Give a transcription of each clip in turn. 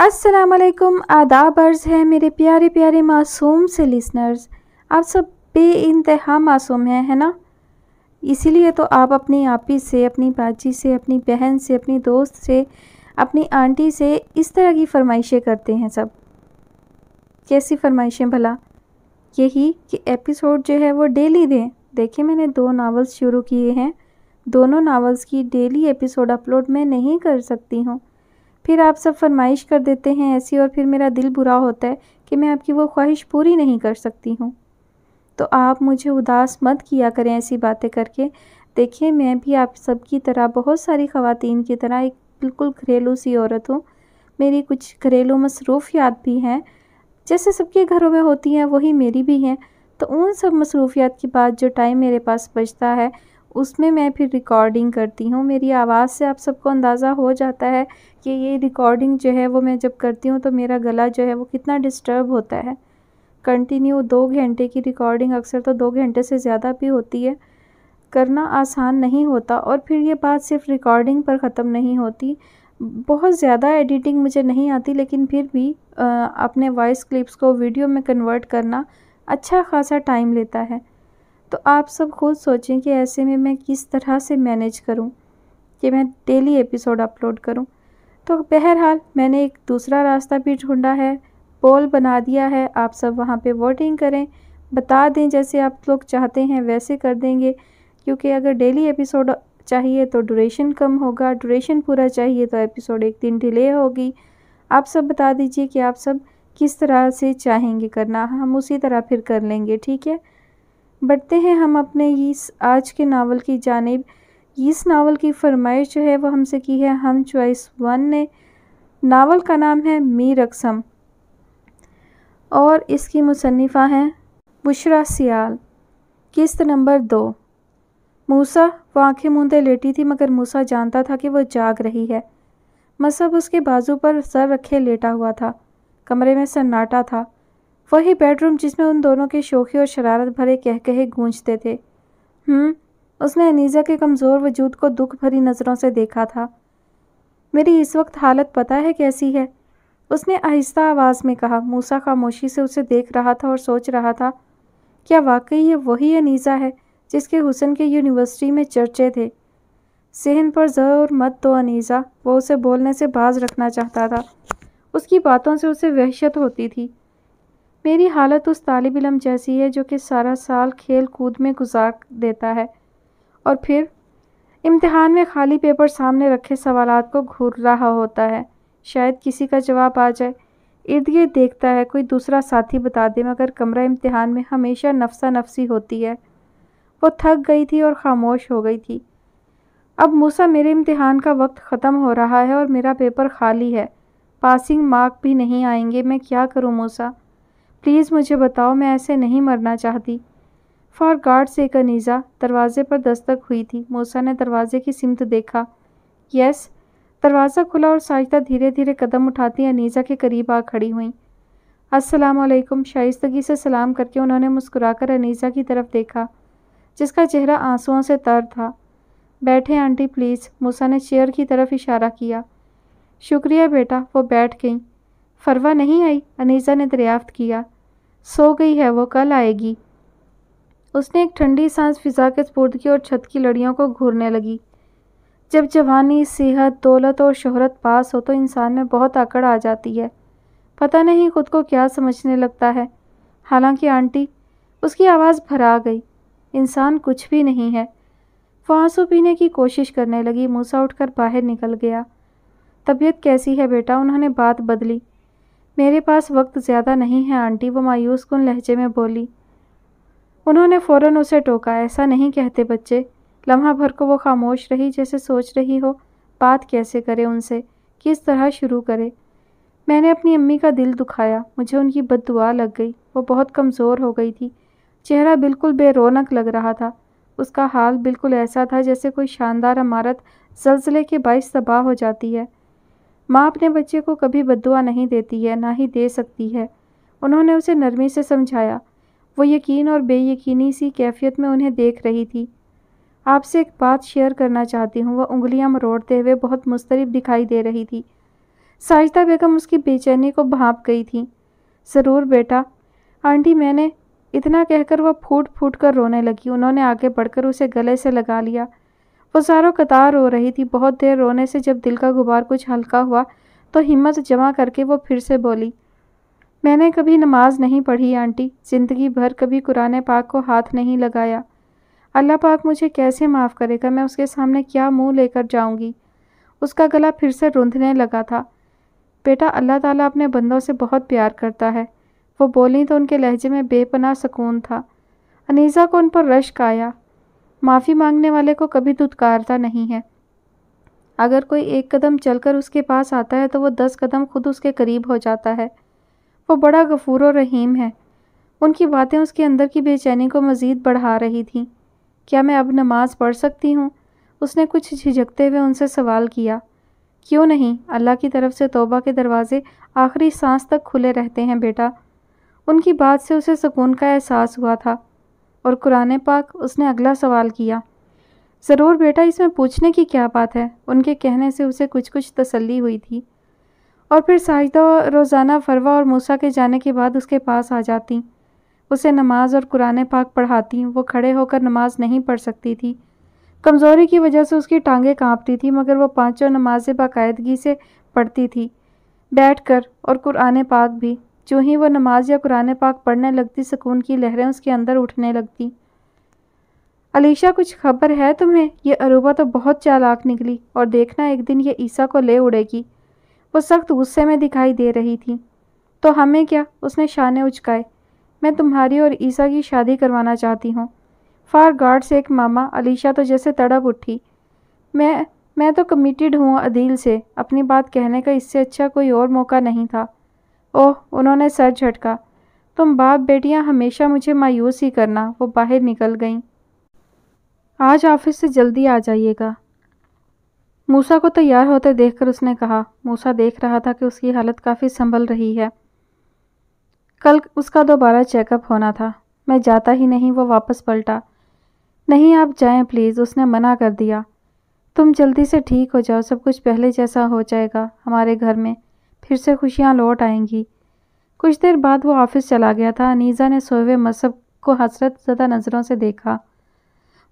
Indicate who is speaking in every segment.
Speaker 1: असलकम आदाब अर्ज़ है मेरे प्यारे प्यारे मासूम से लिसनर्स आप सब बे इंतहा मासूम हैं है ना इसीलिए तो आप अपनी आपी से अपनी बाजी से अपनी बहन से अपनी दोस्त से अपनी आंटी से इस तरह की फरमाइशें करते हैं सब कैसी फरमाइशें भला यही कि एपिसोड जो है वो डेली दें देखिए मैंने दो नावल्स शुरू किए हैं दोनों नावल्स की डेली एपिसोड अपलोड मैं नहीं कर सकती हूँ फिर आप सब फरमाइश कर देते हैं ऐसी और फिर मेरा दिल बुरा होता है कि मैं आपकी वो ख्वाहिश पूरी नहीं कर सकती हूँ तो आप मुझे उदास मत किया करें ऐसी बातें करके देखिए मैं भी आप सब की तरह बहुत सारी खवतिन की तरह एक बिल्कुल घरेलू सी औरत हूँ मेरी कुछ घरेलू मसरूफियात भी हैं जैसे सबके घरों में होती हैं वही मेरी भी हैं तो उन सब मसरूफियात के बाद जो टाइम मेरे पास बचता है उसमें मैं फिर रिकॉर्डिंग करती हूँ मेरी आवाज़ से आप सबको अंदाज़ा हो जाता है कि ये रिकॉर्डिंग जो है वो मैं जब करती हूँ तो मेरा गला जो है वो कितना डिस्टर्ब होता है कंटिन्यू दो घंटे की रिकॉर्डिंग अक्सर तो दो घंटे से ज़्यादा भी होती है करना आसान नहीं होता और फिर ये बात सिर्फ रिकॉर्डिंग पर ख़त्म नहीं होती बहुत ज़्यादा एडिटिंग मुझे नहीं आती लेकिन फिर भी आ, अपने वॉइस क्लिप्स को वीडियो में कन्वर्ट करना अच्छा खासा टाइम लेता है तो आप सब खुद सोचें कि ऐसे में मैं किस तरह से मैनेज करूं कि मैं डेली एपिसोड अपलोड करूं तो बहरहाल मैंने एक दूसरा रास्ता भी ढूंढा है पोल बना दिया है आप सब वहाँ पे वोटिंग करें बता दें जैसे आप लोग चाहते हैं वैसे कर देंगे क्योंकि अगर डेली एपिसोड चाहिए तो ड्यूरेशन कम होगा ड्यूरेशन पूरा चाहिए तो एपिसोड एक दिन डिले होगी आप सब बता दीजिए कि आप सब किस तरह से चाहेंगे करना हम उसी तरह फिर कर लेंगे ठीक है बढ़ते हैं हम अपने इस आज के नावल की जानब इस नावल की फरमाइश जो है वो हमसे की है हम चॉइस वन ने नावल का नाम है मी रकसम और इसकी मुसनफ़ा हैं बुशरा सियाल किस्त नंबर दो मूसा वो आँखें मूंदे लेटी थी मगर मूसा जानता था कि वह जाग रही है मसब उसके बाजू पर सर रखे लेटा हुआ था कमरे में सन्नाटा था वही बेडरूम जिसमें उन दोनों के शोखी और शरारत भरे कह कहे गूंजते थे हम्म, उसने अनीजा के कमज़ोर वजूद को दुख भरी नज़रों से देखा था मेरी इस वक्त हालत पता है कैसी है उसने आहिस्ता आवाज़ में कहा मूसा खामोशी से उसे देख रहा था और सोच रहा था क्या वाकई ये वही अनीज़ा है जिसके हुसन के यूनिवर्सिटी में चर्चे थे सेहन पर ज़रूर मत दो अनीज़ा वो उसे बोलने से बाज रखना चाहता था उसकी बातों से उसे वहशत होती थी मेरी हालत उस तालब इलम जैसी है जो कि सारा साल खेल कूद में गुजार देता है और फिर इम्तहान में खाली पेपर सामने रखे सवाल को घूर रहा होता है शायद किसी का जवाब आ जाए इर्द गिर्द देखता है कोई दूसरा साथी बता दे मगर कमरा इम्तहान में हमेशा नफसा नफसी होती है वो थक गई थी और खामोश हो गई थी अब मूसा मेरे इम्तहान का वक्त ख़त्म हो रहा है और मेरा पेपर खाली है पासिंग मार्क भी नहीं आएंगे मैं क्या करूँ मूसा प्लीज़ मुझे बताओ मैं ऐसे नहीं मरना चाहती फॉर गार्ड से कनीज़ा दरवाजे पर दस्तक हुई थी मूसा ने दरवाजे की सिमत देखा यस दरवाज़ा खुला और साजदा धीरे धीरे कदम उठाती अनीज़ा के करीब आ खड़ी हुई असलकम शाइस्तगी से सलाम करके उन्होंने मुस्कुराकर अनीज़ा की तरफ देखा जिसका चेहरा आंसुओं से तर था बैठे आंटी प्लीज़ मूसा ने चेयर की तरफ इशारा किया शुक्रिया बेटा वो बैठ गई फरवा नहीं आई अनीसा ने दरियाफ्त किया सो गई है वो कल आएगी उसने एक ठंडी सांस फिजा के की और छत की लड़ियों को घूरने लगी जब जवानी सेहत दौलत और शोहरत पास हो तो इंसान में बहुत आकड़ आ जाती है पता नहीं खुद को क्या समझने लगता है हालांकि आंटी उसकी आवाज़ भरा गई इंसान कुछ भी नहीं है वो आंसू पीने की कोशिश करने लगी मूसा उठकर बाहर निकल गया तबीयत कैसी है बेटा उन्होंने बात बदली मेरे पास वक्त ज़्यादा नहीं है आंटी वो मायूस कन लहजे में बोली उन्होंने फ़ौरन उसे टोका ऐसा नहीं कहते बच्चे लम्हा भर को वो खामोश रही जैसे सोच रही हो बात कैसे करे उनसे किस तरह शुरू करे मैंने अपनी अम्मी का दिल दुखाया मुझे उनकी बद लग गई वो बहुत कमज़ोर हो गई थी चेहरा बिल्कुल बेरोनक लग रहा था उसका हाल बिल्कुल ऐसा था जैसे कोई शानदार इमारत जल्जले के बाईस तबाह हो जाती है माँ अपने बच्चे को कभी बदुआ नहीं देती है ना ही दे सकती है उन्होंने उसे नरमी से समझाया वो यकीन और बेयकीनी सी कैफियत में उन्हें देख रही थी आपसे एक बात शेयर करना चाहती हूँ वह उंगलियाँ मरोड़ते हुए बहुत मुस्तरब दिखाई दे रही थी साजिदा बेगम उसकी बेचैनी को भाप गई थी ज़रूर बेटा आंटी मैंने इतना कहकर वह फूट फूट कर रोने लगी उन्होंने आगे बढ़कर उसे गले से लगा लिया वो सारों कतार रो रही थी बहुत देर रोने से जब दिल का गुबार कुछ हल्का हुआ तो हिम्मत जमा करके वो फिर से बोली मैंने कभी नमाज नहीं पढ़ी आंटी ज़िंदगी भर कभी कुरान पाक को हाथ नहीं लगाया अल्लाह पाक मुझे कैसे माफ़ करेगा मैं उसके सामने क्या मुंह लेकर जाऊंगी उसका गला फिर से रुंधने लगा था बेटा अल्लाह ताला अपने बंदों से बहुत प्यार करता है वो बोली तो उनके लहजे में बेपनाह सुकून था अनीज़ा को उन पर रश्क आया माफ़ी मांगने वाले को कभी धुतकारता नहीं है अगर कोई एक कदम चलकर उसके पास आता है तो वो दस कदम खुद उसके करीब हो जाता है वो बड़ा गफूर और रहीम है उनकी बातें उसके अंदर की बेचैनी को मज़ीद बढ़ा रही थीं क्या मैं अब नमाज़ पढ़ सकती हूँ उसने कुछ झिझकते हुए उनसे सवाल किया क्यों नहीं अल्लाह की तरफ से तोबा के दरवाज़े आखिरी सांस तक खुले रहते हैं बेटा उनकी बात से उसे सुकून का एहसास हुआ था और कुरान पाक उसने अगला सवाल किया ज़रूर बेटा इसमें पूछने की क्या बात है उनके कहने से उसे कुछ कुछ तसल्ली हुई थी और फिर साजदा रोज़ाना फरवा और मूसा के जाने के बाद उसके पास आ जाती उसे नमाज और कुरान पाक पढ़ाती वो खड़े होकर नमाज नहीं पढ़ सकती थी कमज़ोरी की वजह से उसकी टांगें कांपती थी मगर वो पांचों नमाजें बाकायदगी से पढ़ती थी बैठकर और कुरान पाक भी जो ही वह नमाज या कुरान पाक पढ़ने लगती सुकून की लहरें उसके अंदर उठने लगती अलीशा कुछ खबर है तुम्हें यह अरूबा तो बहुत चालाक निकली और देखना एक दिन ये ईसा को ले उड़ेगी वो सख्त गुस्से में दिखाई दे रही थी तो हमें क्या उसने शाने उचकाए मैं तुम्हारी और ईसा की शादी करवाना चाहती हूँ फार गार्ड से एक मामा अलीशा तो जैसे तड़प उठी मैं मैं तो कमिटेड हूँ अदील से अपनी बात कहने का इससे अच्छा कोई और मौका नहीं था ओह उन्होंने सर झटका तुम बाप बेटियां हमेशा मुझे मायूस ही करना वो बाहर निकल गईं आज ऑफिस से जल्दी आ जाइएगा मूसा को तैयार होते देखकर उसने कहा मूसा देख रहा था कि उसकी हालत काफ़ी संभल रही है कल उसका दोबारा चेकअप होना था मैं जाता ही नहीं वो वापस पलटा नहीं आप जाएं प्लीज़ उसने मना कर दिया तुम जल्दी से ठीक हो जाओ सब कुछ पहले जैसा हो जाएगा हमारे घर में फिर से खुशियाँ लौट आएंगी कुछ देर बाद वो ऑफिस चला गया था अनीजा ने सोए हुए मसब को हसरत ज़दा नज़रों से देखा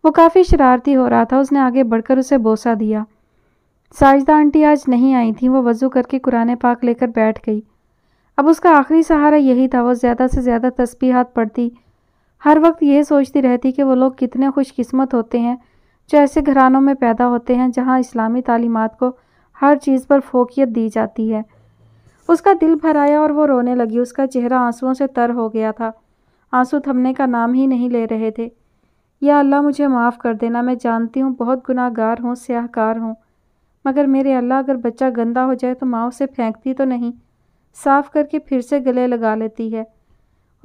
Speaker 1: वो काफ़ी शरारती हो रहा था उसने आगे बढ़कर उसे बोसा दिया साजदा आंटी आज नहीं आई थी वो वज़ू करके कुरान पाक लेकर बैठ गई अब उसका आखिरी सहारा यही था वो ज़्यादा से ज़्यादा तस्बीहात पढ़ती हर वक्त ये सोचती रहती कि वो लोग कितने खुशकस्मत होते हैं जो ऐसे घरानों में पैदा होते हैं जहाँ इस्लामी तालीमत को हर चीज़ पर फोकियत दी जाती है उसका दिल भर आया और वो रोने लगी उसका चेहरा आंसुओं से तर हो गया था आंसू थमने का नाम ही नहीं ले रहे थे या अल्लाह मुझे माफ़ कर देना मैं जानती हूँ बहुत गुनाहगार हूँ स्याहकार हूँ मगर मेरे अल्लाह अगर बच्चा गंदा हो जाए तो माँ उसे फेंकती तो नहीं साफ़ करके फिर से गले लगा लेती है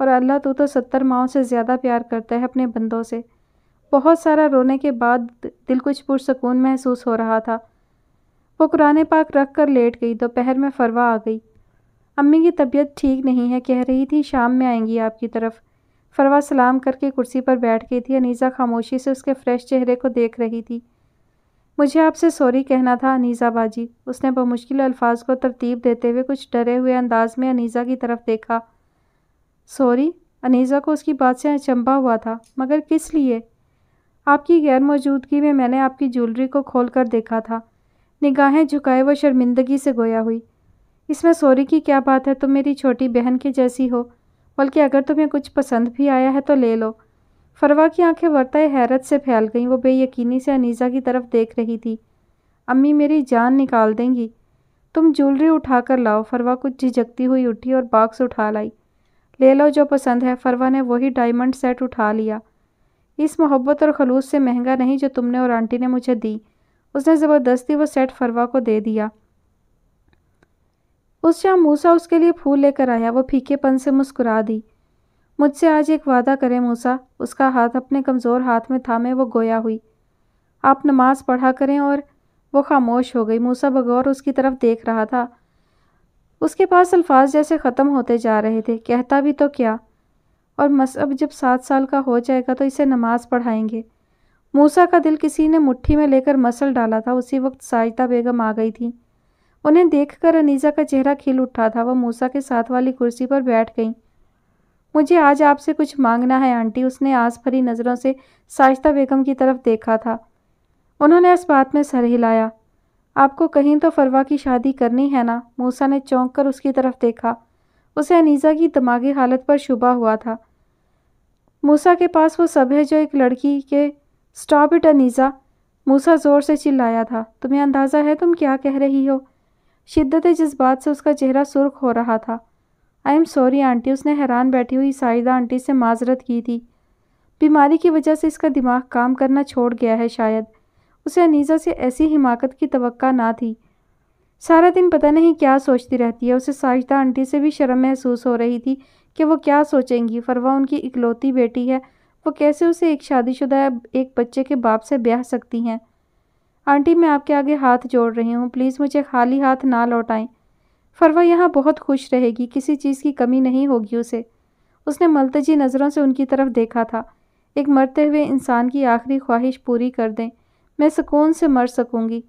Speaker 1: और अल्लाह तू तो सत्तर माओ से ज़्यादा प्यार करता है अपने बंदों से बहुत सारा रोने के बाद दिल कुछ पुरसकून महसूस हो रहा था वो कुरान पाक रख कर लेट गई दोपहर में फरवा आ गई अम्मी की तबीयत ठीक नहीं है कह रही थी शाम में आएंगी आपकी तरफ फरवा सलाम करके कुर्सी पर बैठ गई थी अनीज़ा खामोशी से उसके फ्रेश चेहरे को देख रही थी मुझे आपसे सॉरी कहना था अनीज़ा बाजी उसने बमुश्किल अल्फाज को तरतीब देते हुए कुछ डरे हुए अंदाज में अनीज़ा की तरफ देखा सॉरी अनीज़ा को उसकी बात से अचंबा हुआ था मगर किस लिए आपकी गैर मौजूदगी में मैंने आपकी ज्वेलरी को खोल कर देखा था निगाहें झुकाए वो शर्मिंदगी से गोया हुई इसमें सॉरी की क्या बात है तुम मेरी छोटी बहन की जैसी हो बल्कि अगर तुम्हें कुछ पसंद भी आया है तो ले लो फरवा की आंखें वर्ताए हैरत से फैल गईं वो बेयकीनी से अनीज़ा की तरफ देख रही थी अम्मी मेरी जान निकाल देंगी तुम ज्वेलरी उठा कर लाओ फरवा कुछ झिझकती हुई उठी और बॉक्स उठा लाई ले लो जो पसंद है फरवा ने वही डायमंड सेट उठा लिया इस मोहब्बत और खलूस से महंगा नहीं जो तुमने और आंटी ने मुझे दी उसने ज़बरदस्ती वो सेट फरवा को दे दिया उस शाम मूसा उसके लिए फूल लेकर आया वो फीकेपन से मुस्कुरा दी मुझसे आज एक वादा करें मूसा उसका हाथ अपने कमज़ोर हाथ में थामे वो गोया हुई आप नमाज पढ़ा करें और वो खामोश हो गई मूसा बगौर उसकी तरफ देख रहा था उसके पास अल्फाज जैसे ख़त्म होते जा रहे थे कहता भी तो क्या और मसअब जब सात साल का हो जाएगा तो इसे नमाज पढ़ाएंगे मूसा का दिल किसी ने मुट्ठी में लेकर मसल डाला था उसी वक्त साजिदा बेगम आ गई थी उन्हें देखकर अनीजा का चेहरा खिल उठा था वह मूसा के साथ वाली कुर्सी पर बैठ गई मुझे आज आपसे कुछ मांगना है आंटी उसने आस भरी नज़रों से साजिदा बेगम की तरफ देखा था उन्होंने इस बात में सर हिलाया आपको कहीं तो फरवा की शादी करनी है ना मूसा ने चौंक कर उसकी तरफ देखा उसे अनीज़ा की दिमागी हालत पर शुबा हुआ था मूसा के पास वो सब है जो एक लड़की के स्टॉप इट अनीजा मूसा ज़ोर से चिल्लाया था तुम्हें अंदाज़ा है तुम क्या कह रही हो शिद्दत जज्बात से उसका चेहरा सुर्ख हो रहा था आई एम सॉरी आंटी उसने हैरान बैठी हुई साहिदा आंटी से माजरत की थी बीमारी की वजह से इसका दिमाग काम करना छोड़ गया है शायद उसे अनीज़ा से ऐसी हिमाकत की तवक्का ना थी सारा दिन पता नहीं क्या सोचती रहती है उसे साजिदा आंटी से भी शर्म महसूस हो रही थी कि वो क्या सोचेंगी फरवा उनकी इकलौती बेटी है वो कैसे उसे एक शादीशुदा एक बच्चे के बाप से ब्याह सकती हैं आंटी मैं आपके आगे हाथ जोड़ रही हूँ प्लीज़ मुझे खाली हाथ ना लौटाएं फरवा यहाँ बहुत खुश रहेगी किसी चीज़ की कमी नहीं होगी उसे उसने मलतजी नज़रों से उनकी तरफ देखा था एक मरते हुए इंसान की आखिरी ख्वाहिश पूरी कर दें मैं सुकून से मर सकूँगी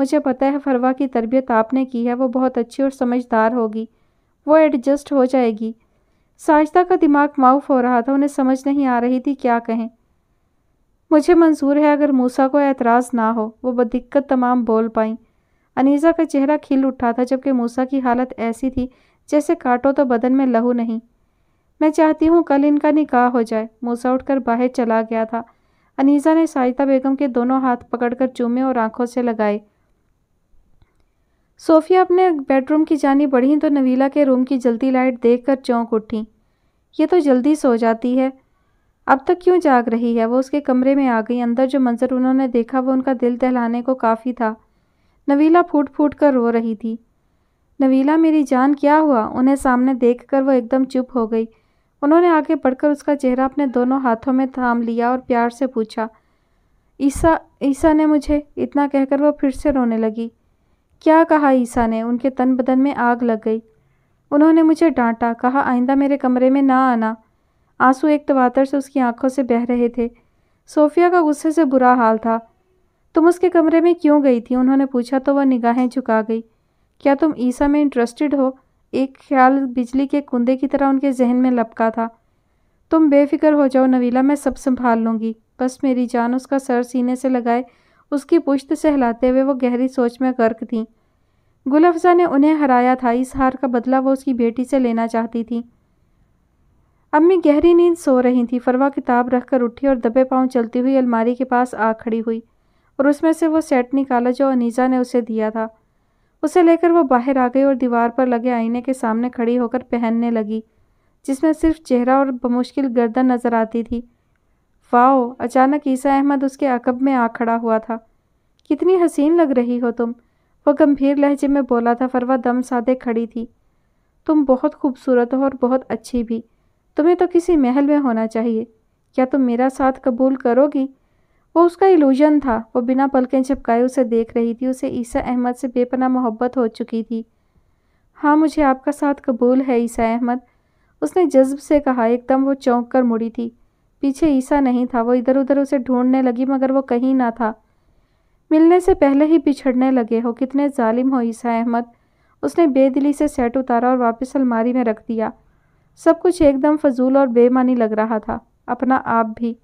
Speaker 1: मुझे पता है फरवा की तरबियत आपने की है वो बहुत अच्छी और समझदार होगी वो एडजस्ट हो जाएगी साजदा का दिमाग माउफ हो रहा था उन्हें समझ नहीं आ रही थी क्या कहें मुझे मंजूर है अगर मूसा को एतराज़ ना हो वो बदिक्कत तमाम बोल पाई अनीज़ा का चेहरा खिल उठा था जबकि मूसा की हालत ऐसी थी जैसे काटो तो बदन में लहू नहीं मैं चाहती हूँ कल इनका निकाह हो जाए मूसा उठकर बाहर चला गया था अनीज़ा ने साइता बेगम के दोनों हाथ पकड़कर चूमे और आंखों से लगाए सोफिया अपने बेडरूम की जानी बढ़ी तो नवीला के रूम की जल्दी लाइट देखकर चौंक उठी ये तो जल्दी सो जाती है अब तक क्यों जाग रही है वो उसके कमरे में आ गई अंदर जो मंजर उन्होंने देखा वो उनका दिल दहलाने को काफ़ी था नवीला फूट फूट कर रो रही थी नवीला मेरी जान क्या हुआ उन्हें सामने कर वो एकदम चुप हो गई उन्होंने आगे बढ़कर उसका चेहरा अपने दोनों हाथों में थाम लिया और प्यार से पूछा ईसा ईसा ने मुझे इतना कहकर वो फिर से रोने लगी क्या कहा ईसा ने उनके तन बदन में आग लग गई उन्होंने मुझे डांटा कहा आइंदा मेरे कमरे में ना आना आंसू एक तवातर से उसकी आंखों से बह रहे थे सोफिया का गुस्से से बुरा हाल था तुम उसके कमरे में क्यों गई थी उन्होंने पूछा तो वह निगाहें झुका गई क्या तुम ईसा में इंटरेस्टेड हो एक ख्याल बिजली के कुंदे की तरह उनके जहन में लपका था तुम बेफिक्र हो जाओ नवीला मैं सब संभाल लूँगी बस मेरी जान उसका सर सीने से लगाए उसकी पुश्त से हिलाते हुए वो गहरी सोच में गर्क थी गुल अफजा ने उन्हें हराया था इस हार का बदला वो उसकी बेटी से लेना चाहती थी अम्मी गहरी नींद सो रही थी फरवा किताब रखकर उठी और दबे पांव चलती हुई अलमारी के पास आ खड़ी हुई और उसमें से वो सेट निकाला जो अनीजा ने उसे दिया था उसे लेकर वो बाहर आ गई और दीवार पर लगे आईने के सामने खड़ी होकर पहनने लगी जिसमें सिर्फ चेहरा और बमुश्किल गर्दन नज़र आती थी वाओ अचानक ईसा अहमद उसके अकब में आ खड़ा हुआ था कितनी हसीन लग रही हो तुम वह गंभीर लहजे में बोला था फरवा दम सादे खड़ी थी तुम बहुत खूबसूरत हो और बहुत अच्छी भी तुम्हें तो किसी महल में होना चाहिए क्या तुम मेरा साथ कबूल करोगी वो उसका इल्यूजन था वो बिना पलकें झपकाए उसे देख रही थी उसे ईसा अहमद से बेपना मोहब्बत हो चुकी थी हाँ मुझे आपका साथ कबूल है ईसा अहमद उसने जज्ब से कहा एकदम वो चौंक कर मुड़ी थी पीछे ईसा नहीं था वो इधर उधर उसे ढूंढने लगी मगर वो कहीं ना था मिलने से पहले ही पिछड़ने लगे हो कितने जालिम हो ईसा अहमद उसने बेदिली से सेट उतारा और वापस अलमारी में रख दिया सब कुछ एकदम फजूल और बेमानी लग रहा था अपना आप भी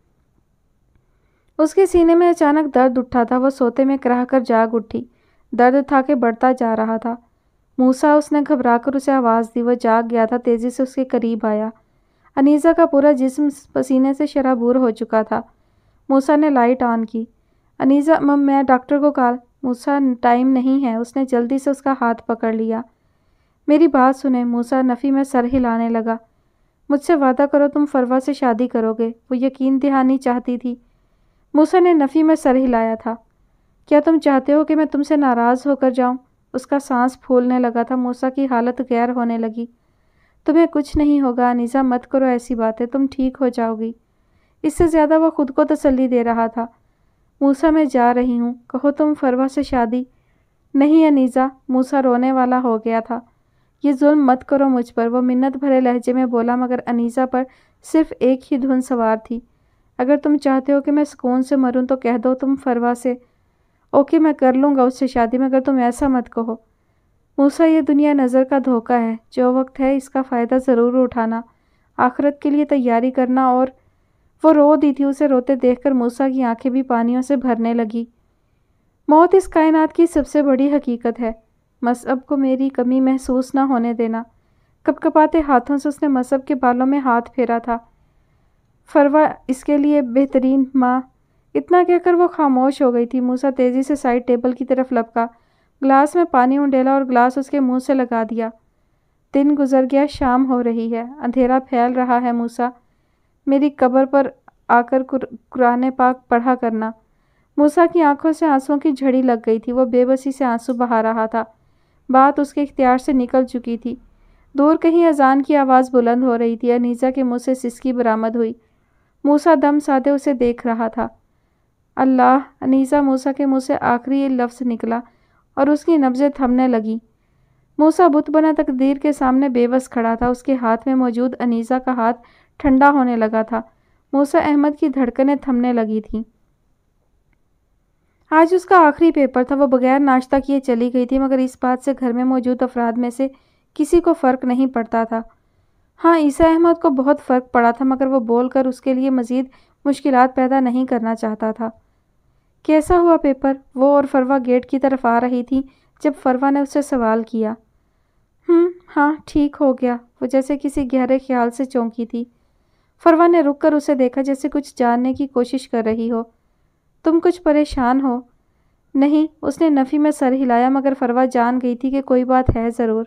Speaker 1: उसके सीने में अचानक दर्द उठा था वह सोते में कराह कर जाग उठी दर्द था के बढ़ता जा रहा था मूसा उसने घबराकर उसे आवाज़ दी वह जाग गया था तेज़ी से उसके करीब आया अनीज़ा का पूरा जिस्म पसीने से शराबूर हो चुका था मूसा ने लाइट ऑन की अनीज़ा मम मैं डॉक्टर को कॉल मूसा टाइम नहीं है उसने जल्दी से उसका हाथ पकड़ लिया मेरी बात सुने मूसा नफ़ी में सर हिलाने लगा मुझसे वादा करो तुम फरवा से शादी करोगे वो यकीन दहानी चाहती थी मूसा ने नफ़ी में सर हिलाया था क्या तुम चाहते हो कि मैं तुमसे नाराज़ होकर जाऊँ उसका सांस फूलने लगा था मूसा की हालत गैर होने लगी तुम्हें कुछ नहीं होगा अनिज़ा मत करो ऐसी बातें तुम ठीक हो जाओगी इससे ज़्यादा वह ख़ुद को तसल्ली दे रहा था मूसा मैं जा रही हूँ कहो तुम फरवा से शादी नहीं अनीज़ा मूसा रोने वाला हो गया था ये जुल्म मत करो मुझ पर वो मिन्नत भरे लहजे में बोला मगर अनीसा पर सिर्फ एक ही धुन सवार थी अगर तुम चाहते हो कि मैं सुकून से मरूं तो कह दो तुम फरवा से ओके मैं कर लूँगा उससे शादी मगर तुम ऐसा मत कहो मूसा ये दुनिया नज़र का धोखा है जो वक्त है इसका फ़ायदा ज़रूर उठाना आखरत के लिए तैयारी करना और वो रो दी थी उसे रोते देखकर मूसा की आंखें भी पानियों से भरने लगी मौत इस कायनात की सबसे बड़ी हकीकत है मसअब को मेरी कमी महसूस ना होने देना कपकपाते हाथों से उसने मसअब के बालों में हाथ फेरा था फरवा इसके लिए बेहतरीन माँ इतना कहकर वो खामोश हो गई थी मूसा तेज़ी से साइड टेबल की तरफ लपका ग्लास में पानी उंडेला और ग्लास उसके मुंह से लगा दिया दिन गुजर गया शाम हो रही है अंधेरा फैल रहा है मूसा मेरी कब्र पर आकर कुरान पाक पढ़ा करना मूसा की आंखों से आंसुओं की झड़ी लग गई थी वो बेबसी से आंसू बहा रहा था बात उसके इख्तियार से निकल चुकी थी दूर कहीं अजान की आवाज़ बुलंद हो रही थी अनीजा के मुंह से सिसकी बरामद हुई मूसा दम साधे उसे देख रहा था अल्लाह अनीसा मूसा के मुंह से आखिरी ये लफ्ज़ निकला और उसकी नब्ज़ें थमने लगी मूसा बुत बना तकदीर के सामने बेबस खड़ा था उसके हाथ में मौजूद अनीसा का हाथ ठंडा होने लगा था मूसा अहमद की धड़कनें थमने लगी थीं आज उसका आखिरी पेपर था वो बगैर नाश्ता किए चली गई थी मगर इस बात से घर में मौजूद अफराद में से किसी को फ़र्क नहीं पड़ता था हाँ ईसा अहमद को बहुत फ़र्क पड़ा था मगर वो बोलकर उसके लिए मज़ीद मुश्किल पैदा नहीं करना चाहता था कैसा हुआ पेपर वो और फरवा गेट की तरफ आ रही थी जब फरवा ने उससे सवाल किया हम्म, हाँ ठीक हो गया वो जैसे किसी गहरे ख्याल से चौंकी थी फरवा ने रुक कर उसे देखा जैसे कुछ जानने की कोशिश कर रही हो तुम कुछ परेशान हो नहीं उसने नफ़ी में सर हिलाया मगर फरवा जान गई थी कि कोई बात है ज़रूर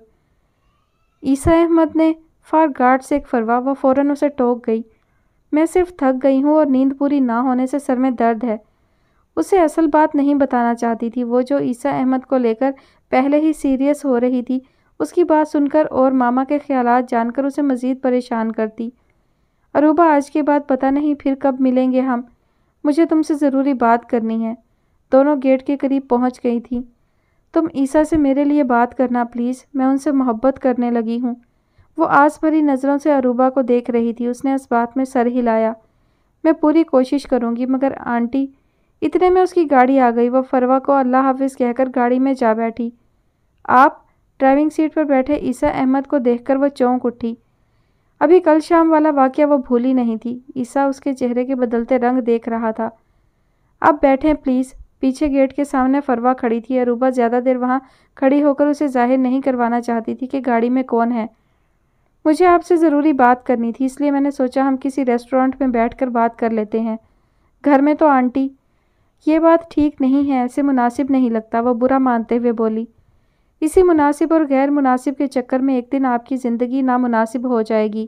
Speaker 1: ईसा अहमद ने फार गार्ड से एक फरवा व फ़ौर उसे टोक गई मैं सिर्फ थक गई हूँ और नींद पूरी ना होने से सर में दर्द है उसे असल बात नहीं बताना चाहती थी वो जो ईसा अहमद को लेकर पहले ही सीरियस हो रही थी उसकी बात सुनकर और मामा के ख्याल जानकर उसे मज़ीद परेशान करती अरूबा आज के बाद पता नहीं फिर कब मिलेंगे हम मुझे तुमसे ज़रूरी बात करनी है दोनों गेट के करीब पहुंच गई थी तुम ईसा से मेरे लिए बात करना प्लीज़ मैं उनसे मोहब्बत करने लगी हूँ वो आस भरी नज़रों से अरूबा को देख रही थी उसने इस बात में सर हिलाया मैं पूरी कोशिश करूँगी मगर आंटी इतने में उसकी गाड़ी आ गई वह फरवा को अल्लाह हाफिज़ कहकर गाड़ी में जा बैठी आप ड्राइविंग सीट पर बैठे ईसा अहमद को देखकर वह चौंक उठी अभी कल शाम वाला वाक्य वो भूली नहीं थी ईसा उसके चेहरे के बदलते रंग देख रहा था अब बैठें प्लीज़ पीछे गेट के सामने फरवा खड़ी थी अरूबा ज़्यादा देर वहाँ खड़ी होकर उसे जाहिर नहीं करवाना चाहती थी कि गाड़ी में कौन है मुझे आपसे ज़रूरी बात करनी थी इसलिए मैंने सोचा हम किसी रेस्टोरेंट में बैठ कर बात कर लेते हैं घर में तो आंटी ये बात ठीक नहीं है ऐसे मुनासिब नहीं लगता वह बुरा मानते हुए बोली इसी मुनासिब और गैर मुनासिब के चक्कर में एक दिन आपकी ज़िंदगी नामुनासिब हो जाएगी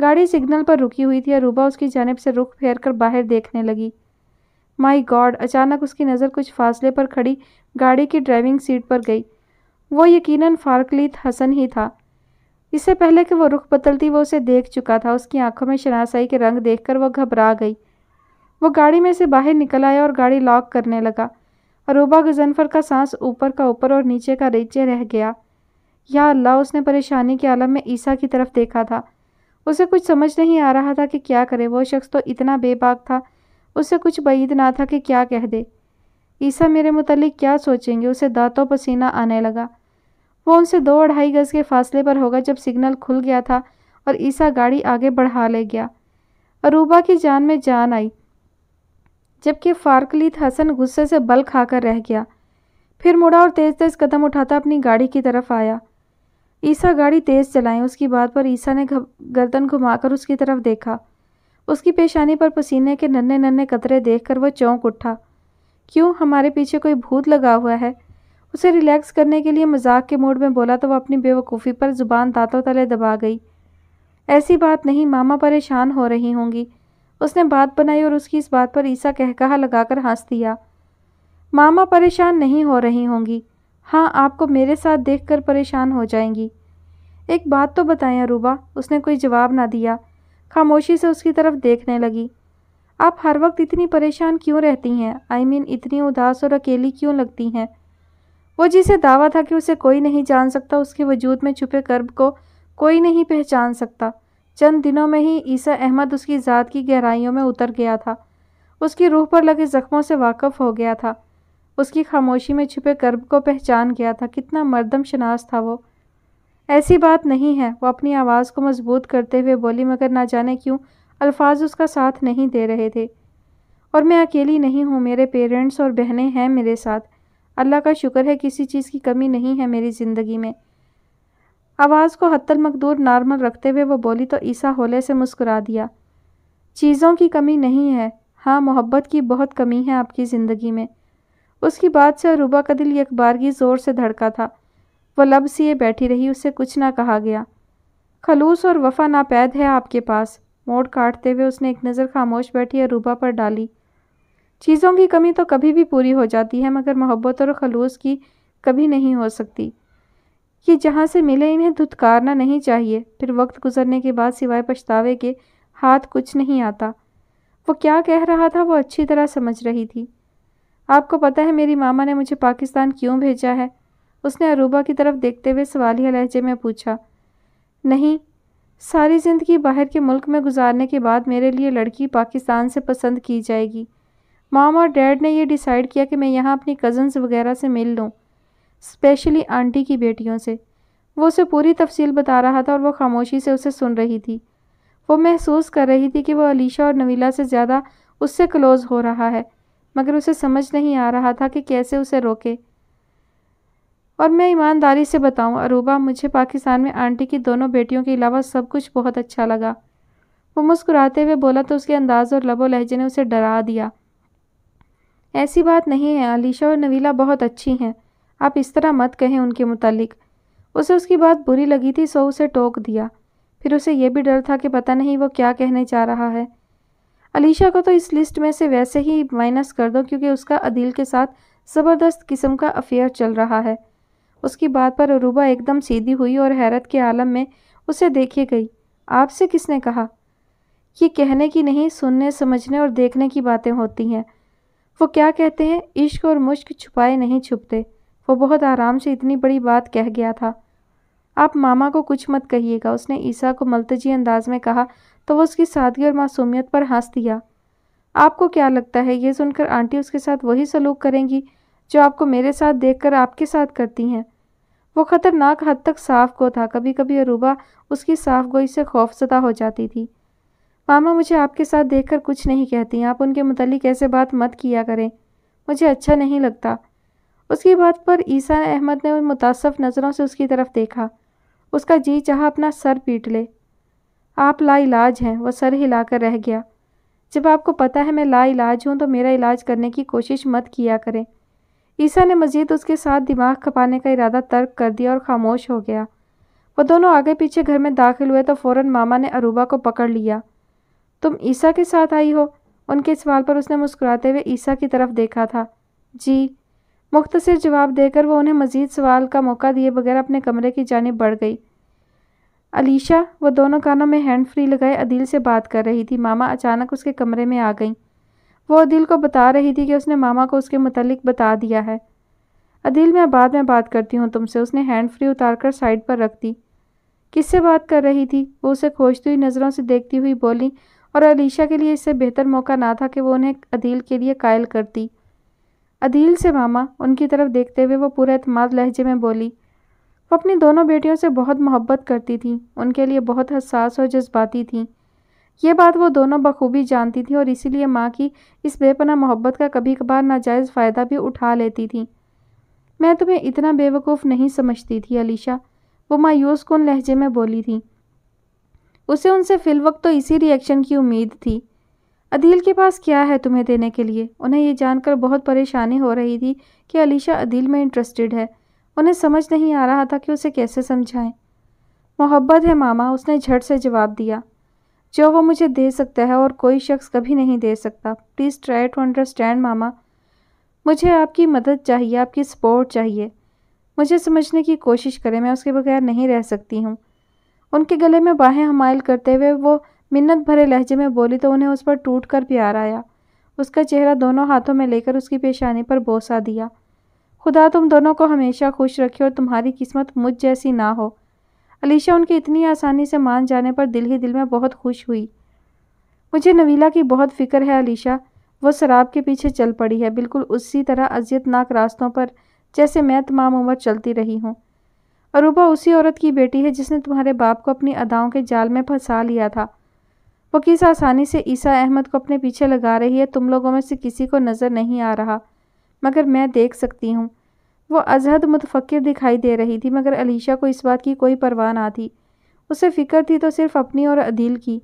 Speaker 1: गाड़ी सिग्नल पर रुकी हुई थी अरूबा उसकी जानब से रुख फेर कर बाहर देखने लगी माई गॉड अचानक उसकी नज़र कुछ फासले पर खड़ी गाड़ी की ड्राइविंग सीट पर गई वो यकीनन फारकलीत हसन ही था इससे पहले कि वो रुख बदलती वो उसे देख चुका था उसकी आंखों में शनासाई के रंग देखकर वो घबरा गई वो गाड़ी में से बाहर निकल आया और गाड़ी लॉक करने लगा अरूबा गजनफर का सांस ऊपर का ऊपर और नीचे का नीचे रह गया या अल्लाह उसने परेशानी के आलम में ईसा की तरफ देखा था उसे कुछ समझ नहीं आ रहा था कि क्या करे वो शख्स तो इतना बेबाक था उसे कुछ बईद ना था कि क्या कह दे ईसा मेरे मुतलिक क्या सोचेंगे उसे दांतों पसीना आने लगा वो उनसे दो अढ़ाई गज के फासले पर होगा जब सिग्नल खुल गया था और ईसा गाड़ी आगे बढ़ा ले गया अरूबा की जान में जान आई जबकि फारकलीत हसन गुस्से से बल खाकर रह गया फिर मुड़ा और तेज़ तेज़ कदम उठाता अपनी गाड़ी की तरफ आया ईसा गाड़ी तेज़ चलाएं उसकी बात पर ईसा ने गर्दन घुमाकर उसकी तरफ देखा उसकी पेशानी पर पसीने के नन्हे नन्हे कतरे देखकर वह चौंक उठा क्यों हमारे पीछे कोई भूत लगा हुआ है उसे रिलैक्स करने के लिए मजाक के मूड में बोला तो वह अपनी बेवकूफ़ी पर ज़ुबान दांतों तले दबा गई ऐसी बात नहीं मामा परेशान हो रही होंगी उसने बात बनाई और उसकी इस बात पर ईसा कहकहा लगाकर हंस दिया मामा परेशान नहीं हो रही होंगी हाँ आपको मेरे साथ देखकर परेशान हो जाएंगी एक बात तो बताएं अरूबा उसने कोई जवाब ना दिया खामोशी से उसकी तरफ देखने लगी आप हर वक्त इतनी परेशान क्यों रहती हैं आई I मीन mean, इतनी उदास और अकेली क्यों लगती हैं वो जिसे दावा था कि उसे कोई नहीं जान सकता उसके वजूद में छुपे कर्ब को कोई नहीं पहचान सकता चंद दिनों में ही ईसा अहमद उसकी ज़ात की गहराइयों में उतर गया था उसकी रूह पर लगे ज़ख्मों से वाकफ़ हो गया था उसकी खामोशी में छिपे कर्ब को पहचान गया था कितना मर्दम शनास था वो ऐसी बात नहीं है वो अपनी आवाज़ को मजबूत करते हुए बोली मगर ना जाने क्यों अल्फाज उसका साथ नहीं दे रहे थे और मैं अकेली नहीं हूँ मेरे पेरेंट्स और बहनें हैं मेरे साथ अल्लाह का शुक्र है किसी चीज़ की कमी नहीं है मेरी ज़िंदगी में आवाज़ को हतल मकदूर नॉर्मल रखते हुए वो बोली तो ईसा होले से मुस्कुरा दिया चीज़ों की कमी नहीं है हाँ मोहब्बत की बहुत कमी है आपकी ज़िंदगी में उसकी बात से रूबा का दिल यकबारगी ज़ोर से धड़का था वह लब सिए बैठी रही उसे कुछ ना कहा गया खलूस और वफा नापैद है आपके पास मोड़ काटते हुए उसने एक नज़र खामोश बैठी रूबा पर डाली चीज़ों की कमी तो कभी भी पूरी हो जाती है मगर मोहब्बत और खलूस की कभी नहीं हो सकती ये जहाँ से मिले इन्हें धुतकारना नहीं चाहिए फिर वक्त गुजरने के बाद सिवाय पछतावे के हाथ कुछ नहीं आता वो क्या कह रहा था वो अच्छी तरह समझ रही थी आपको पता है मेरी मामा ने मुझे पाकिस्तान क्यों भेजा है उसने अरूबा की तरफ देखते हुए सवालिया लहजे में पूछा नहीं सारी ज़िंदगी बाहर के मुल्क में गुजारने के बाद मेरे लिए लड़की पाकिस्तान से पसंद की जाएगी माम और डैड ने यह डिसाइड किया कि मैं यहाँ अपनी कज़न्स वगैरह से मिल लूँ स्पेशली आंटी की बेटियों से वो उसे पूरी तफसील बता रहा था और वो खामोशी से उसे सुन रही थी वो महसूस कर रही थी कि वो अलीशा और नवीला से ज़्यादा उससे क्लोज़ हो रहा है मगर उसे समझ नहीं आ रहा था कि कैसे उसे रोके और मैं ईमानदारी से बताऊं अरूबा मुझे पाकिस्तान में आंटी की दोनों बेटियों के अलावा सब कुछ बहुत अच्छा लगा वो मुस्कुराते हुए बोला तो उसके अंदाज और लबो लहजे ने उसे डरा दिया ऐसी बात नहीं है अलीशा और नवीला बहुत अच्छी हैं आप इस तरह मत कहें उनके मुतलिक उसे उसकी बात बुरी लगी थी सो उसे टोक दिया फिर उसे यह भी डर था कि पता नहीं वो क्या कहने जा रहा है अलीशा को तो इस लिस्ट में से वैसे ही माइनस कर दो क्योंकि उसका अदील के साथ ज़बरदस्त किस्म का अफेयर चल रहा है उसकी बात पर अरूबा एकदम सीधी हुई और हैरत के आलम में उसे देखी गई आपसे किसने कहा ये कहने की नहीं सुनने समझने और देखने की बातें होती हैं वो क्या कहते हैं इश्क और मुश्क छुपाए नहीं छुपते वो बहुत आराम से इतनी बड़ी बात कह गया था आप मामा को कुछ मत कहिएगा उसने ईसा को मलतजी अंदाज में कहा तो वह उसकी सादगी और मासूमियत पर हंस दिया आपको क्या लगता है ये सुनकर आंटी उसके साथ वही सलूक करेंगी जो आपको मेरे साथ देखकर आपके साथ करती हैं वो ख़तरनाक हद तक साफ गो था कभी कभी अरूबा उसकी साफ गोई से खौफजदा हो जाती थी मामा मुझे आपके साथ देखकर कुछ नहीं कहती आप उनके मुतलिक ऐसे बात मत किया करें मुझे अच्छा नहीं लगता उसकी बात पर ईसा अहमद ने उन मुतासफ़ नज़रों से उसकी तरफ़ देखा उसका जी चाह अपना सर पीट ले आप ला इलाज हैं वह सर हिलाकर रह गया जब आपको पता है मैं ला इलाज हूँ तो मेरा इलाज करने की कोशिश मत किया करें ईसा ने मजीद उसके साथ दिमाग खपाने का इरादा तर्क कर दिया और खामोश हो गया वह दोनों आगे पीछे घर में दाखिल हुए तो फ़ौर मामा ने अरूबा को पकड़ लिया तुम ईसा के साथ आई हो उनके सवाल पर उसने मुस्कुराते हुए ईसा की तरफ देखा था जी मुख्तर जवाब देकर वह उन्हें मज़ीद सवाल का मौका दिए बगैर अपने कमरे की जानब बढ़ गई अलीशा वह दोनों कानों में हैंड फ्री लगाए अदील से बात कर रही थी मामा अचानक उसके कमरे में आ गईं वो अदील को बता रही थी कि उसने मामा को उसके मतलब बता दिया है अदील मैं बाद में बात करती हूँ तुमसे उसने हैंड फ्री उतार कर साइड पर रख दी किससे बात कर रही थी वो उसे खोजती हुई नज़रों से देखती हुई बोली और अलीशा के लिए इससे बेहतर मौका ना था कि वो उन्हें अदील के लिए कायल करती अधील से मामा उनकी तरफ देखते हुए वो पूरे अतमाद लहजे में बोली वो अपनी दोनों बेटियों से बहुत मोहब्बत करती थी उनके लिए बहुत हसास और जज्बाती थी ये बात वो दोनों बखूबी जानती थी और इसीलिए माँ की इस बेपना मोहब्बत का कभी कभार नाजायज़ फ़ायदा भी उठा लेती थी मैं तुम्हें इतना बेवकूफ़ नहीं समझती थी अलीशा वो मायूस लहजे में बोली थी उसे उनसे फिलवक्त तो इसी रिएक्शन की उम्मीद थी अदील के पास क्या है तुम्हें देने के लिए उन्हें यह जानकर बहुत परेशानी हो रही थी कि अलीशा अदील में इंटरेस्टेड है उन्हें समझ नहीं आ रहा था कि उसे कैसे समझाएं मोहब्बत है मामा उसने झट से जवाब दिया जो वो मुझे दे सकता है और कोई शख्स कभी नहीं दे सकता प्लीज़ ट्राई टू अंडरस्टैंड मामा मुझे आपकी मदद चाहिए आपकी सपोर्ट चाहिए मुझे समझने की कोशिश करें मैं उसके बगैर नहीं रह सकती हूँ उनके गले में बाहें हमाइल करते हुए वो मिन्नत भरे लहजे में बोली तो उन्हें उस पर टूट कर प्यार आया उसका चेहरा दोनों हाथों में लेकर उसकी पेशानी पर बोसा दिया खुदा तुम दोनों को हमेशा खुश रखे और तुम्हारी किस्मत मुझ जैसी ना हो अलीशा उनकी इतनी आसानी से मान जाने पर दिल ही दिल में बहुत खुश हुई मुझे नवीला की बहुत फिक्र है अलीशा वो शराब के पीछे चल पड़ी है बिल्कुल उसी तरह अजियतनाक रास्तों पर जैसे मैं तमाम उम्र चलती रही हूँ अरूबा उसी औरत की बेटी है जिसने तुम्हारे बाप को अपनी अदाओं के जाल में फंसा लिया था वो किस आसानी से ईसा अहमद को अपने पीछे लगा रही है तुम लोगों में से किसी को नज़र नहीं आ रहा मगर मैं देख सकती हूँ वो अजहद मुतफ़िर दिखाई दे रही थी मगर अलीशा को इस बात की कोई परवाह ना थी उसे फ़िक्र थी तो सिर्फ अपनी और अदील की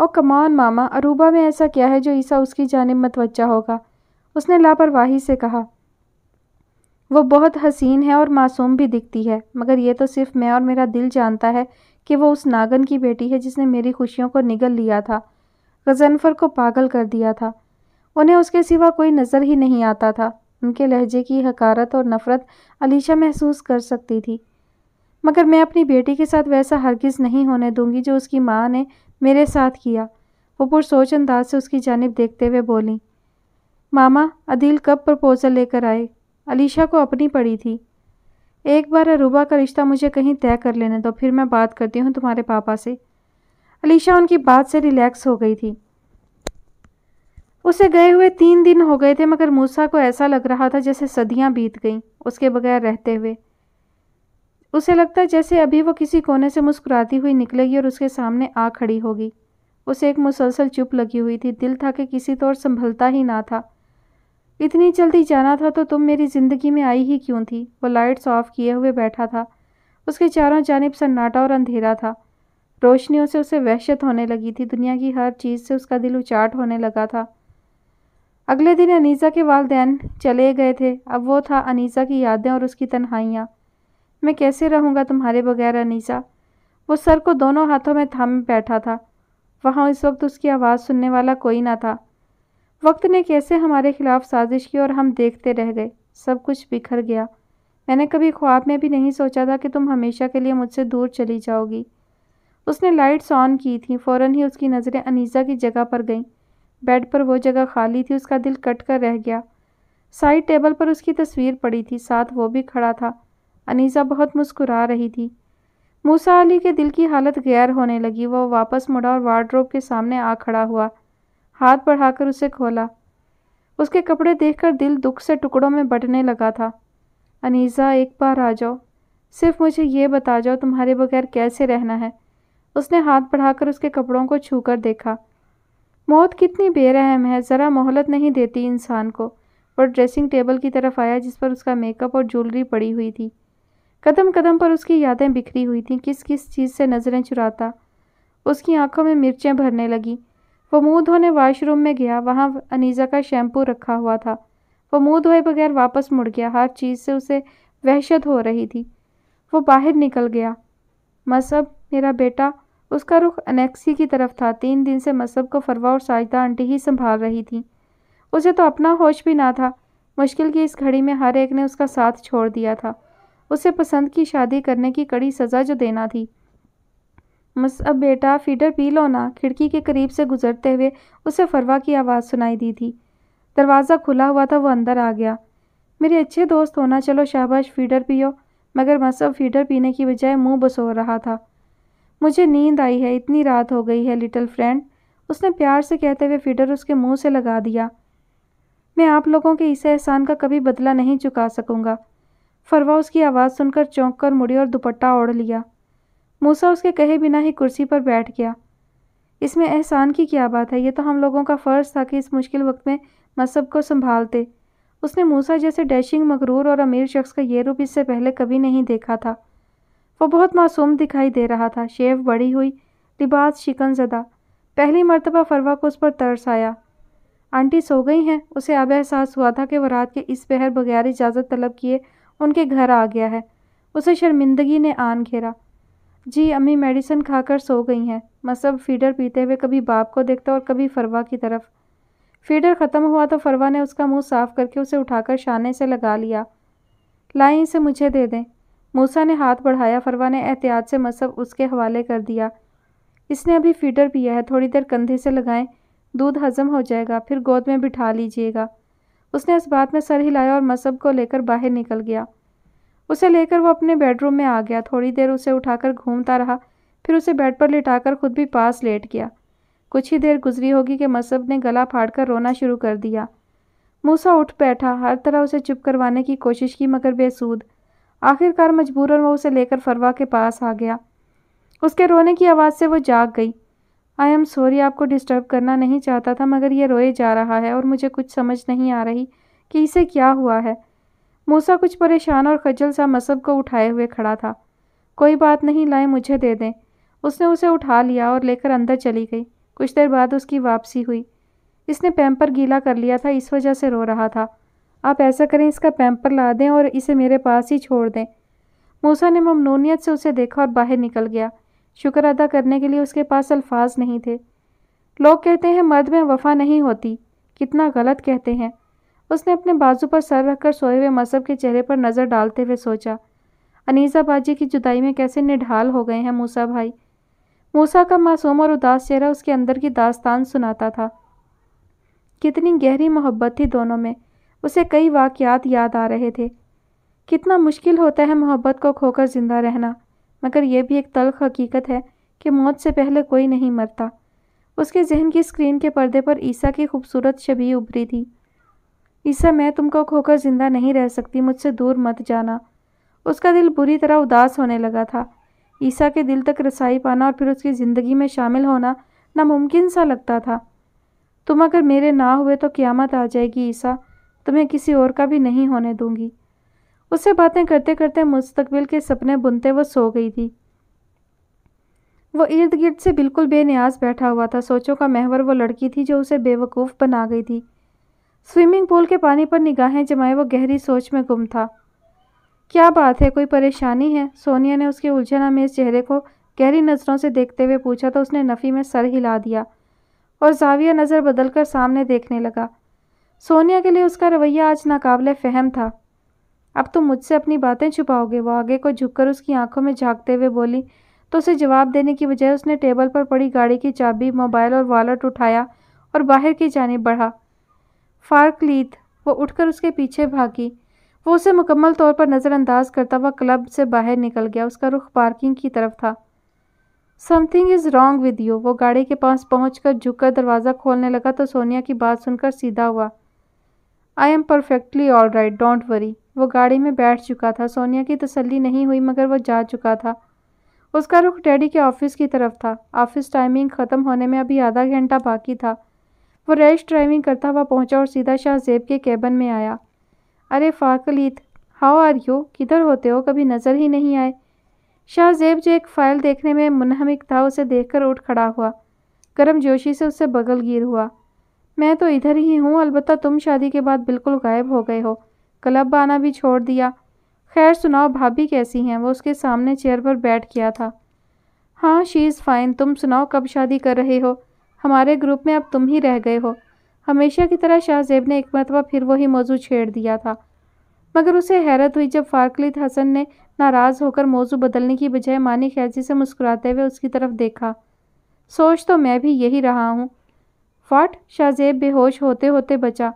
Speaker 1: ओ कमान मामा अरूबा में ऐसा क्या है जो ईसा उसकी जानब मतवजा होगा उसने लापरवाही से कहा वो बहुत हसीन है और मासूम भी दिखती है मगर ये तो सिर्फ मैं और मेरा दिल जानता है कि वो उस नागन की बेटी है जिसने मेरी खुशियों को निगल लिया था गजनफर को पागल कर दिया था उन्हें उसके सिवा कोई नज़र ही नहीं आता था उनके लहजे की हकारत और नफ़रत अलीशा महसूस कर सकती थी मगर मैं अपनी बेटी के साथ वैसा हरगिज़ नहीं होने दूंगी जो उसकी माँ ने मेरे साथ किया वो पुरसोच अंदाज से उसकी जानब देखते हुए बोली मामा अदील कब प्रपोज़ल लेकर आए अलीशा को अपनी पड़ी थी एक बार अरूबा का रिश्ता मुझे कहीं तय कर लेने दो फिर मैं बात करती हूँ तुम्हारे पापा से अलीशा उनकी बात से रिलैक्स हो गई थी उसे गए हुए तीन दिन हो गए थे मगर मूसा को ऐसा लग रहा था जैसे सदियाँ बीत गईं उसके बगैर रहते हुए उसे लगता जैसे अभी वो किसी कोने से मुस्कुराती हुई निकलेगी और उसके सामने आ खड़ी होगी उसे एक मुसलसल चुप लगी हुई थी दिल था कि किसी तौर तो संभलता ही ना था इतनी जल्दी जाना था तो तुम मेरी ज़िंदगी में आई ही क्यों थी वो लाइट्स ऑफ किए हुए बैठा था उसके चारों जानब सन्नाटा और अंधेरा था रोशनियों से उसे वहशत होने लगी थी दुनिया की हर चीज़ से उसका दिल उचाट होने लगा था अगले दिन अनीसा के वालदेन चले गए थे अब वो था अनीसा की यादें और उसकी तन्हाइयाँ मैं कैसे रहूँगा तुम्हारे बगैर अनीसा वो सर को दोनों हाथों में थाम बैठा था वहाँ इस वक्त उसकी आवाज़ सुनने वाला कोई ना था वक्त ने कैसे हमारे खिलाफ साजिश की और हम देखते रह गए सब कुछ बिखर गया मैंने कभी ख्वाब में भी नहीं सोचा था कि तुम हमेशा के लिए मुझसे दूर चली जाओगी उसने लाइट्स ऑन की थी फ़ौर ही उसकी नज़रें अनीज़ा की जगह पर गईं बेड पर वो जगह खाली थी उसका दिल कट कर रह गया साइड टेबल पर उसकी तस्वीर पड़ी थी साथ वो भी खड़ा था अनीज़ा बहुत मुस्कुरा रही थी मूसा अली के दिल की हालत गैर होने लगी वो वापस मुड़ा और वार्डरोब के सामने आ खड़ा हुआ हाथ बढ़ाकर उसे खोला उसके कपड़े देखकर दिल दुख से टुकड़ों में बटने लगा था अनीज़ा एक बार आ जाओ सिर्फ मुझे ये बता जाओ तुम्हारे बगैर कैसे रहना है उसने हाथ बढ़ाकर उसके कपड़ों को छू देखा मौत कितनी बेरहम है ज़रा मोहलत नहीं देती इंसान को और ड्रेसिंग टेबल की तरफ आया जिस पर उसका मेकअप और ज्वेलरी पड़ी हुई थी कदम कदम पर उसकी यादें बिखरी हुई थीं किस किस चीज़ से नज़रें चुराता उसकी आंखों में मिर्चें भरने लगीं वो मुंह धोने वॉशरूम में गया वहाँ अनीजा का शैम्पू रखा हुआ था वो मुंह धोए बगैर वापस मुड़ गया हर चीज़ से उसे वहशत हो रही थी वो बाहर निकल गया मसब मेरा बेटा उसका रुख अनेक्सी की तरफ था तीन दिन से मसब को फरवा और साजदा आंटी ही संभाल रही थी उसे तो अपना होश भी ना था मुश्किल की इस घड़ी में हर एक ने उसका साथ छोड़ दिया था उसे पसंद की शादी करने की कड़ी सज़ा जो देना थी अब बेटा फीडर पी लो ना खिड़की के करीब से गुजरते हुए उसे फरवा की आवाज़ सुनाई दी थी दरवाज़ा खुला हुआ था वो अंदर आ गया मेरे अच्छे दोस्त होना चलो शाबाश फीडर पियो मगर अब फीडर पीने की बजाय मुंह बसो रहा था मुझे नींद आई है इतनी रात हो गई है लिटिल फ्रेंड उसने प्यार से कहते हुए फीडर उसके मुँह से लगा दिया मैं आप लोगों के इस एहसान का कभी बदला नहीं चुका सकूँगा फरवा उसकी आवाज़ सुनकर चौंक कर मुड़ी और दुपट्टा ओढ़ लिया मूसा उसके कहे बिना ही कुर्सी पर बैठ गया इसमें एहसान की क्या बात है यह तो हम लोगों का फ़र्ज़ था कि इस मुश्किल वक्त में मसहब को संभालते उसने मूसा जैसे डैशिंग मकरूर और अमीर शख्स का ये रूप इससे पहले कभी नहीं देखा था वो बहुत मासूम दिखाई दे रहा था शेव बड़ी हुई लिबास शिकन ज़दा पहली मरतबा फरवा को उस पर तरस आया आंटी सो गई हैं उसे अब एहसास हुआ था कि वह रात के इस पहर बगैर इजाज़त तलब किए उनके घर आ गया है उसे शर्मिंदगी ने आन घेरा जी अम्मी मेडिसिन खाकर सो गई हैं मसब फीडर पीते हुए कभी बाप को देखता और कभी फरवा की तरफ फीडर ख़त्म हुआ तो फरवा ने उसका मुंह साफ करके उसे उठाकर शाने से लगा लिया लाएँ इसे मुझे दे दें मूसा ने हाथ बढ़ाया फरवा ने एहतियात से मसब उसके हवाले कर दिया इसने अभी फीडर पिया है थोड़ी देर कंधे से लगाएं दूध हजम हो जाएगा फिर गोद में बिठा लीजिएगा उसने इस बात में सर हिलाया और मसब को लेकर बाहर निकल गया उसे लेकर वो अपने बेडरूम में आ गया थोड़ी देर उसे उठाकर घूमता रहा फिर उसे बेड पर लिटाकर खुद भी पास लेट गया कुछ ही देर गुजरी होगी कि मसब ने गला फाड़कर रोना शुरू कर दिया मूसा उठ बैठा हर तरह उसे चुप करवाने की कोशिश की मगर बेसूद आखिरकार मजबूरन वो उसे लेकर फरवा के पास आ गया उसके रोने की आवाज़ से वो जाग गई आई एम सॉरी आपको डिस्टर्ब करना नहीं चाहता था मगर ये रोए जा रहा है और मुझे कुछ समझ नहीं आ रही कि इसे क्या हुआ है मूसा कुछ परेशान और खजल सा मसब को उठाए हुए खड़ा था कोई बात नहीं लाए मुझे दे दें उसने उसे उठा लिया और लेकर अंदर चली गई कुछ देर बाद उसकी वापसी हुई इसने पैम्पर गीला कर लिया था इस वजह से रो रहा था आप ऐसा करें इसका पैम्पर ला दें और इसे मेरे पास ही छोड़ दें मूसा ने ममनूनीत से उसे देखा और बाहर निकल गया शुक्र अदा करने के लिए उसके पास अल्फाज नहीं थे लोग कहते हैं मर्द में वफा नहीं होती कितना गलत कहते हैं उसने अपने बाजू पर सर रखकर सोए हुए मसब के चेहरे पर नज़र डालते हुए सोचा अनीसा बाजी की जुदाई में कैसे निढाल हो गए हैं मूसा भाई मूसा का मासूम और उदास चेहरा उसके अंदर की दास्तान सुनाता था कितनी गहरी मोहब्बत थी दोनों में उसे कई वाक्यात याद आ रहे थे कितना मुश्किल होता है मोहब्बत को खोकर ज़िंदा रहना मगर यह भी एक तलख हकीकत है कि मौत से पहले कोई नहीं मरता उसके जहन की स्क्रीन के पर्दे पर ईसा की खूबसूरत छवि उभरी थी ईसा मैं तुमको खोकर जिंदा नहीं रह सकती मुझसे दूर मत जाना उसका दिल बुरी तरह उदास होने लगा था ईसा के दिल तक रसाई पाना और फिर उसकी ज़िंदगी में शामिल होना नामुमकिन सा लगता था तुम अगर मेरे ना हुए तो क़्यामत आ जाएगी ईसा तुम्हें किसी और का भी नहीं होने दूंगी उससे बातें करते करते मुस्तकबिल के सपने बुनते वो सो गई थी वो इर्द गिर्द से बिल्कुल बेनियाज बैठा हुआ था सोचों का महवर वो लड़की थी जो उसे बेवकूफ़ बना गई थी स्विमिंग पूल के पानी पर निगाहें जमाए वो गहरी सोच में गुम था क्या बात है कोई परेशानी है सोनिया ने उसके उलझन इस चेहरे को गहरी नज़रों से देखते हुए पूछा तो उसने नफ़ी में सर हिला दिया और जाविया नज़र बदलकर सामने देखने लगा सोनिया के लिए उसका रवैया आज नाकबले फहम था अब तुम तो मुझसे अपनी बातें छुपाओगे वो आगे को झुककर उसकी आंखों में झांकते हुए बोली तो उसे जवाब देने की बजाय उसने टेबल पर पड़ी गाड़ी की चाबी मोबाइल और वॉलेट उठाया और बाहर की जाने बढ़ा फार्क लीथ वो उठकर उसके पीछे भागी वो उसे मुकम्मल तौर पर नज़रअंदाज करता हुआ क्लब से बाहर निकल गया उसका रुख पार्किंग की तरफ था something is wrong with you वो गाड़ी के पास पहुँच कर झुक कर दरवाज़ा खोलने लगा तो सोनिया की बात सुनकर सीधा हुआ I am perfectly all right don't worry वो गाड़ी में बैठ चुका था सोनिया की तसल्ली नहीं हुई मगर वो जा चुका था उसका रुख डैडी के ऑफिस की तरफ था ऑफिस टाइमिंग ख़त्म होने में अभी आधा घंटा बाकी था वो रैश ड्राइविंग करता हुआ पहुंचा और सीधा शाहजेब के कैबन में आया अरे फाकलीत हाउ आर यू किधर होते हो कभी नज़र ही नहीं आए शाहजेब जो एक फ़ाइल देखने में मुनहमिक था उसे देखकर उठ खड़ा हुआ गर्म जोशी से उससे बगल गिर हुआ मैं तो इधर ही हूँ अलबत्त तुम शादी के बाद बिल्कुल गायब हो गए हो क्लब आना भी छोड़ दिया खैर सुनाओ भाभी कैसी हैं वो उसके सामने चेयर पर बैठ गया था हाँ शी इज़ फ़ाइन तुम सुनाओ कब शादी कर रहे हो हमारे ग्रुप में अब तुम ही रह गए हो हमेशा की तरह शाहजेब ने एक मरतबा फिर वही मौजू छेड़ दिया था मगर उसे हैरत हुई जब फारकलित हसन ने नाराज़ होकर मौजू बदलने की बजाय मानी खैजी से मुस्कुराते हुए उसकी तरफ देखा सोच तो मैं भी यही रहा हूँ फाट शाहजेब बेहोश होते होते बचा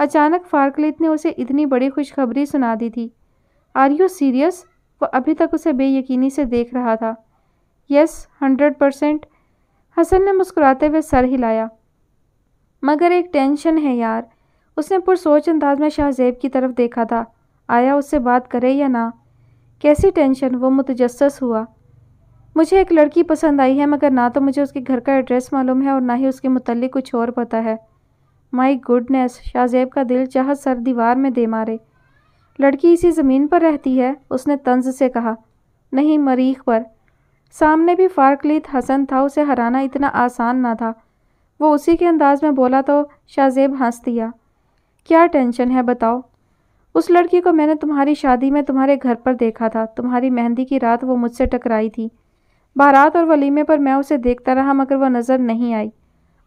Speaker 1: अचानक फारकलित ने उसे इतनी बड़ी खुशखबरी सुना दी थी आर यू सीरियस वह अभी तक उसे बेयकीनी से देख रहा था यस हंड्रेड परसेंट हसन ने मुस्कुराते हुए सर हिलाया मगर एक टेंशन है यार उसने पुरसोच अंदाज में शाहजेब की तरफ देखा था आया उससे बात करे या ना कैसी टेंशन वो मुतजस हुआ मुझे एक लड़की पसंद आई है मगर ना तो मुझे उसके घर का एड्रेस मालूम है और ना ही उसके मुतलिक कुछ और पता है माई गुडनेस शाहजेब का दिल चाह सर दीवार में दे मारे लड़की इसी ज़मीन पर रहती है उसने तंज से कहा नहीं मरीख पर सामने भी फारकलीत हसन था उसे हराना इतना आसान ना था वो उसी के अंदाज में बोला तो शाहजेब हंस दिया क्या टेंशन है बताओ उस लड़की को मैंने तुम्हारी शादी में तुम्हारे घर पर देखा था तुम्हारी मेहंदी की रात वो मुझसे टकराई थी बारात और वलीमे पर मैं उसे देखता रहा मगर वह नज़र नहीं आई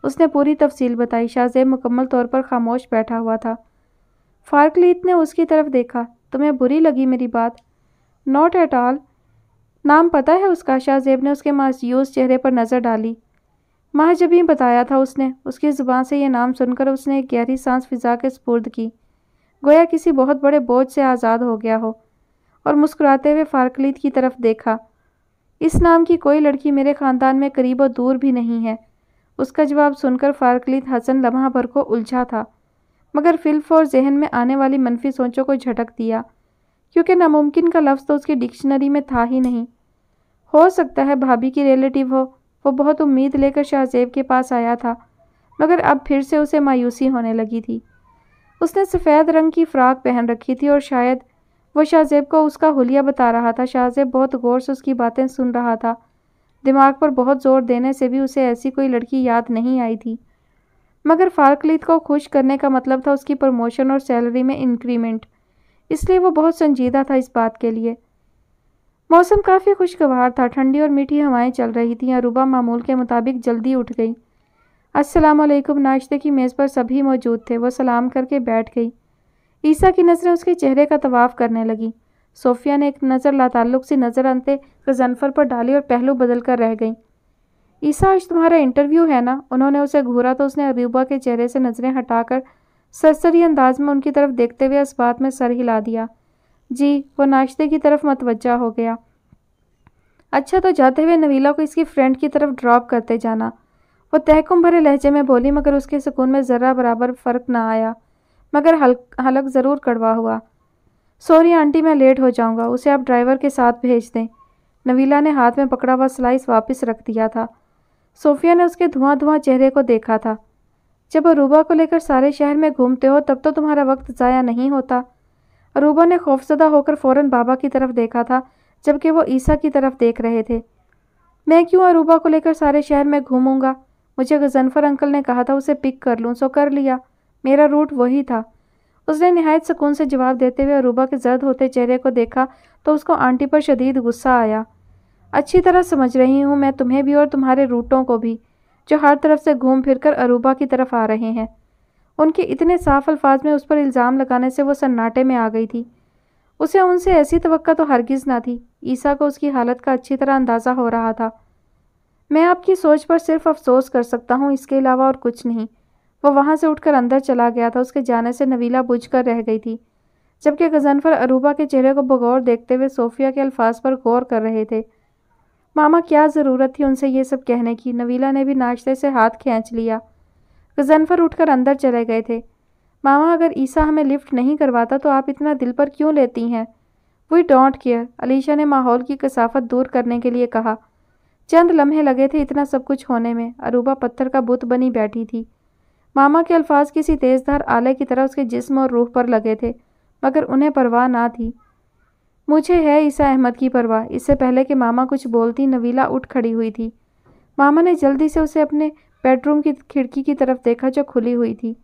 Speaker 1: उसने पूरी तफसील बताई शाहजेब मुकम्मल तौर पर खामोश बैठा हुआ था फारकलीत ने उसकी तरफ देखा तुम्हें बुरी लगी मेरी बात नॉट एट ऑल नाम पता है उसका शाहजेब ने उसके मायूस चेहरे पर नज़र डाली महाजबी बताया था उसने उसकी ज़ुबान से यह नाम सुनकर उसने एक गहरी सांस फिजा के स्पूर्द की गोया किसी बहुत बड़े बोझ से आज़ाद हो गया हो और मुस्कुराते हुए फारकलीद की तरफ देखा इस नाम की कोई लड़की मेरे ख़ानदान में करीब और दूर भी नहीं है उसका जवाब सुनकर फारकलीद हसन लम्हा भर को उलझा था मगर फिल्फ और जहन में आने वाली मनफी सोचों को झटक दिया क्योंकि नामुमकिन का लफ्ज़ तो उसकी डिक्शनरी में था ही नहीं हो सकता है भाभी की रिलेटिव हो वो बहुत उम्मीद लेकर शाहजेब के पास आया था मगर अब फिर से उसे मायूसी होने लगी थी उसने सफ़ेद रंग की फ़्राक पहन रखी थी और शायद वो शाहजेब को उसका हुलिया बता रहा था शाहजेब बहुत गौर से उसकी बातें सुन रहा था दिमाग पर बहुत ज़ोर देने से भी उसे ऐसी कोई लड़की याद नहीं आई थी मगर फारकलीत को खुश करने का मतलब था उसकी प्रमोशन और सैलरी में इंक्रीमेंट इसलिए वो बहुत संजीदा था इस बात के लिए मौसम काफ़ी खुशगवार था ठंडी और मीठी हवाएं चल रही थीं अरूबा मामूल के मुताबिक जल्दी उठ गई अस्सलाम वालेकुम नाश्ते की मेज़ पर सभी मौजूद थे वह सलाम करके बैठ गई ईसा की नज़रें उसके चेहरे का तवाफ़ करने लगी सोफिया ने एक नज़र लाताल्लुक सी नज़र अनते गजनफर तो पर डाली और पहलू बदल कर रह गई ईसा आज तुम्हारा इंटरव्यू है ना उन्होंने उसे घूरा तो उसने अरूबा के चेहरे से नज़रें हटाकर सरसरी अंदाज में उनकी तरफ देखते हुए उस बात में सर हिला दिया जी वो नाश्ते की तरफ मतवजा हो गया अच्छा तो जाते हुए नवीला को इसकी फ्रेंड की तरफ ड्रॉप करते जाना वो तहकुम भरे लहजे में बोली मगर उसके सुकून में ज़रा बराबर फ़र्क ना आया मगर हल्क हलक ज़रूर कड़वा हुआ सॉरी आंटी मैं लेट हो जाऊंगा उसे आप ड्राइवर के साथ भेज दें नवीला ने हाथ में पकड़ा हुआ स्लाइस वापस रख दिया था सोफिया ने उसके धुआं धुआं चेहरे को देखा था जब अरूबा को लेकर सारे शहर में घूमते हो तब तो तुम्हारा वक्त ज़ाया नहीं होता अरूबा ने खौफजदा होकर फ़ौर बाबा की तरफ देखा था जबकि वो ईसा की तरफ देख रहे थे मैं क्यों अरूबा को लेकर सारे शहर में घूमूंगा मुझे गजनफर अंकल ने कहा था उसे पिक कर लूँ सो कर लिया मेरा रूट वही था उसने नहायत सुकून से जवाब देते हुए अरूबा के जर्द होते चेहरे को देखा तो उसको आंटी पर शदीद गुस्सा आया अच्छी तरह समझ रही हूँ मैं तुम्हें भी और तुम्हारे रूटों को भी जो हर तरफ से घूम फिर कर अरूबा की तरफ आ रहे हैं उनके इतने साफ अल्फाज में उस पर इल्ज़ाम लगाने से वो सन्नाटे में आ गई थी उसे उनसे ऐसी तवक्का तो हरगिज़ ना थी ईसा को उसकी हालत का अच्छी तरह अंदाज़ा हो रहा था मैं आपकी सोच पर सिर्फ अफसोस कर सकता हूँ इसके अलावा और कुछ नहीं वो वहाँ से उठकर अंदर चला गया था उसके जाने से नवीला बुझ कर रह गई थी जबकि गजनफर अरूबा के चेहरे को बगौर देखते हुए सोफिया के अल्फाज पर गौर कर रहे थे मामा क्या ज़रूरत थी उनसे ये सब कहने की नवीला ने भी नाश्ते से हाथ खींच लिया गजनफर उठकर अंदर चले गए थे मामा अगर ईसा हमें लिफ्ट नहीं करवाता तो आप इतना दिल पर क्यों लेती हैं वी डोंट केयर अलीशा ने माहौल की कसाफत दूर करने के लिए कहा चंद लम्हे लगे थे इतना सब कुछ होने में अरूबा पत्थर का बुत बनी बैठी थी मामा के अल्फाज किसी तेज़धार आले की तरह उसके जिस्म और रूह पर लगे थे मगर उन्हें परवाह ना थी मुझे है ईसा अहमद की परवाह इससे पहले कि मामा कुछ बोलती नवीला उठ खड़ी हुई थी मामा ने जल्दी से उसे अपने बेडरूम की खिड़की की तरफ देखा जो खुली हुई थी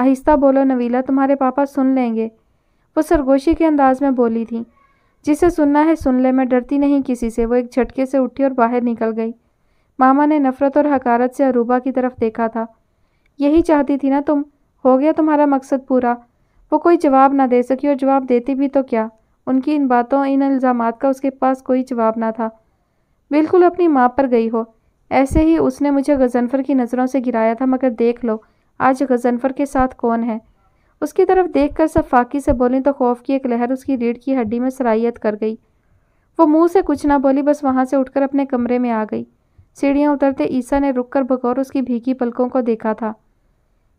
Speaker 1: आहिस्ता बोलो नवीला तुम्हारे पापा सुन लेंगे वो सरगोशी के अंदाज में बोली थी जिसे सुनना है सुन ले मैं डरती नहीं किसी से वो एक झटके से उठी और बाहर निकल गई मामा ने नफ़रत और हकारत से अरूबा की तरफ देखा था यही चाहती थी ना तुम हो गया तुम्हारा मकसद पूरा वो कोई जवाब ना दे सकी और जवाब देती भी तो क्या उनकी इन बातों इन इल्ज़ाम का उसके पास कोई जवाब ना था बिल्कुल अपनी माँ पर गई हो ऐसे ही उसने मुझे गजनफर की नज़रों से गिराया था मगर देख लो आज गजनफर के साथ कौन है उसकी तरफ देख कर सफाकी से बोली तो खौफ की एक लहर उसकी रीढ़ की हड्डी में सराहियत कर गई वो मुंह से कुछ ना बोली बस वहाँ से उठकर अपने कमरे में आ गई सीढ़ियाँ उतरते ईसा ने रुक कर बगौर उसकी भीगी पलकों को देखा था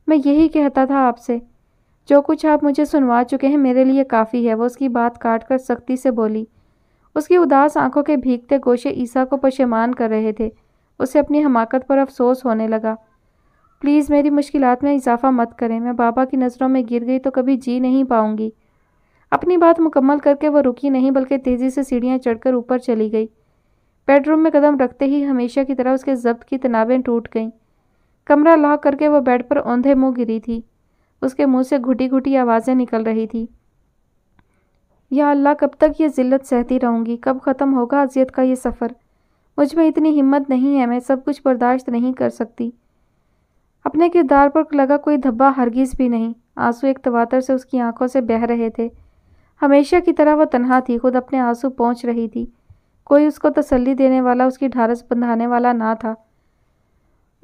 Speaker 1: मैं यही कहता था आपसे जो कुछ आप मुझे सुनवा चुके हैं मेरे लिए काफ़ी है वो उसकी बात काट कर सख्ती से बोली उसकी उदास आंखों के भीगते गोशे ईसा को पशेमान कर रहे थे उसे अपनी हमाकत पर अफसोस होने लगा प्लीज़ मेरी मुश्किलात में इजाफ़ा मत करें मैं बाबा की नज़रों में गिर गई तो कभी जी नहीं पाऊँगी अपनी बात मुकम्मल करके वह रुकी नहीं बल्कि तेज़ी से सीढ़ियाँ चढ़कर ऊपर चली गई बेडरूम में कदम रखते ही हमेशा की तरह उसके जब्त की तनावें टूट गईं कमरा लॉक करके वह बेड पर औंधे मुँह गिरी थी उसके मुंह से घुटी घुटी आवाज़ें निकल रही थी या अल्लाह कब तक ये जिल्लत सहती रहूँगी कब ख़त्म होगा अजियत का ये सफ़र मुझ में इतनी हिम्मत नहीं है मैं सब कुछ बर्दाश्त नहीं कर सकती अपने किरदार पर लगा कोई धब्बा हरगिज़ भी नहीं आंसू एक तवातर से उसकी आंखों से बह रहे थे हमेशा की तरह वह तनहा थी खुद अपने आंसू पहुँच रही थी कोई उसको तसल्ली देने वाला उसकी ढारस बंधाने वाला ना था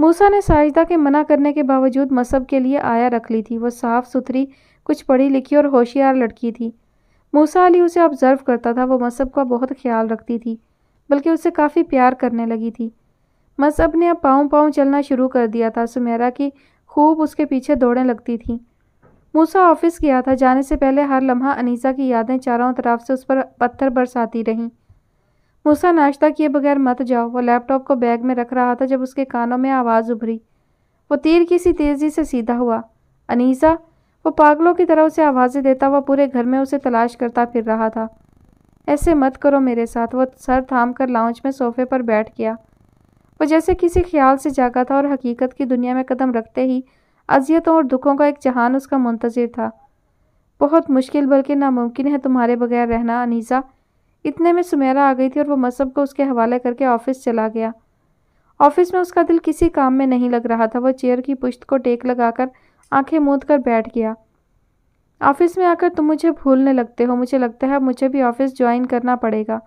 Speaker 1: मूसा ने साजदा के मना करने के बावजूद मसब के लिए आया रख ली थी वह साफ़ सुथरी कुछ पढ़ी लिखी और होशियार लड़की थी मूसा अली उसे ऑब्ज़र्व करता था वो मसहब का बहुत ख्याल रखती थी बल्कि उसे काफ़ी प्यार करने लगी थी मसहब ने अब पाँव पाँव चलना शुरू कर दिया था सुमेरा की खूब उसके पीछे दौड़ने लगती थी मूसा ऑफिस गया था जाने से पहले हर लम्हा अनीसा की यादें चारों तरफ से उस पर पत्थर बरसाती रहीं मूसा नाश्ता किए बगैर मत जाओ वो लैपटॉप को बैग में रख रहा था जब उसके कानों में आवाज़ उभरी वो तीर किसी तेज़ी से सीधा हुआ अनीसा वो पागलों की तरह उसे आवाज़ें देता हुआ पूरे घर में उसे तलाश करता फिर रहा था ऐसे मत करो मेरे साथ वो सर थाम कर लाउंज में सोफे पर बैठ गया वो जैसे किसी ख्याल से जागा था और हकीकत की दुनिया में कदम रखते ही अजियतों और दुखों का एक जहान उसका मुंतजर था बहुत मुश्किल बल्कि नामुमकिन है तुम्हारे बगैर रहना अनीसा इतने में सुमेरा आ गई थी और वो मसब को उसके हवाले करके ऑफिस चला गया ऑफिस में उसका दिल किसी काम में नहीं लग रहा था वह चेयर की पुश्त को टेक लगाकर आंखें मूंद कर बैठ गया ऑफिस में आकर तुम मुझे भूलने लगते हो मुझे लगता है अब मुझे भी ऑफिस ज्वाइन करना पड़ेगा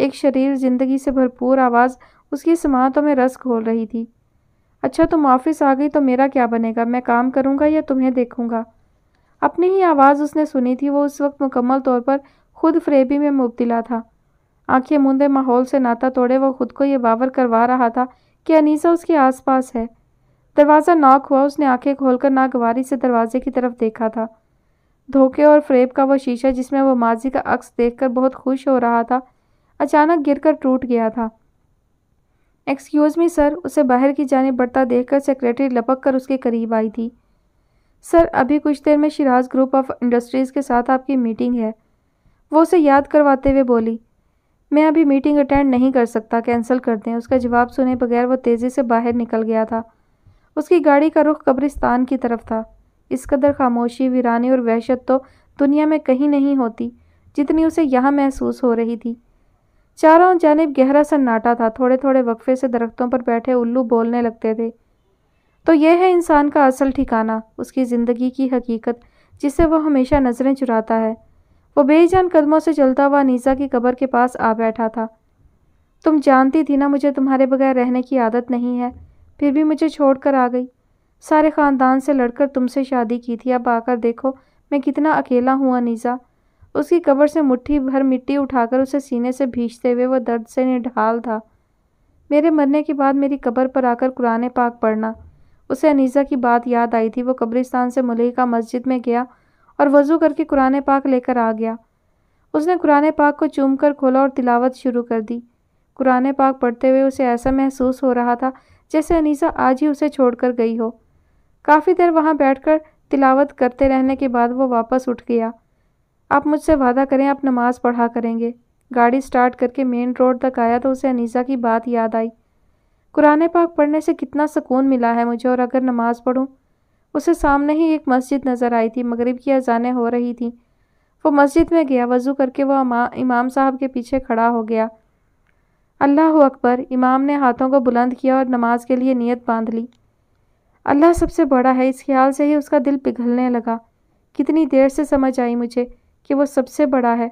Speaker 1: एक शरीर जिंदगी से भरपूर आवाज़ उसकी समातों में रस घोल रही थी अच्छा तुम ऑफिस आ गई तो मेरा क्या बनेगा मैं काम करूँगा या तुम्हें देखूँगा अपनी ही आवाज़ उसने सुनी थी वो उस वक्त मुकम्मल तौर पर खुद फ्रेबी में मुबतला था आंखें मुंदे माहौल से नाता तोड़े वो खुद को ये बावर करवा रहा था कि अनीसा उसके आसपास है दरवाज़ा नॉक हुआ उसने आंखें खोलकर नागवारी से दरवाजे की तरफ देखा था धोखे और फ्रेब का वो शीशा जिसमें वो माजी का अक्स देखकर बहुत खुश हो रहा था अचानक गिरकर टूट गया था एक्सक्यूज़ मी सर उसे बाहर की जाने बढ़ता देखकर सेक्रेटरी लपक कर उसके करीब आई थी सर अभी कुछ देर में शिराज ग्रुप ऑफ इंडस्ट्रीज़ के साथ आपकी मीटिंग है वो उसे याद करवाते हुए बोली मैं अभी मीटिंग अटेंड नहीं कर सकता कैंसिल कर दें उसका जवाब सुने बगैर वो तेज़ी से बाहर निकल गया था उसकी गाड़ी का रुख कब्रिस्तान की तरफ था इस कदर खामोशी वीरानी और वहशत तो दुनिया में कहीं नहीं होती जितनी उसे यहाँ महसूस हो रही थी चारों जानब गहरा सन्नाटा था थोड़े थोड़े वक्फे से दरख्तों पर बैठे उल्लू बोलने लगते थे तो यह है इंसान का असल ठिकाना उसकी ज़िंदगी की हकीकत जिसे वह हमेशा नज़रें चुराता है वो बेजान कदमों से चलता हुआ अनीसा की कब्र के पास आ बैठा था तुम जानती थी ना मुझे तुम्हारे बगैर रहने की आदत नहीं है फिर भी मुझे छोड़ कर आ गई सारे ख़ानदान से लड़कर तुमसे शादी की थी अब आकर देखो मैं कितना अकेला हूँ अनीसा उसकी कब्र से मुट्ठी भर मिट्टी उठाकर उसे सीने से भींचते हुए वह दर्द से निढाल था मेरे मरने के बाद मेरी कब्र पर आकर कुरान पाक पढ़ना उसे अनीसा की बात याद आई थी वो कब्रिस्तान से मलिका मस्जिद में गया और वज़ू करके कुरान पाक लेकर आ गया उसने कुरान पाक को चूम कर खोला और तिलावत शुरू कर दी कुरान पाक पढ़ते हुए उसे ऐसा महसूस हो रहा था जैसे अनीसा आज ही उसे छोड़कर गई हो काफ़ी देर वहाँ बैठकर तिलावत करते रहने के बाद वो वापस उठ गया आप मुझसे वादा करें आप नमाज़ पढ़ा करेंगे गाड़ी स्टार्ट करके मेन रोड तक आया तो उसे अनीसा की बात याद आई कुरान पाक पढ़ने से कितना सुकून मिला है मुझे और अगर नमाज़ पढ़ूँ उसे सामने ही एक मस्जिद नज़र आई थी मगरिब की अजानें हो रही थी वो मस्जिद में गया वज़ू करके वह इमाम साहब के पीछे खड़ा हो गया अल्लाह अकबर इमाम ने हाथों को बुलंद किया और नमाज के लिए नीयत बांध ली अल्लाह सबसे बड़ा है इस ख्याल से ही उसका दिल पिघलने लगा कितनी देर से समझ आई मुझे कि वो सबसे बड़ा है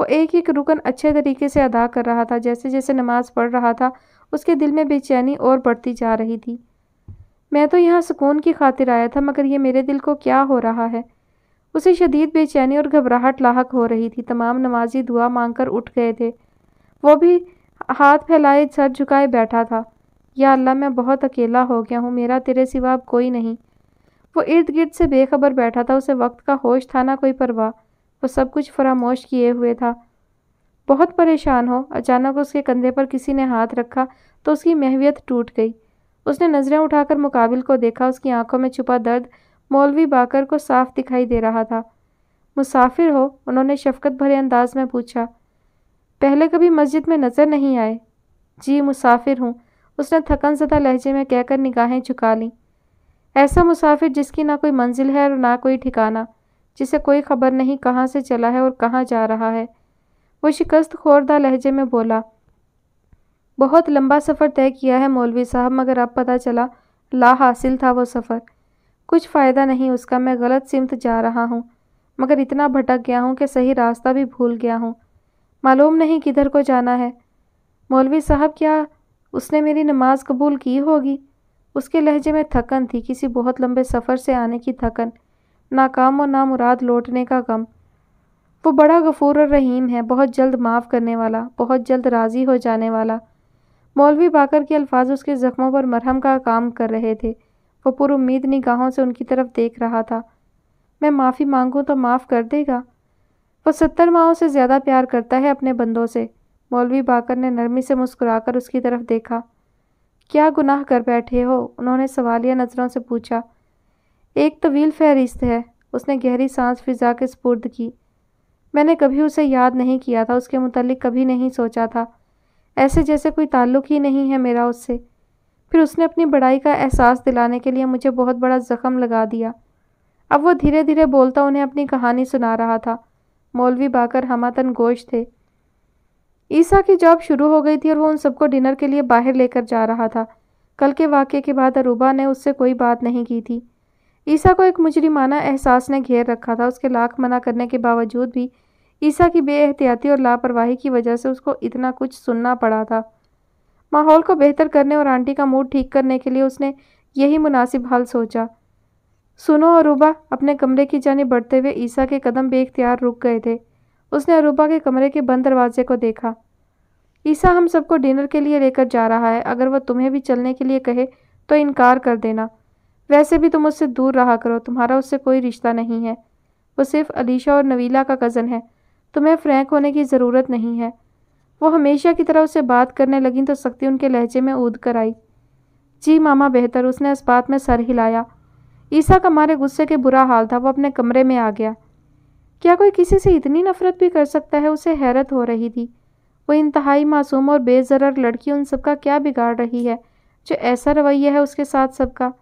Speaker 1: वो एक एक रुकन अच्छे तरीके से अदा कर रहा था जैसे जैसे नमाज़ पढ़ रहा था उसके दिल में बेचैनी और बढ़ती जा रही थी मैं तो यहाँ सुकून की खातिर आया था मगर ये मेरे दिल को क्या हो रहा है उसे शदीद बेचैनी और घबराहट लाक हो रही थी तमाम नमाजी दुआ मांगकर उठ गए थे वो भी हाथ फैलाए सर झुकाए बैठा था या अल्लाह मैं बहुत अकेला हो गया हूँ मेरा तेरे सिवा कोई नहीं वो इर्द गिर्द से बेखबर बैठा था उसे वक्त का होश था ना कोई परवाह वो सब कुछ फरामोश किए हुए था बहुत परेशान हो अचानक उसके कंधे पर किसी ने हाथ रखा तो उसकी महवियत टूट गई उसने नज़रें उठाकर मुकाबिल को देखा उसकी आंखों में छुपा दर्द मौलवी बाकर को साफ दिखाई दे रहा था मुसाफिर हो उन्होंने शफकत भरे अंदाज में पूछा पहले कभी मस्जिद में नज़र नहीं आए जी मुसाफिर हूँ उसने थकन सदा लहजे में कहकर निगाहें झुका लीं ऐसा मुसाफिर जिसकी ना कोई मंजिल है और ना कोई ठिकाना जिसे कोई खबर नहीं कहाँ से चला है और कहाँ जा रहा है वो शिकस्त खोरदा लहजे में बोला बहुत लंबा सफ़र तय किया है मौलवी साहब मगर अब पता चला ला हासिल था वो सफ़र कुछ फ़ायदा नहीं उसका मैं गलत सिमत जा रहा हूँ मगर इतना भटक गया हूँ कि सही रास्ता भी भूल गया हूँ मालूम नहीं किधर को जाना है मौलवी साहब क्या उसने मेरी नमाज कबूल की होगी उसके लहजे में थकन थी किसी बहुत लंबे सफ़र से आने की थकन नाकाम और ना मुराद लौटने का गम वो बड़ा गफूर और रहीम है बहुत जल्द माफ़ करने वाला बहुत जल्द राज़ी हो जाने वाला मौलवी बाकर के अल्फाज उसके ज़ख्मों पर मरहम का काम कर रहे थे वो पुरुद निगाहों से उनकी तरफ देख रहा था मैं माफ़ी मांगूँ तो माफ़ कर देगा वो सत्तर माहों से ज़्यादा प्यार करता है अपने बंदों से मौलवी बाकर ने नरमी से मुस्कुराकर उसकी तरफ देखा क्या गुनाह कर बैठे हो उन्होंने सवालिया नज़रों से पूछा एक तवील तो फहरिस्त है उसने गहरी सांस फिजा के स्पुर्द की मैंने कभी उसे याद नहीं किया था उसके मुतलिक कभी नहीं सोचा था ऐसे जैसे कोई ताल्लुक़ ही नहीं है मेरा उससे फिर उसने अपनी बड़ाई का एहसास दिलाने के लिए मुझे बहुत बड़ा ज़ख़म लगा दिया अब वो धीरे धीरे बोलता उन्हें अपनी कहानी सुना रहा था मौलवी बाकर हमातन गोश थे ईसा की जॉब शुरू हो गई थी और वो उन सबको डिनर के लिए बाहर लेकर जा रहा था कल के वाक़े के बाद अरूबा ने उससे कोई बात नहीं की थी ईसा को एक मुजरिमाना एहसास ने घेर रखा था उसके लाख मना करने के बावजूद भी ईसा की बेहतियाती और लापरवाही की वजह से उसको इतना कुछ सुनना पड़ा था माहौल को बेहतर करने और आंटी का मूड ठीक करने के लिए उसने यही मुनासिब हाल सोचा सुनो अरूबा अपने कमरे की जानी बढ़ते हुए ईसा के कदम बेख्तियार रुक गए थे उसने अरूबा के कमरे के बंद दरवाजे को देखा ईसा हम सबको डिनर के लिए लेकर जा रहा है अगर वह तुम्हें भी चलने के लिए कहे तो इनकार कर देना वैसे भी तुम उससे दूर रहा करो तुम्हारा उससे कोई रिश्ता नहीं है वो सिर्फ अलीशा और नवीला का कज़न है तुम्हें फ्रैंक होने की ज़रूरत नहीं है वो हमेशा की तरह उससे बात करने लगी तो सख्ती उनके लहजे में ऊद कर आई जी मामा बेहतर उसने इस बात में सर हिलाया ईसा का मारे गुस्से के बुरा हाल था वो अपने कमरे में आ गया क्या कोई किसी से इतनी नफरत भी कर सकता है उसे हैरत हो रही थी वो इंतहाई मासूम और बेजरर लड़की उन सबका क्या बिगाड़ रही है जो ऐसा रवैया है उसके साथ सबका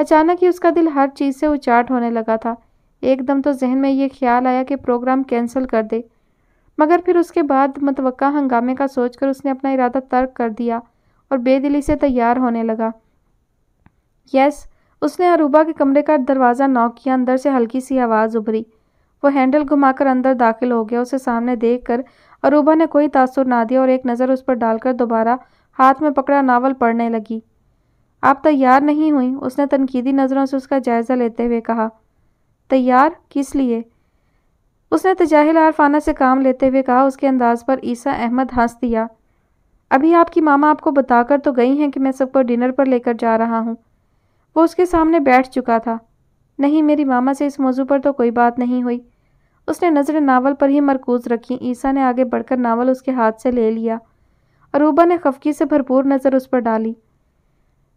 Speaker 1: अचानक ही उसका दिल हर चीज़ से उचाट होने लगा था एकदम तो जहन में ये ख्याल आया कि प्रोग्राम कैंसिल कर दे मगर फिर उसके बाद मतवक़ा हंगामे का सोचकर उसने अपना इरादा तर्क कर दिया और बेदिली से तैयार होने लगा यस उसने अरूबा के कमरे का दरवाज़ा नॉक किया अंदर से हल्की सी आवाज़ उभरी वो हैंडल घुमाकर अंदर दाखिल हो गया उसे सामने देख कर अरूबा ने कोई तासुर ना दिया और एक नज़र उस पर डालकर दोबारा हाथ में पकड़ा नावल पढ़ने लगी आप तैयार नहीं हुई उसने तनकीदी नज़रों से उसका जायज़ा लेते हुए कहा तैयार किस लिए उसने तजाहिल आरफाना से काम लेते हुए कहा उसके अंदाज पर ईसा अहमद हंस दिया अभी आपकी मामा आपको बताकर तो गई हैं कि मैं सबको डिनर पर लेकर जा रहा हूँ वो उसके सामने बैठ चुका था नहीं मेरी मामा से इस मौजू पर तो कोई बात नहीं हुई उसने नज़र नावल पर ही मरकूज़ रखी ईसा ने आगे बढ़कर नावल उसके हाथ से ले लिया अरूबा ने खफकी से भरपूर नज़र उस पर डाली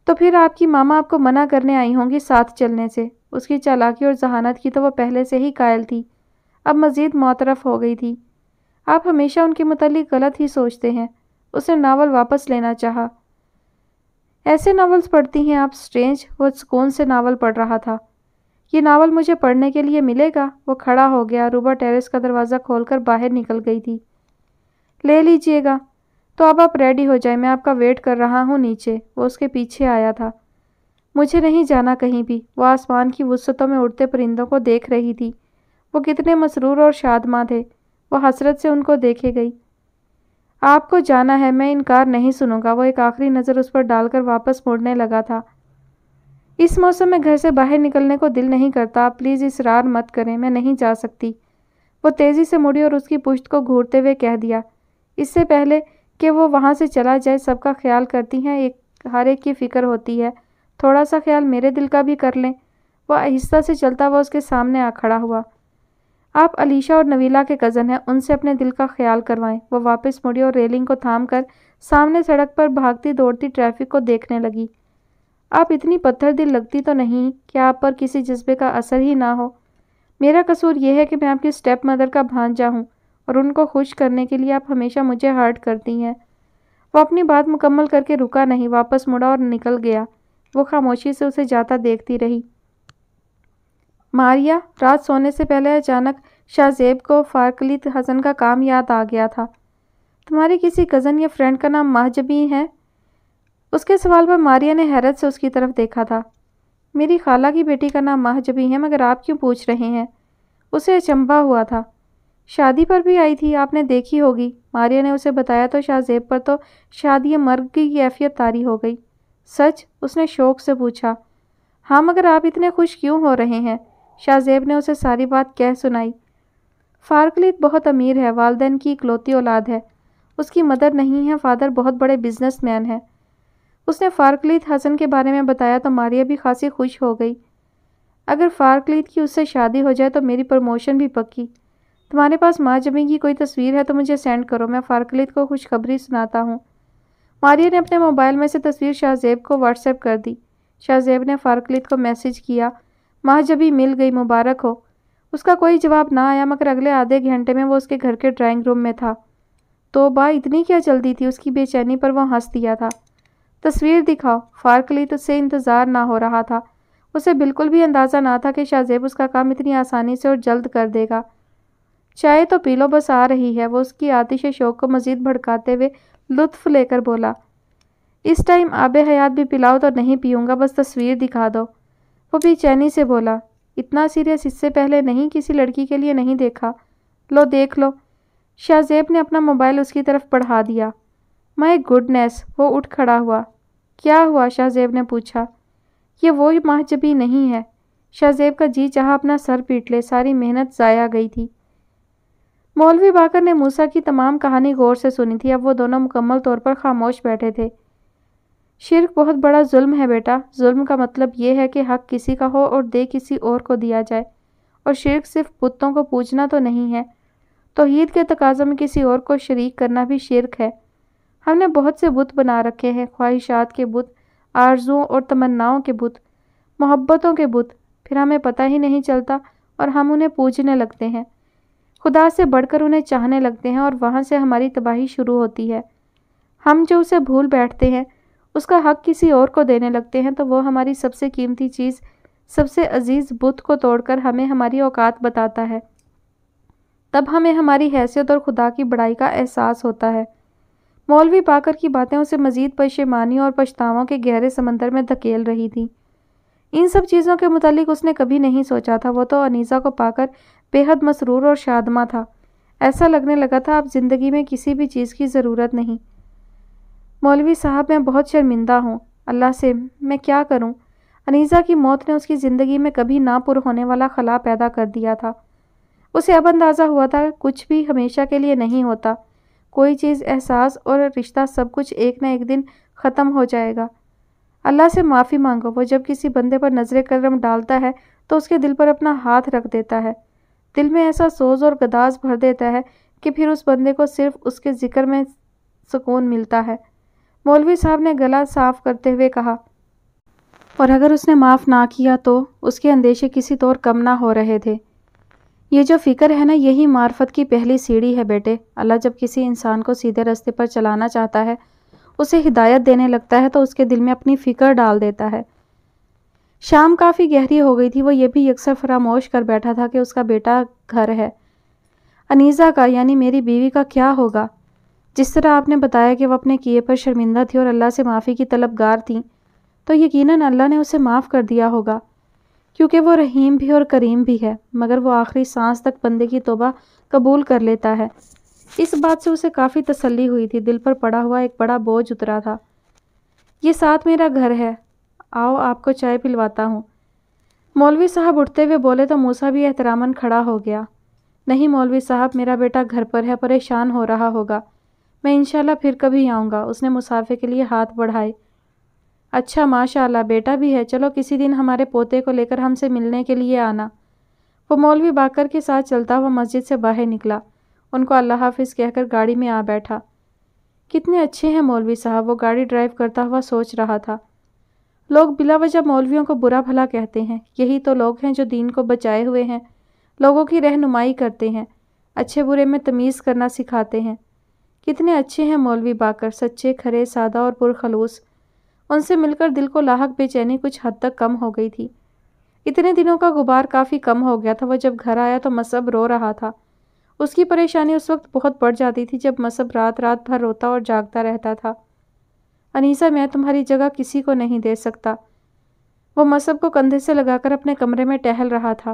Speaker 1: तो फिर आपकी मामा आपको मना करने आई होंगी साथ चलने से उसकी चालाकी और जहानत की तो वह पहले से ही कायल थी अब मज़ीद मोतरफ हो गई थी आप हमेशा उनके मतलब गलत ही सोचते हैं उसने नावल वापस लेना चाहा ऐसे नावल्स पढ़ती हैं आप स्ट्रेंज वो सुकून से नावल पढ़ रहा था ये नावल मुझे पढ़ने के लिए मिलेगा वो खड़ा हो गया रूबा टेरेस का दरवाज़ा खोलकर बाहर निकल गई थी ले लीजिएगा तो अब आप रेडी हो जाए मैं आपका वेट कर रहा हूँ नीचे वो उसके पीछे आया था मुझे नहीं जाना कहीं भी वो आसमान की वसतों में उड़ते परिंदों को देख रही थी वो कितने मसरूर और शादमा थे वो हसरत से उनको देखे गई आपको जाना है मैं इनकार नहीं सुनूंगा वो एक आखिरी नज़र उस पर डालकर वापस मुड़ने लगा था इस मौसम में घर से बाहर निकलने को दिल नहीं करता आप प्लीज़ इसरार मत करें मैं नहीं जा सकती वो तेज़ी से मुड़ी और उसकी पुश्त को घूरते हुए कह दिया इससे पहले कि वो वहाँ से चला जाए सबका ख्याल करती हैं एक हर एक की फ़िक्र होती है थोड़ा सा ख्याल मेरे दिल का भी कर लें वह आहिस्ता से चलता हुआ उसके सामने आ खड़ा हुआ आप अलीशा और नवीला के कज़न हैं उनसे अपने दिल का ख्याल करवाएं वह वापस मुड़ी और रेलिंग को थाम कर सामने सड़क पर भागती दौड़ती ट्रैफिक को देखने लगी आप इतनी पत्थर दिल लगती तो नहीं कि आप पर किसी जज्बे का असर ही ना हो मेरा कसूर यह है कि मैं आपकी स्टेप मदर का भांजा हूँ और उनको खुश करने के लिए आप हमेशा मुझे हर्ट करती हैं वह अपनी बात मुकम्मल करके रुका नहीं वापस मुड़ा और निकल गया वो खामोशी से उसे जाता देखती रही मारिया रात सोने से पहले अचानक शाहजेब को फारकली हसन का काम याद आ गया था तुम्हारी किसी कज़न या फ्रेंड का नाम महजबी है उसके सवाल पर मारिया ने हैरत से उसकी तरफ देखा था मेरी खाला की बेटी का नाम महजबी है मगर आप क्यों पूछ रहे हैं उसे अचंबा हुआ था शादी पर भी आई थी आपने देखी होगी मारिया ने उसे बताया तो शाहजेब पर तो शादी मर्ग की कैफियत तारी हो गई सच उसने शौक से पूछा हाँ मगर आप इतने खुश क्यों हो रहे हैं शाहजेब ने उसे सारी बात कह सुनाई फारकलीद बहुत अमीर है वालदेन की इकलौती औलाद है उसकी मदर नहीं है फादर बहुत बड़े बिजनेसमैन हैं उसने फारकलीत हसन के बारे में बताया तो मारिया भी खासी खुश हो गई अगर फारकलीत की उससे शादी हो जाए तो मेरी प्रमोशन भी पक्की तुम्हारे पास माँ जमी की कोई तस्वीर है तो मुझे सेंड करो मैं फारकलीद को खुशखबरी सुनाता हूँ मारिया ने अपने मोबाइल में से तस्वीर शाहजेब को व्हाट्सएप कर दी शाहजेब ने फारकलीद को मैसेज किया जब ही मिल गई मुबारक हो उसका कोई जवाब ना आया मगर अगले आधे घंटे में वो उसके घर के ड्राइंग रूम में था तो बा इतनी क्या जल्दी थी उसकी बेचैनी पर वो हंस दिया था तस्वीर दिखाओ फारकलीद से इंतज़ार ना हो रहा था उसे बिल्कुल भी अंदाज़ा ना था कि शाहजेब उसका काम इतनी आसानी से और जल्द कर देगा चाय तो पीलो बस आ रही है वो उसकी आतिश शौक को मज़ीद भड़काते हुए लुत्फ लेकर बोला इस टाइम आब हयात भी पिलाओ तो नहीं पीऊँगा बस तस्वीर दिखा दो वो बेचैनी से बोला इतना सीरियस इससे पहले नहीं किसी लड़की के लिए नहीं देखा लो देख लो शाहजेब ने अपना मोबाइल उसकी तरफ बढ़ा दिया माई गुडनेस वो उठ खड़ा हुआ क्या हुआ शाहजेब ने पूछा ये वो महजबी नहीं है शाहजेब का जी चाह अपना सर पीट ले सारी मेहनत ज़ाया गई थी मौलवी बाकर ने मूसा की तमाम कहानी गौर से सुनी थी अब वो दोनों मुकम्मल तौर पर खामोश बैठे थे शिरक बहुत बड़ा जुल्म है बेटा जुल्म का मतलब ये है कि हक किसी का हो और दे किसी और को दिया जाए और शिरक सिर्फ बुतों को पूजना तो नहीं है तोहद के तकाजा में किसी और को शरीक करना भी शिरक है हमने बहुत से बुत बना रखे हैं ख्वाहिशात के बुत आरजुओं और तमन्नाओं के बुत मोहब्बतों के बुत फिर हमें पता ही नहीं चलता और हम उन्हें पूजने लगते हैं खुदा से बढ़कर उन्हें चाहने लगते हैं और वहाँ से हमारी तबाही शुरू होती है हम जो उसे भूल बैठते हैं उसका हक किसी और को देने लगते हैं तो वो हमारी सबसे कीमती चीज़ सबसे अजीज़ बुत को तोड़कर हमें हमारी औकात बताता है तब हमें हमारी हैसियत और खुदा की बड़ाई का एहसास होता है मौलवी पाकर की बातें उसे मज़ीद पशेमानी और पछतावों के गहरे समंदर में धकेल रही थी इन सब चीज़ों के मुतालिक उसने कभी नहीं सोचा था वो तो अनीसा को पाकर बेहद मसरूर और शादमा था ऐसा लगने लगा था अब ज़िंदगी में किसी भी चीज़ की ज़रूरत नहीं मौलवी साहब मैं बहुत शर्मिंदा हूँ अल्लाह से मैं क्या करूँ अनीज़ा की मौत ने उसकी ज़िंदगी में कभी ना पुर होने वाला खला पैदा कर दिया था उसे अब अंदाज़ा हुआ था कुछ भी हमेशा के लिए नहीं होता कोई चीज़ एहसास और रिश्ता सब कुछ एक ना एक दिन ख़त्म हो जाएगा अल्लाह से माफ़ी मांगो वो जब किसी बंदे पर नज़र करम डालता है तो उसके दिल पर अपना हाथ रख देता है दिल में ऐसा सोज और गदाज भर देता है कि फिर उस बंदे को सिर्फ उसके ज़िक्र में सुकून मिलता है मौलवी साहब ने गला साफ करते हुए कहा और अगर उसने माफ़ ना किया तो उसके अंदेशे किसी तौर तो कम ना हो रहे थे ये जो फ़िक्र है ना यही मार्फत की पहली सीढ़ी है बेटे अल्लाह जब किसी इंसान को सीधे रास्ते पर चलाना चाहता है उसे हिदायत देने लगता है तो उसके दिल में अपनी फ़िक्र डाल देता है शाम काफ़ी गहरी हो गई थी वो ये भी यकसर फरामोश कर बैठा था कि उसका बेटा घर है अनीज़ा का यानी मेरी बीवी का क्या होगा जिस तरह आपने बताया कि वह अपने किए पर शर्मिंदा थी और अल्लाह से माफ़ी की तलबगार थी तो यकीनन अल्लाह ने उसे माफ़ कर दिया होगा क्योंकि वो रहीम भी और करीम भी है मगर वो आखिरी सांस तक बंदे की तोबा कबूल कर लेता है इस बात से उसे काफ़ी तसल्ली हुई थी दिल पर पड़ा हुआ एक बड़ा बोझ उतरा था ये साथ मेरा घर है आओ आपको चाय पिलवाता हूँ मौलवी साहब उठते हुए बोले तो मूसा भी एहतरामन खड़ा हो गया नहीं मौलवी साहब मेरा बेटा घर पर है परेशान हो रहा होगा मैं इनशाला फिर कभी आऊँगा उसने मुसाफे के लिए हाथ बढ़ाए अच्छा माशाला बेटा भी है चलो किसी दिन हमारे पोते को लेकर हमसे मिलने के लिए आना वो मौलवी बाकर के साथ चलता हुआ मस्जिद से बाहर निकला उनको अल्लाह हाफिज़ कहकर गाड़ी में आ बैठा कितने अच्छे हैं मौलवी साहब वो गाड़ी ड्राइव करता हुआ सोच रहा था लोग बिला वजह मौलवियों को बुरा भला कहते हैं यही तो लोग हैं जो दीन को बचाए हुए हैं लोगों की रहनुमाई करते हैं अच्छे बुरे में तमीज़ करना सिखाते हैं कितने अच्छे हैं मौलवी बाकर सच्चे खरे सादा और पुरखलूस उनसे मिलकर दिल को लाहक बेचैनी कुछ हद तक कम हो गई थी इतने दिनों का गुबार काफ़ी कम हो गया था वह जब घर आया तो मसब रो रहा था उसकी परेशानी उस वक्त बहुत बढ़ जाती थी जब मसब रात रात भर रोता और जागता रहता था अनीसा मैं तुम्हारी जगह किसी को नहीं दे सकता वो मसब को कंधे से लगाकर अपने कमरे में टहल रहा था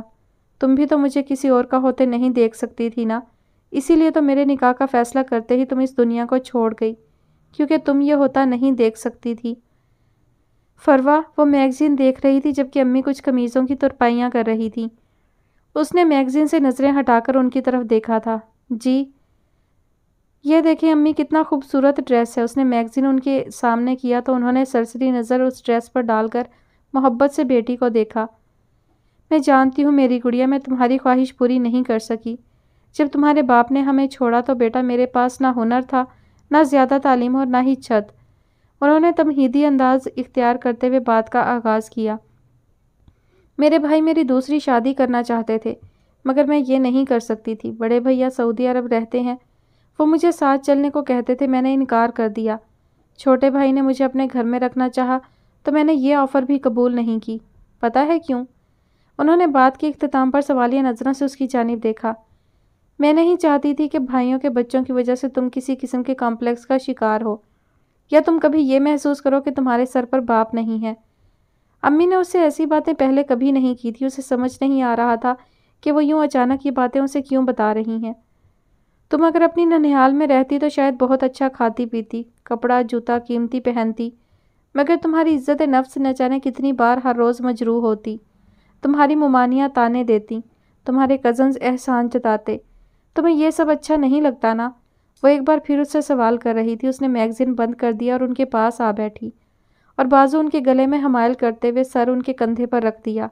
Speaker 1: तुम भी तो मुझे किसी और का होते नहीं देख सकती थी ना इसीलिए तो मेरे निकाह का फ़ैसला करते ही तुम इस दुनिया को छोड़ गई क्योंकि तुम ये होता नहीं देख सकती थी फरवा वो मैगज़ीन देख रही थी जबकि अम्मी कुछ कमीज़ों की तुरपाइयाँ कर रही थी उसने मैगज़ीन से नज़रें हटाकर उनकी तरफ देखा था जी ये देखें अम्मी कितना खूबसूरत ड्रेस है उसने मैगज़ीन उनके सामने किया तो उन्होंने सरसरी नज़र उस ड्रेस पर डालकर मोहब्बत से बेटी को देखा मैं जानती हूँ मेरी गुड़िया मैं तुम्हारी ख्वाहिश पूरी नहीं कर सकी जब तुम्हारे बाप ने हमें छोड़ा तो बेटा मेरे पास ना हुनर था ना ज़्यादा तालीम और ना ही छत उन्होंने तमहीदी अंदाज इख्तियार करते हुए बात का आगाज़ किया मेरे भाई मेरी दूसरी शादी करना चाहते थे मगर मैं ये नहीं कर सकती थी बड़े भैया सऊदी अरब रहते हैं वो मुझे साथ चलने को कहते थे मैंने इनकार कर दिया छोटे भाई ने मुझे अपने घर में रखना चाहा तो मैंने ये ऑफ़र भी कबूल नहीं की पता है क्यों उन्होंने बात के अख्ताम पर सवालिया नज़रों से उसकी जानब देखा मैं नहीं चाहती थी कि भाइयों के बच्चों की वजह से तुम किसी किस्म के कॉम्प्लेक्स का शिकार हो या तुम कभी ये महसूस करो कि तुम्हारे सर पर बाप नहीं है अम्मी ने उससे ऐसी बातें पहले कभी नहीं की थी उसे समझ नहीं आ रहा था कि वो यूँ अचानक ये बातें उसे क्यों बता रही हैं तुम अगर अपनी ननिहाल में रहती तो शायद बहुत अच्छा खाती पीती कपड़ा जूता कीमती पहनती मगर तुम्हारी इज्जत नफ्स न जाने कितनी बार हर रोज़ मजरू होती तुम्हारी ममानियाँ ताने देती तुम्हारे कज़न्स एहसान जताते तुम्हें यह सब अच्छा नहीं लगता ना वो एक बार फिर उससे सवाल कर रही थी उसने मैगज़ीन बंद कर दिया और उनके पास आ बैठी और बाजू उनके गले में हमायल करते हुए सर उनके कंधे पर रख दिया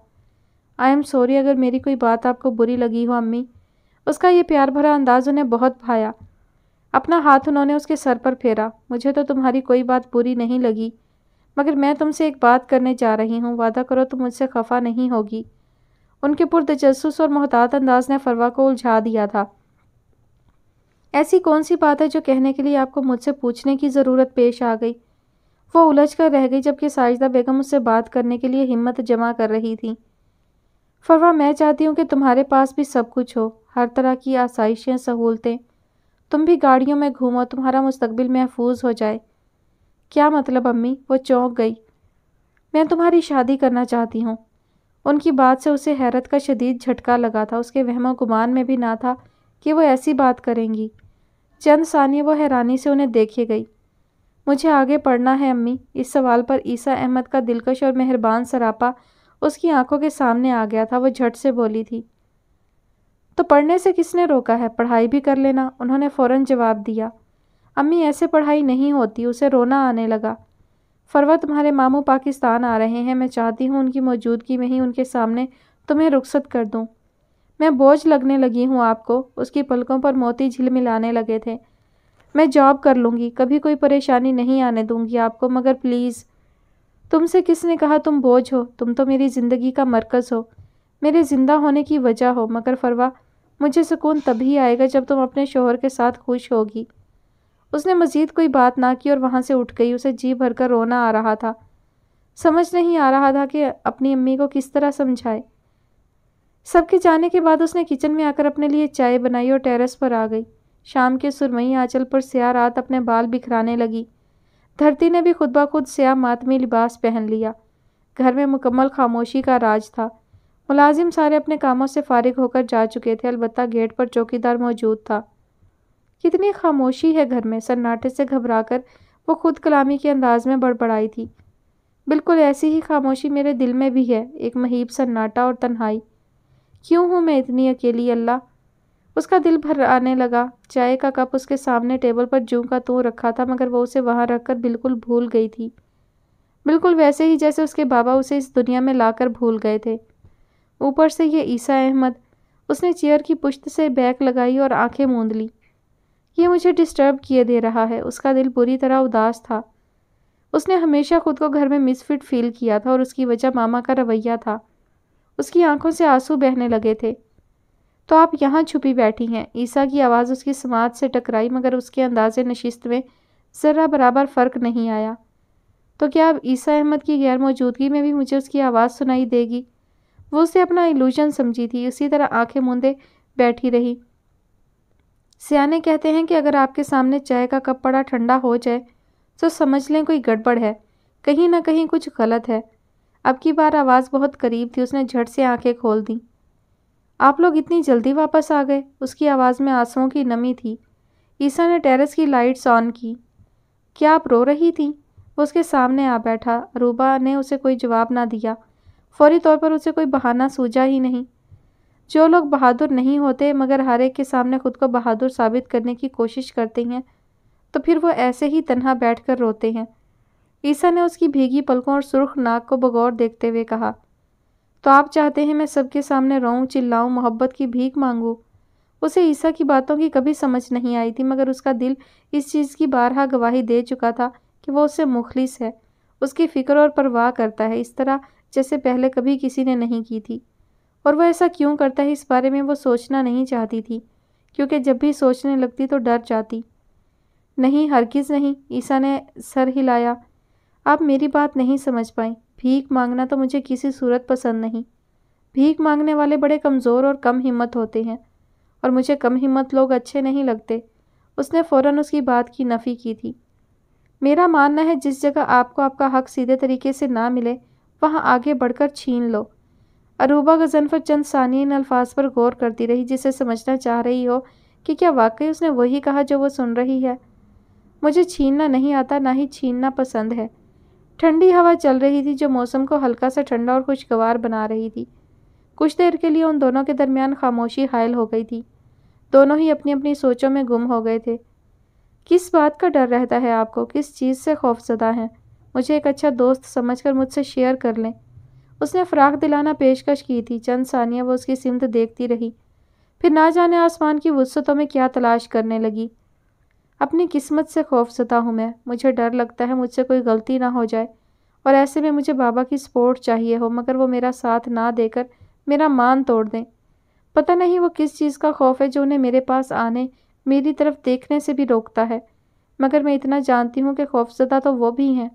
Speaker 1: आई एम सॉरी अगर मेरी कोई बात आपको बुरी लगी हो अम्मी उसका ये प्यार भरा अंदाज उन्हें बहुत भाया अपना हाथ उन्होंने उसके सर पर फेरा मुझे तो तुम्हारी कोई बात बुरी नहीं लगी मगर मैं तुमसे एक बात करने जा रही हूँ वादा करो तुम मुझसे खफा नहीं होगी उनके पुरतजस्स और मोहतात अंदाज ने फरवा को उलझा दिया था ऐसी कौन सी बात है जो कहने के लिए आपको मुझसे पूछने की ज़रूरत पेश आ गई वो उलझ कर रह गई जबकि साजदा बेगम उससे बात करने के लिए हिम्मत जमा कर रही थी फरवा मैं चाहती हूँ कि तुम्हारे पास भी सब कुछ हो हर तरह की आसाइशें सहूलतें तुम भी गाड़ियों में घूमो तुम्हारा मुस्तबिल महफूज हो जाए क्या मतलब अम्मी वो चौंक गई मैं तुम्हारी शादी करना चाहती हूँ उनकी बात से उसे हैरत का शदीद झटका लगा था उसके वहम गुमान में भी ना था कि वो ऐसी बात करेंगी चंद सानिया वो हैरानी से उन्हें देखे गई मुझे आगे पढ़ना है अम्मी इस सवाल पर ईसा अहमद का दिलकश और मेहरबान सरापा उसकी आंखों के सामने आ गया था वो झट से बोली थी तो पढ़ने से किसने रोका है पढ़ाई भी कर लेना उन्होंने फ़ौरन जवाब दिया अम्मी ऐसे पढ़ाई नहीं होती उसे रोना आने लगा फरवा तुम्हारे मामू पाकिस्तान आ रहे हैं मैं चाहती हूँ उनकी मौजूदगी में ही उनके सामने तुम्हें रुखसत कर दूँ मैं बोझ लगने लगी हूँ आपको उसकी पलकों पर मोती झिलमिलाने लगे थे मैं जॉब कर लूँगी कभी कोई परेशानी नहीं आने दूँगी आपको मगर प्लीज़ तुमसे किसने कहा तुम बोझ हो तुम तो मेरी ज़िंदगी का मरकज़ हो मेरे ज़िंदा होने की वजह हो मगर फरवा मुझे सुकून तभी आएगा जब तुम अपने शोहर के साथ खुश होगी उसने मज़ीद कोई बात ना की और वहाँ से उठ गई उसे जी भर कर रोना आ रहा था समझ नहीं आ रहा था कि अपनी अम्मी को किस तरह समझाए सबके जाने के बाद उसने किचन में आकर अपने लिए चाय बनाई और टेरेस पर आ गई शाम के सुरमई आंचल पर स्या रात अपने बाल बिखराने लगी धरती ने भी खुद ब खुद स्या मातमी लिबास पहन लिया घर में मुकम्मल खामोशी का राज था मुलाजिम सारे अपने कामों से फारिग होकर जा चुके थे अलबत् गेट पर चौकीदार मौजूद था कितनी खामोशी है घर में सन्नाटे से घबरा कर वो खुद कलामी के अंदाज में बड़बड़ाई थी बिल्कुल ऐसी ही खामोशी मेरे दिल में भी है एक महीब सन्नाटा और तन्हाई क्यों हूँ मैं इतनी अकेली अल्लाह उसका दिल भर आने लगा चाय का कप उसके सामने टेबल पर जूं का तू रखा था मगर वो उसे वहाँ रखकर बिल्कुल भूल गई थी बिल्कुल वैसे ही जैसे उसके बाबा उसे इस दुनिया में लाकर भूल गए थे ऊपर से ये ईसा अहमद उसने चेयर की पुश्त से बैक लगाई और आंखें मूंद ली ये मुझे डिस्टर्ब किए दे रहा है उसका दिल बुरी तरह उदास था उसने हमेशा खुद को घर में मिसफिट फील किया था और उसकी वजह मामा का रवैया था उसकी आंखों से आंसू बहने लगे थे तो आप यहाँ छुपी बैठी हैं ईसा की आवाज़ उसकी समाज से टकराई मगर उसके अंदाज नशिस्त में ज़रा बराबर फ़र्क नहीं आया तो क्या अब ईसा अहमद की गैर मौजूदगी में भी मुझे उसकी आवाज़ सुनाई देगी वो उसे अपना इल्यूजन समझी थी उसी तरह आंखें मूंदे बैठी रही सियाने कहते हैं कि अगर आपके सामने चाय का कप पड़ा ठंडा हो जाए तो समझ लें कोई गड़बड़ है कहीं ना कहीं कुछ गलत है अब की बार आवाज़ बहुत करीब थी उसने झट से आंखें खोल दी आप लोग इतनी जल्दी वापस आ गए उसकी आवाज़ में आंसुओं की नमी थी ईसा ने टेरेस की लाइट्स ऑन की क्या आप रो रही थी वो उसके सामने आ बैठा रूबा ने उसे कोई जवाब ना दिया फौरी तौर पर उसे कोई बहाना सूझा ही नहीं जो लोग बहादुर नहीं होते मगर हर एक के सामने खुद को बहादुर साबित करने की कोशिश करते हैं तो फिर वो ऐसे ही तन्हा बैठकर रोते हैं ईसा ने उसकी भीगी पलकों और सुर्ख नाक को बगौर देखते हुए कहा तो आप चाहते हैं मैं सबके सामने रोऊं चिल्लाऊं मोहब्बत की भीख मांगूं उसे ईसा की बातों की कभी समझ नहीं आई थी मगर उसका दिल इस चीज़ की बारहा गवाही दे चुका था कि वो उससे मुखलिस है उसकी फ़िक्र और परवाह करता है इस तरह जैसे पहले कभी किसी ने नहीं की थी और वह ऐसा क्यों करता है इस बारे में वो सोचना नहीं चाहती थी क्योंकि जब भी सोचने लगती तो डर जाती नहीं हरगिज़ नहीं ईसा ने सर हिलाया आप मेरी बात नहीं समझ पाए भीख मांगना तो मुझे किसी सूरत पसंद नहीं भीख मांगने वाले बड़े कमज़ोर और कम हिम्मत होते हैं और मुझे कम हिम्मत लोग अच्छे नहीं लगते उसने फ़ौरन उसकी बात की नफ़ी की थी मेरा मानना है जिस जगह आपको आपका हक सीधे तरीके से ना मिले वहाँ आगे बढ़कर छीन लो अरूबा गजनफर चंद सानी इन अल्फाज पर गौर करती रही जिसे समझना चाह रही हो कि क्या वाकई उसने वही कहा जो वो सुन रही है मुझे छीनना नहीं आता ना ही छीनना पसंद है ठंडी हवा चल रही थी जो मौसम को हल्का सा ठंडा और खुशगवार बना रही थी कुछ देर के लिए उन दोनों के दरमियान खामोशी हायल हो गई थी दोनों ही अपनी अपनी सोचों में गुम हो गए थे किस बात का डर रहता है आपको किस चीज़ से खौफजदा हैं मुझे एक अच्छा दोस्त समझकर मुझसे शेयर कर लें उसने फ़राक दिलाना पेशकश की थी चंद सानिया वो उसकी सिमत देखती रही फिर ना जाने आसमान की वसतों में क्या तलाश करने लगी अपनी किस्मत से खौफजदा हूँ मैं मुझे डर लगता है मुझसे कोई गलती ना हो जाए और ऐसे में मुझे बाबा की सपोर्ट चाहिए हो मगर वो मेरा साथ ना देकर मेरा मान तोड़ दें पता नहीं वो किस चीज़ का खौफ है जो उन्हें मेरे पास आने मेरी तरफ देखने से भी रोकता है मगर मैं इतना जानती हूँ कि खौफजदा तो वो भी हैं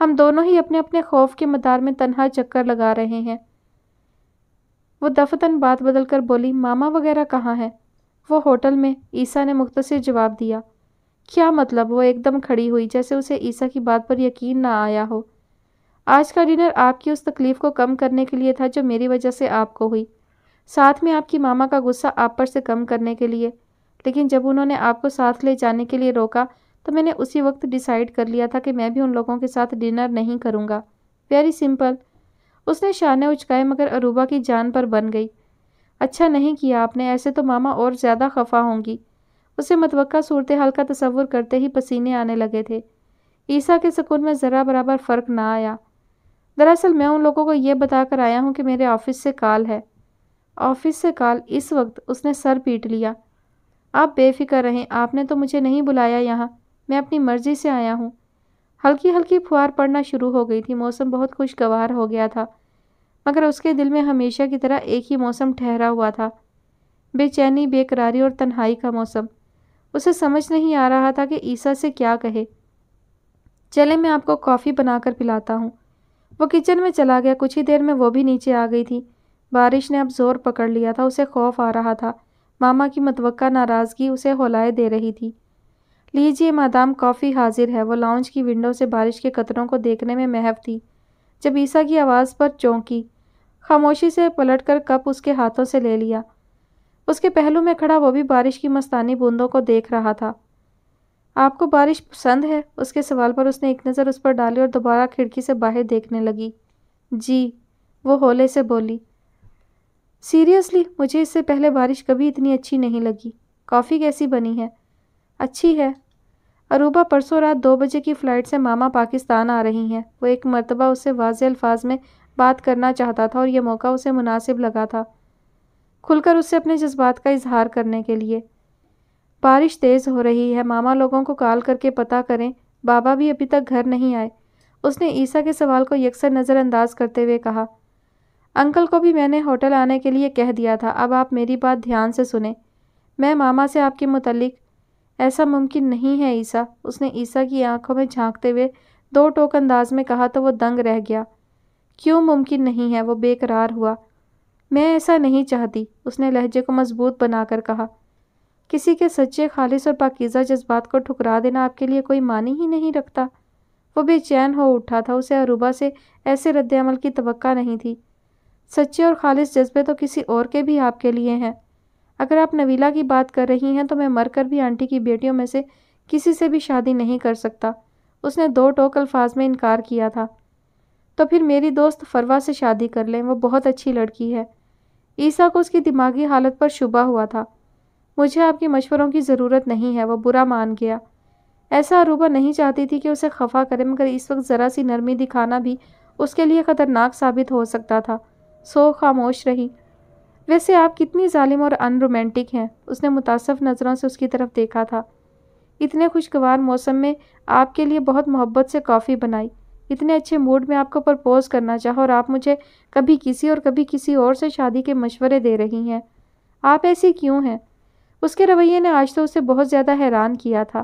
Speaker 1: हम दोनों ही अपने अपने खौफ के मदार में तनहा चक्कर लगा रहे हैं वो दफतन बात बदल कर बोली मामा वगैरह कहाँ हैं वो होटल में ईसा ने मुख्तर जवाब दिया क्या मतलब वो एकदम खड़ी हुई जैसे उसे ईसा की बात पर यकीन ना आया हो आज का डिनर आपकी उस तकलीफ़ को कम करने के लिए था जो मेरी वजह से आपको हुई साथ में आपकी मामा का गुस्सा आप पर से कम करने के लिए लेकिन जब उन्होंने आपको साथ ले जाने के लिए रोका तो मैंने उसी वक्त डिसाइड कर लिया था कि मैं भी उन लोगों के साथ डिनर नहीं करूँगा वेरी सिंपल उसने शाने उचकाए मगर अरूबा की जान पर बन गई अच्छा नहीं किया आपने ऐसे तो मामा और ज़्यादा खफा होंगी उसे मतवक़ा सूरत हाल का तस्वुर करते ही पसीने आने लगे थे ईसा के सुकून में ज़रा बराबर फ़र्क ना आया दरअसल मैं उन लोगों को ये बताकर आया हूँ कि मेरे ऑफिस से कॉल है ऑफिस से कॉल इस वक्त उसने सर पीट लिया आप बेफिक्र रहें आपने तो मुझे नहीं बुलाया यहाँ मैं अपनी मर्जी से आया हूँ हल्की हल्की फुहार पड़ना शुरू हो गई थी मौसम बहुत खुशगवार हो गया था मगर उसके दिल में हमेशा की तरह एक ही मौसम ठहरा हुआ था बेचैनी बेकरारी और तन्हाई का मौसम उसे समझ नहीं आ रहा था कि ईसा से क्या कहे चले मैं आपको कॉफ़ी बनाकर पिलाता हूँ वो किचन में चला गया कुछ ही देर में वो भी नीचे आ गई थी बारिश ने अब ज़ोर पकड़ लिया था उसे खौफ आ रहा था मामा की मतवक्का नाराज़गी उसे हौलाए दे रही थी लीजिए मादाम कॉफ़ी हाजिर है वो लाउंज की विंडो से बारिश के कतरों को देखने में महव थी जब ईसा की आवाज़ पर चौंकी खामोशी से पलटकर कप उसके हाथों से ले लिया उसके पहलू में खड़ा वो भी बारिश की मस्तानी बूंदों को देख रहा था आपको बारिश पसंद है उसके सवाल पर उसने एक नज़र उस पर डाली और दोबारा खिड़की से बाहर देखने लगी जी वो होले से बोली सीरियसली मुझे इससे पहले बारिश कभी इतनी अच्छी नहीं लगी कॉफ़ी कैसी बनी है अच्छी है अरूबा परसों रात दो बजे की फ़्लाइट से मामा पाकिस्तान आ रही हैं वो एक मरतबा उससे वाज अल्फाज में बात करना चाहता था और यह मौका उसे मुनासिब लगा था खुलकर उससे अपने जज्बात का इजहार करने के लिए बारिश तेज़ हो रही है मामा लोगों को कॉल करके पता करें बाबा भी अभी तक घर नहीं आए उसने ईसा के सवाल को यकसर नज़रअंदाज करते हुए कहा अंकल को भी मैंने होटल आने के लिए कह दिया था अब आप मेरी बात ध्यान से सुने मैं मामा से आपके मुतलिक ऐसा मुमकिन नहीं है ईसा उसने ईसा की आंखों में झांकते हुए दो टोक अंदाज में कहा तो वो दंग रह गया क्यों मुमकिन नहीं है वो बेकरार हुआ मैं ऐसा नहीं चाहती उसने लहजे को मजबूत बनाकर कहा किसी के सच्चे खालिश और पाकिज़ा जज्बात को ठुकरा देना आपके लिए कोई मानी ही नहीं रखता वो बेचैन हो उठा था उसे अरूबा से ऐसे रद्दमल की तो नहीं थी सच्चे और खालिश जज्बे तो किसी और के भी आपके लिए हैं अगर आप नवीला की बात कर रही हैं तो मैं मरकर भी आंटी की बेटियों में से किसी से भी शादी नहीं कर सकता उसने दो टोक अल्फाज में इनकार किया था तो फिर मेरी दोस्त फरवा से शादी कर लें वो बहुत अच्छी लड़की है ईसा को उसकी दिमागी हालत पर शुबा हुआ था मुझे आपके मशवरों की ज़रूरत नहीं है वह बुरा मान गया ऐसा अरूबा नहीं चाहती थी कि उसे खफा करे मगर इस वक्त ज़रा सी नरमी दिखाना भी उसके लिए ख़तरनाक साबित हो सकता था सो खामोश रही वैसे आप कितनी ालिम और अनरोमेंटिक हैं उसने मुतासफ़ नज़रों से उसकी तरफ़ देखा था इतने खुशगवार मौसम में आपके लिए बहुत मोहब्बत से कॉफ़ी बनाई इतने अच्छे मूड में आपको प्रपोज़ करना चाहो और आप मुझे कभी किसी और कभी किसी और से शादी के मशवरे दे रही हैं आप ऐसी क्यों हैं उसके रवैये ने आज तो उसे बहुत ज़्यादा हैरान किया था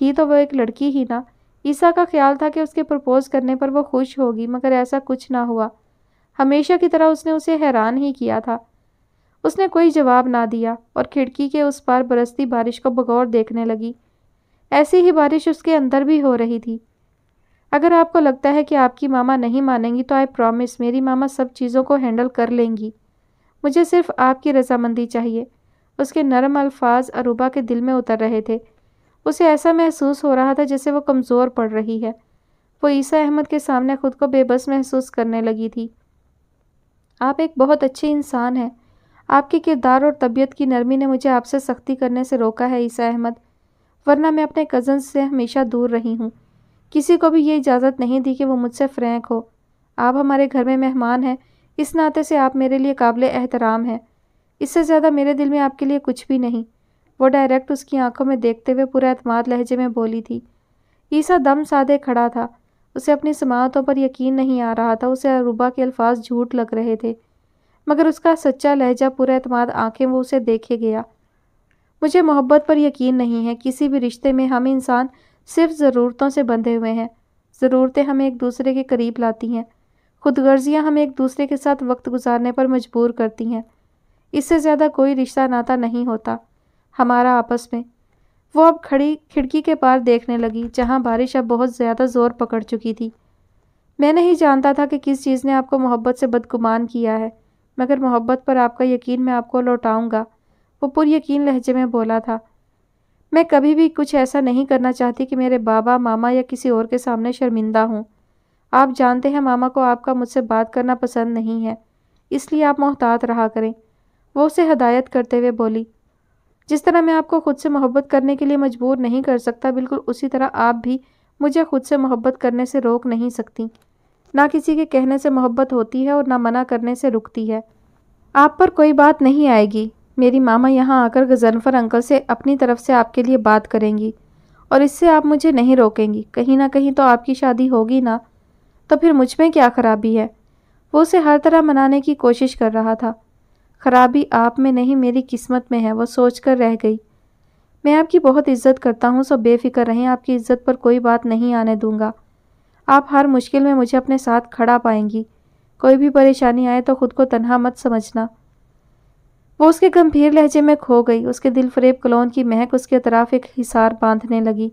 Speaker 1: थी तो वह एक लड़की ही ना ईसा का ख्याल था कि उसके प्रपोज़ करने पर वो खुश होगी मगर ऐसा कुछ ना हुआ हमेशा की तरह उसने उसे हैरान ही किया था उसने कोई जवाब ना दिया और खिड़की के उस पार बरसती बारिश को बगौर देखने लगी ऐसी ही बारिश उसके अंदर भी हो रही थी अगर आपको लगता है कि आपकी मामा नहीं मानेंगी तो आई प्रॉमिस मेरी मामा सब चीज़ों को हैंडल कर लेंगी मुझे सिर्फ आपकी रजामंदी चाहिए उसके नरम अल्फाज अरूबा के दिल में उतर रहे थे उसे ऐसा महसूस हो रहा था जैसे वो कमज़ोर पड़ रही है वो ईसा अहमद के सामने खुद को बेबस महसूस करने लगी थी आप एक बहुत अच्छे इंसान हैं आपके किरदार और तबीयत की नरमी ने मुझे आपसे सख्ती करने से रोका है ईसा अहमद वरना मैं अपने कज़न से हमेशा दूर रही हूँ किसी को भी ये इजाज़त नहीं दी कि वो मुझसे फ्रैंक हो आप हमारे घर में मेहमान हैं इस नाते से आप मेरे लिए काबिल एहतराम हैं इससे ज़्यादा मेरे दिल में आपके लिए कुछ भी नहीं वो डायरेक्ट उसकी आंखों में देखते हुए पूरा अतमाद लहजे में बोली थी ईसा दम सादे खड़ा था उसे अपनी समातों पर यकीन नहीं आ रहा था उसे अरूबा के अल्फाज झूठ लग रहे थे मगर उसका सच्चा लहजा पूरा अतमाद आंखें वो उसे देखे गया मुझे मोहब्बत पर यकीन नहीं है किसी भी रिश्ते में हम इंसान सिर्फ ज़रूरतों से बंधे हुए हैं ज़रूरतें हमें एक दूसरे के करीब लाती हैं खुद गर्जियाँ हमें एक दूसरे के साथ वक्त गुजारने पर मजबूर करती हैं इससे ज़्यादा कोई रिश्ता नाता नहीं होता हमारा आपस में वो अब खड़ी खिड़की के पार देखने लगी जहाँ बारिश अब बहुत ज़्यादा ज़ोर पकड़ चुकी थी मैं नहीं जानता था कि किस चीज़ ने आपको मोहब्बत से बदगुमान किया है मगर मोहब्बत पर आपका यकीन मैं आपको लौटाऊंगा वो यकीन लहजे में बोला था मैं कभी भी कुछ ऐसा नहीं करना चाहती कि मेरे बाबा मामा या किसी और के सामने शर्मिंदा हूँ आप जानते हैं मामा को आपका मुझसे बात करना पसंद नहीं है इसलिए आप मोहतात रहा करें वो उसे हदायत करते हुए बोली जिस तरह मैं आपको खुद से मोहब्बत करने के लिए मजबूर नहीं कर सकता बिल्कुल उसी तरह आप भी मुझे खुद से मोहब्बत करने से रोक नहीं सकती ना किसी के कहने से मोहब्बत होती है और ना मना करने से रुकती है आप पर कोई बात नहीं आएगी मेरी मामा यहाँ आकर गजनफर अंकल से अपनी तरफ से आपके लिए बात करेंगी और इससे आप मुझे नहीं रोकेंगी कहीं ना कहीं तो आपकी शादी होगी ना तो फिर मुझ में क्या खराबी है वो उसे हर तरह मनाने की कोशिश कर रहा था खराबी आप में नहीं मेरी किस्मत में है वो सोच कर रह गई मैं आपकी बहुत इज्जत करता हूँ सो बेफिक्र रहें आपकी इज्जत पर कोई बात नहीं आने दूंगा आप हर मुश्किल में मुझे अपने साथ खड़ा पाएंगी कोई भी परेशानी आए तो खुद को तन्हा मत समझना वो उसके गंभीर लहजे में खो गई उसके दिल फरेब कलोन की महक उसके अतराफ एक हिसार बांधने लगी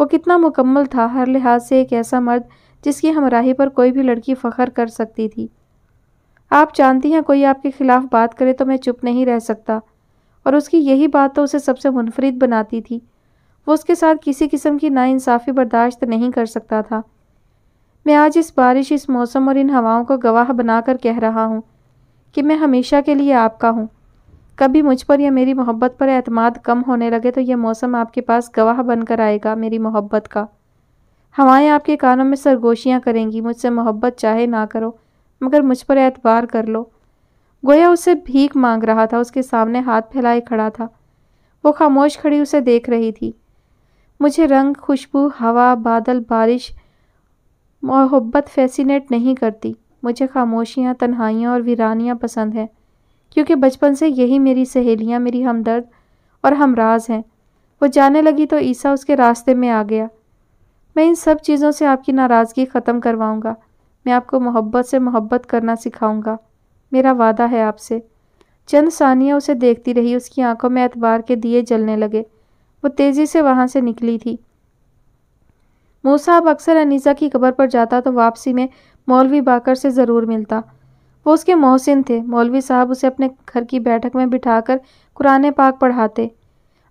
Speaker 1: वो कितना मुकम्मल था हर लिहाज से एक ऐसा मर्द जिसकी हमराही पर कोई भी लड़की फ़ख्र कर सकती थी आप जानती हैं कोई आपके ख़िलाफ़ बात करे तो मैं चुप नहीं रह सकता और उसकी यही बात तो उसे सबसे मुनफरद बनाती थी वो उसके साथ किसी किस्म की नाइंसाफ़ी बर्दाश्त नहीं कर सकता था मैं आज इस बारिश इस मौसम और इन हवाओं को गवाह बनाकर कह रहा हूँ कि मैं हमेशा के लिए आपका हूँ कभी मुझ पर या मेरी मोहब्बत पर अतमाद कम होने लगे तो यह मौसम आपके पास गवाह बनकर आएगा मेरी मोहब्बत का हवाएं आपके कानों में सरगोशियाँ करेंगी मुझसे मोहब्बत चाहे ना करो मगर मुझ पर एतबार कर लो गोया उससे भीख मांग रहा था उसके सामने हाथ फैलाए खड़ा था वो खामोश खड़ी उसे देख रही थी मुझे रंग खुशबू हवा बादल बारिश मोहब्बत फैसिनेट नहीं करती मुझे खामोशियाँ तन्हाइयाँ और वीरानियाँ पसंद हैं क्योंकि बचपन से यही मेरी सहेलियाँ मेरी हमदर्द और हमराज हैं वो जाने लगी तो ईसा उसके रास्ते में आ गया मैं इन सब चीज़ों से आपकी नाराज़गी ख़त्म करवाऊँगा मैं आपको मोहब्बत से मोहब्बत करना सिखाऊँगा मेरा वादा है आपसे चंद सानिया उसे देखती रही उसकी आंखों में एतबार के दिए जलने लगे वो तेज़ी से वहाँ से निकली थी मोसाब अक्सर अनीसा की कब्र पर जाता तो वापसी में मौलवी बाकर से ज़रूर मिलता वो उसके मोहसिन थे मौलवी साहब उसे अपने घर की बैठक में बिठाकर कुरान पाक पढ़ाते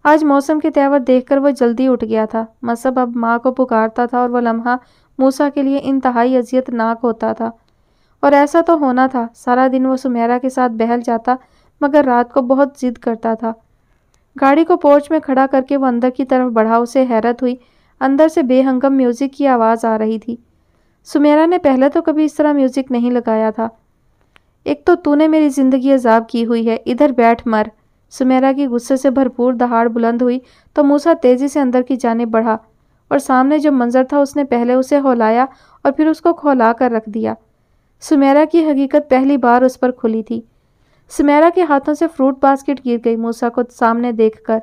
Speaker 1: आज मौसम के तेवर देखकर वह जल्दी उठ गया था मसब अब माँ को पुकारता था और वह लम्हा मूसा के लिए इंतहाई अजियतनाक होता था और ऐसा तो होना था सारा दिन वह सुमेरा के साथ बहल जाता मगर रात को बहुत जिद करता था गाड़ी को पोर्च में खड़ा करके वह अंदर की तरफ बढ़ा उसे हैरत हुई अंदर से बेहंगम म्यूज़िक की आवाज़ आ रही थी सुमेरा ने पहले तो कभी इस तरह म्यूज़िक नहीं लगाया था एक तो तूने मेरी ज़िंदगी अजाब की हुई है इधर बैठ मर सुमेरा की गुस्से से भरपूर दहाड़ बुलंद हुई तो मूसा तेज़ी से अंदर की जाने बढ़ा और सामने जो मंज़र था उसने पहले उसे हौलाया और फिर उसको खौला कर रख दिया सुमेरा की हकीकत पहली बार उस पर खुली थी सुमेरा के हाथों से फ्रूट बास्केट गिर गई मूसा को सामने देखकर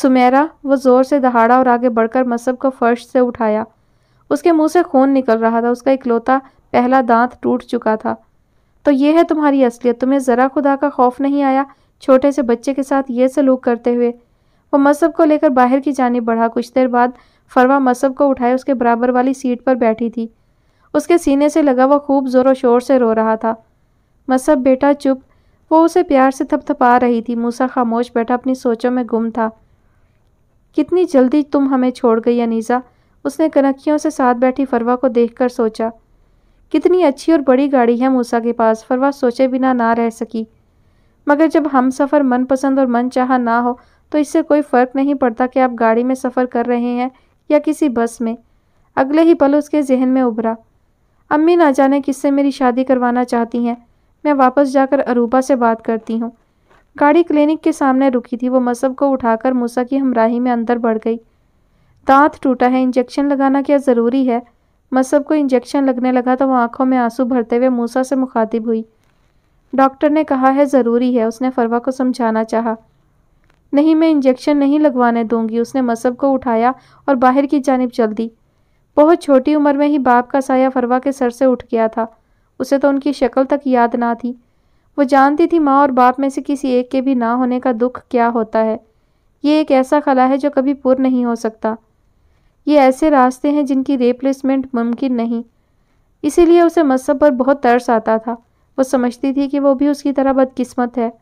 Speaker 1: सुमेरा वह ज़ोर से दहाड़ा और आगे बढ़कर मसब को फर्श से उठाया उसके मुंह से खून निकल रहा था उसका इकलौता पहला दांत टूट चुका था तो ये है तुम्हारी असलियत तुम्हें ज़रा खुदा का खौफ नहीं आया छोटे से बच्चे के साथ ये सलूक करते हुए वह मसब को लेकर बाहर की जानब बढ़ा कुछ देर बाद फरवा मसब को उठाए उसके बराबर वाली सीट पर बैठी थी उसके सीने से लगा वह खूब ज़ोरों शोर से रो रहा था मसब बेटा चुप वो उसे प्यार से थपथपा रही थी मूसा खामोश बैठा अपनी सोचों में गुम था कितनी जल्दी तुम हमें छोड़ गई अनीज़ा उसने कनखियों से साथ बैठी फरवा को देखकर सोचा कितनी अच्छी और बड़ी गाड़ी है मूसा के पास फरवा सोचे बिना ना रह सकी मगर जब हम सफ़र मनपसंद और मन चाह ना हो तो इससे कोई फ़र्क नहीं पड़ता कि आप गाड़ी में सफ़र कर रहे हैं या किसी बस में अगले ही पल उसके जहन में उभरा अम्मी ना जाने किससे मेरी शादी करवाना चाहती हैं मैं वापस जाकर अरूबा से बात करती हूँ गाड़ी क्लिनिक के सामने रुकी थी वो मसब को उठाकर मूसा की हमराही में अंदर बढ़ गई दांत टूटा है इंजेक्शन लगाना क्या ज़रूरी है मसब को इंजेक्शन लगने लगा तो वह आंखों में आंसू भरते हुए मूसा से मुखातिब हुई डॉक्टर ने कहा है ज़रूरी है उसने फरवा को समझाना चाहा नहीं मैं इंजेक्शन नहीं लगवाने दूंगी उसने मसब को उठाया और बाहर की जानब चल दी बहुत छोटी उम्र में ही बाप का साया फरवा के सर से उठ गया था उसे तो उनकी शक्ल तक याद ना थी वो जानती थी माँ और बाप में से किसी एक के भी ना होने का दुख क्या होता है ये एक ऐसा खला है जो कभी पुर नहीं हो सकता ये ऐसे रास्ते हैं जिनकी रिप्लेसमेंट मुमकिन नहीं इसीलिए उसे मसब पर बहुत तरस आता था वो समझती थी कि वो भी उसकी तरह बदकिस्मत है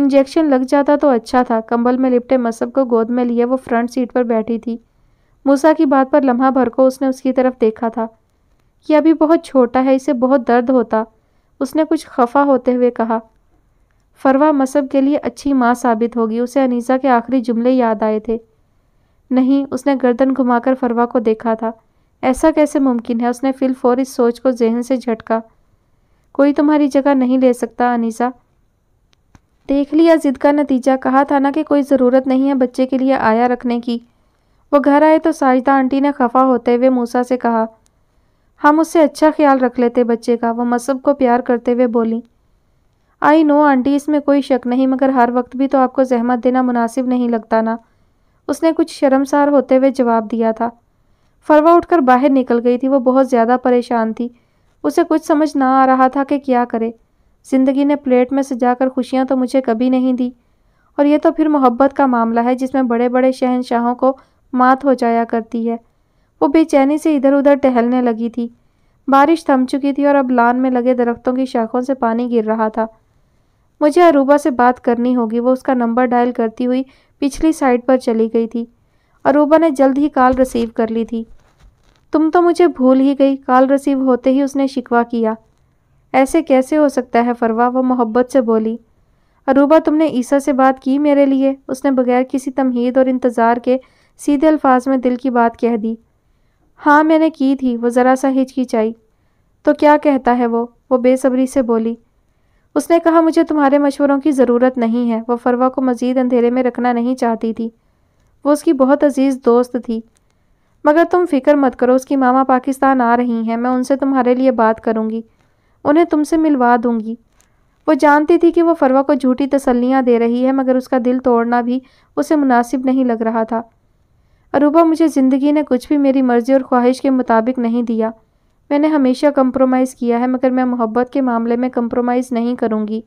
Speaker 1: इंजेक्शन लग जाता तो अच्छा था कंबल में लिपटे मसब को गोद में लिए वो फ्रंट सीट पर बैठी थी मूसा की बात पर लम्हा भर को उसने उसकी तरफ देखा था कि अभी बहुत छोटा है इसे बहुत दर्द होता उसने कुछ खफा होते हुए कहा फरवा मसब के लिए अच्छी माँ साबित होगी उसे अनीसा के आखिरी जुमले याद आए थे नहीं उसने गर्दन घुमाकर फरवा को देखा था ऐसा कैसे मुमकिन है उसने फौर इस सोच को जहन से झटका कोई तुम्हारी जगह नहीं ले सकता अनीसा देख लिया जिद का नतीजा कहा था ना कि कोई ज़रूरत नहीं है बच्चे के लिए आया रखने की वो घर आए तो साजदा आंटी ने खफा होते हुए मूसा से कहा हम उससे अच्छा ख्याल रख लेते बच्चे का वह मसब को प्यार करते हुए बोली आई नो आंटी इसमें कोई शक नहीं मगर हर वक्त भी तो आपको जहमत देना मुनासिब नहीं लगता ना उसने कुछ शर्मसार होते हुए जवाब दिया था फरवा उठकर बाहर निकल गई थी वो बहुत ज़्यादा परेशान थी उसे कुछ समझ ना आ रहा था कि क्या करे ज़िंदगी ने प्लेट में सजाकर खुशियाँ तो मुझे कभी नहीं दी और ये तो फिर मोहब्बत का मामला है जिसमें बड़े बड़े शहनशाहों को मात हो जाया करती है वो बेचैनी से इधर उधर टहलने लगी थी बारिश थम चुकी थी और अब लान में लगे दरख्तों की शाखों से पानी गिर रहा था मुझे अरूबा से बात करनी होगी वो उसका नंबर डायल करती हुई पिछली साइड पर चली गई थी अरूबा ने जल्द ही कॉल रिसीव कर ली थी तुम तो मुझे भूल ही गई कॉल रिसीव होते ही उसने शिकवा किया ऐसे कैसे हो सकता है फरवा वह मोहब्बत से बोली अरूबा तुमने ईसा से बात की मेरे लिए उसने बगैर किसी तमहीद और इंतज़ार के सीधे अल्फाज में दिल की बात कह दी हाँ मैंने की थी वो ज़रा सा हिचकिचाई तो क्या कहता है वो वो बेसब्री से बोली उसने कहा मुझे तुम्हारे मशवरों की ज़रूरत नहीं है वो फरवा को मज़ीद अंधेरे में रखना नहीं चाहती थी वो उसकी बहुत अजीज़ दोस्त थी मगर तुम फिक्र मत करो उसकी मामा पाकिस्तान आ रही हैं मैं उनसे तुम्हारे लिए बात करूँगी उन्हें तुमसे मिलवा दूँगी वो जानती थी कि वो फरवा को झूठी तसल्लियाँ दे रही है मगर उसका दिल तोड़ना भी उसे मुनासिब नहीं लग रहा था अरूबा मुझे ज़िंदगी ने कुछ भी मेरी मर्ज़ी और ख्वाहिश के मुताबिक नहीं दिया मैंने हमेशा कंप्रोमाइज़ किया है मगर मैं मोहब्बत के मामले में कंप्रोमाइज़ नहीं करूँगी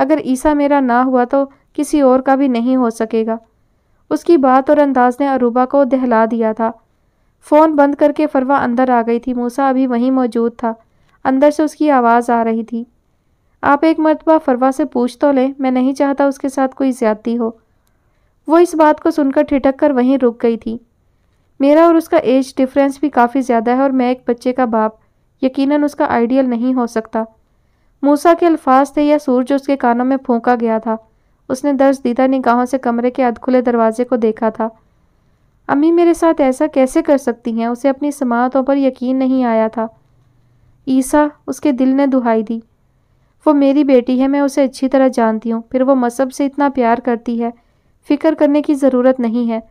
Speaker 1: अगर ईसा मेरा ना हुआ तो किसी और का भी नहीं हो सकेगा उसकी बात और अंदाज ने अरूबा को दहला दिया था फ़ोन बंद करके फरवा अंदर आ गई थी मूसा अभी वहीं मौजूद था अंदर से उसकी आवाज़ आ रही थी आप एक मरतबा फरवा से पूछ तो लें मैं नहीं चाहता उसके साथ कोई ज़्यादती हो वो इस बात को सुनकर ठिठक कर वहीं रुक गई थी मेरा और उसका एज डिफरेंस भी काफ़ी ज़्यादा है और मैं एक बच्चे का बाप यकीनन उसका आइडियल नहीं हो सकता मूसा के अल्फाज थे या सूरज उसके कानों में फूंका गया था उसने दर्ज दीदा निगाहों से कमरे के अधखुले दरवाजे को देखा था अम्मी मेरे साथ ऐसा कैसे कर सकती हैं उसे अपनी समातों पर यकीन नहीं आया था ईसा उसके दिल ने दुहाई दी वो मेरी बेटी है मैं उसे अच्छी तरह जानती हूँ फिर वो मसब से इतना प्यार करती है फ़िक्र करने की ज़रूरत नहीं है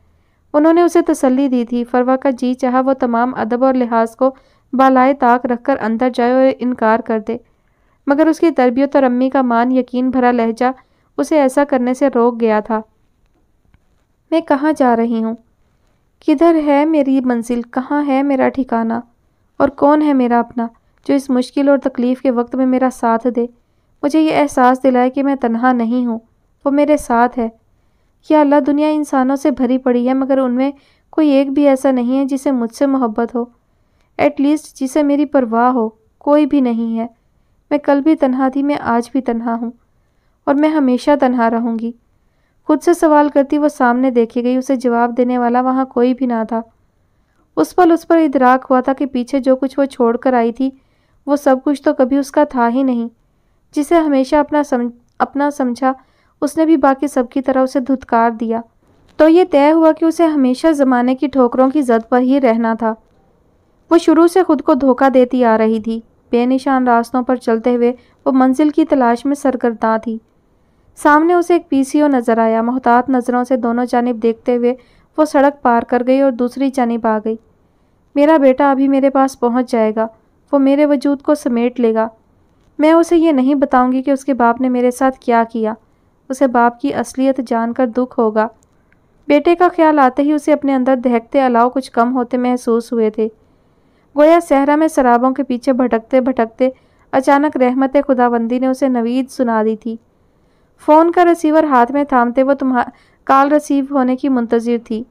Speaker 1: उन्होंने उसे तसल्ली दी थी फरवा का जी चाह वो तमाम अदब और लिहाज को बालाए ताक रखकर अंदर जाए और इनकार कर दे मगर उसकी तरबियत और अम्मी का मान यकीन भरा लहजा उसे ऐसा करने से रोक गया था मैं कहाँ जा रही हूँ किधर है मेरी मंजिल कहाँ है मेरा ठिकाना और कौन है मेरा अपना जो इस मुश्किल और तकलीफ़ के वक्त में मेरा साथ दे मुझे ये एहसास दिलाए कि मैं तनहा नहीं हूँ वो मेरे साथ है कि अल्लाह दुनिया इंसानों से भरी पड़ी है मगर उनमें कोई एक भी ऐसा नहीं है जिसे मुझसे मोहब्बत हो एटलीस्ट जिसे मेरी परवाह हो कोई भी नहीं है मैं कल भी तन्हा थी मैं आज भी तन्हा हूँ और मैं हमेशा तन्हा रहूँगी खुद से सवाल करती वो सामने देखी गई उसे जवाब देने वाला वहाँ कोई भी ना था उस पल उस पर इधराक हुआ था कि पीछे जो कुछ वो छोड़ कर आई थी वो सब कुछ तो कभी उसका था ही नहीं जिसे हमेशा अपना सम अपना समझा उसने भी बाकी सबकी तरह उसे धुतकार दिया तो ये तय हुआ कि उसे हमेशा ज़माने की ठोकरों की जद पर ही रहना था वो शुरू से खुद को धोखा देती आ रही थी बेनिशान रास्तों पर चलते हुए वो मंजिल की तलाश में सरगर्दा थी सामने उसे एक पीसीओ नज़र आया मोहतात नज़रों से दोनों जानब देखते हुए वो सड़क पार कर गई और दूसरी जानब आ गई मेरा बेटा अभी मेरे पास पहुंच जाएगा वो मेरे वजूद को समेट लेगा मैं उसे ये नहीं बताऊंगी कि उसके बाप ने मेरे साथ क्या किया उसे बाप की असलियत जानकर दुख होगा बेटे का ख्याल आते ही उसे अपने अंदर दहकते अलाव कुछ कम होते महसूस हुए थे गोया सहरा में शराबों के पीछे भटकते भटकते अचानक रहमत खुदाबंदी ने उसे नवीद सुना दी थी फ़ोन का रिसीवर हाथ में थामते वो तुम्हार कॉल रिसीव होने की मुंतज़र थी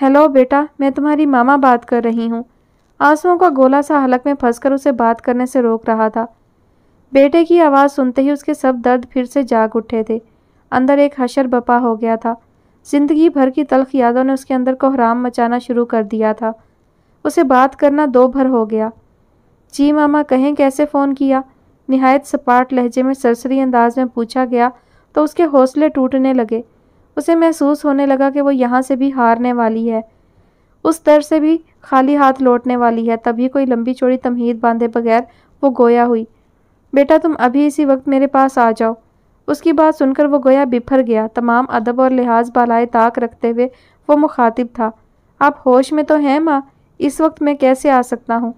Speaker 1: हेलो बेटा मैं तुम्हारी मामा बात कर रही हूँ आंसुओं का गोला सा हलक में फंसकर उसे बात करने से रोक रहा था बेटे की आवाज़ सुनते ही उसके सब दर्द फिर से जाग उठे थे अंदर एक हशर बपा हो गया था जिंदगी भर की तलख यादों ने उसके अंदर कोहराम मचाना शुरू कर दिया था उसे बात करना दो भर हो गया जी मामा कहें कैसे फ़ोन किया नहायत सपाट लहजे में सरसरी अंदाज में पूछा गया तो उसके हौसले टूटने लगे उसे महसूस होने लगा कि वो यहाँ से भी हारने वाली है उस दर से भी खाली हाथ लौटने वाली है तभी कोई लंबी चौड़ी तमहीद बांधे बगैर वो गोया हुई बेटा तुम अभी इसी वक्त मेरे पास आ जाओ उसकी बात सुनकर वो गोया बिफर गया तमाम अदब और लिहाज बालाए ताक रखते हुए वो मुखातिब था आप होश में तो हैं माँ इस वक्त मैं कैसे आ सकता हूँ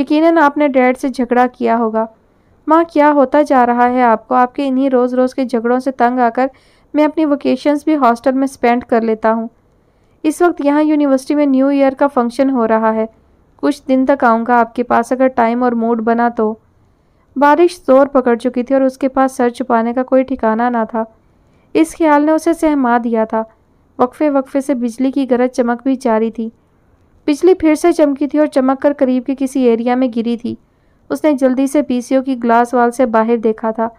Speaker 1: यकीनन आपने डैड से झगड़ा किया होगा माँ क्या होता जा रहा है आपको आपके इन्हीं रोज़ रोज़ के झगड़ों से तंग आकर मैं अपनी वोकेशंस भी हॉस्टल में स्पेंड कर लेता हूँ इस वक्त यहाँ यूनिवर्सिटी में न्यू ईयर का फंक्शन हो रहा है कुछ दिन तक आऊँगा आपके पास अगर टाइम और मूड बना तो बारिश जोर पकड़ चुकी थी और उसके पास सर छुपाने का कोई ठिकाना ना था इस ख्याल ने उसे सहमा दिया था वक्फे वक्फे से बिजली की गरज चमक भी जारी थी बिजली फिर से चमकी थी और चमक कर करीब के किसी एरिया में गिरी थी उसने जल्दी से पीसीओ की ग्लास वाल से बाहर देखा था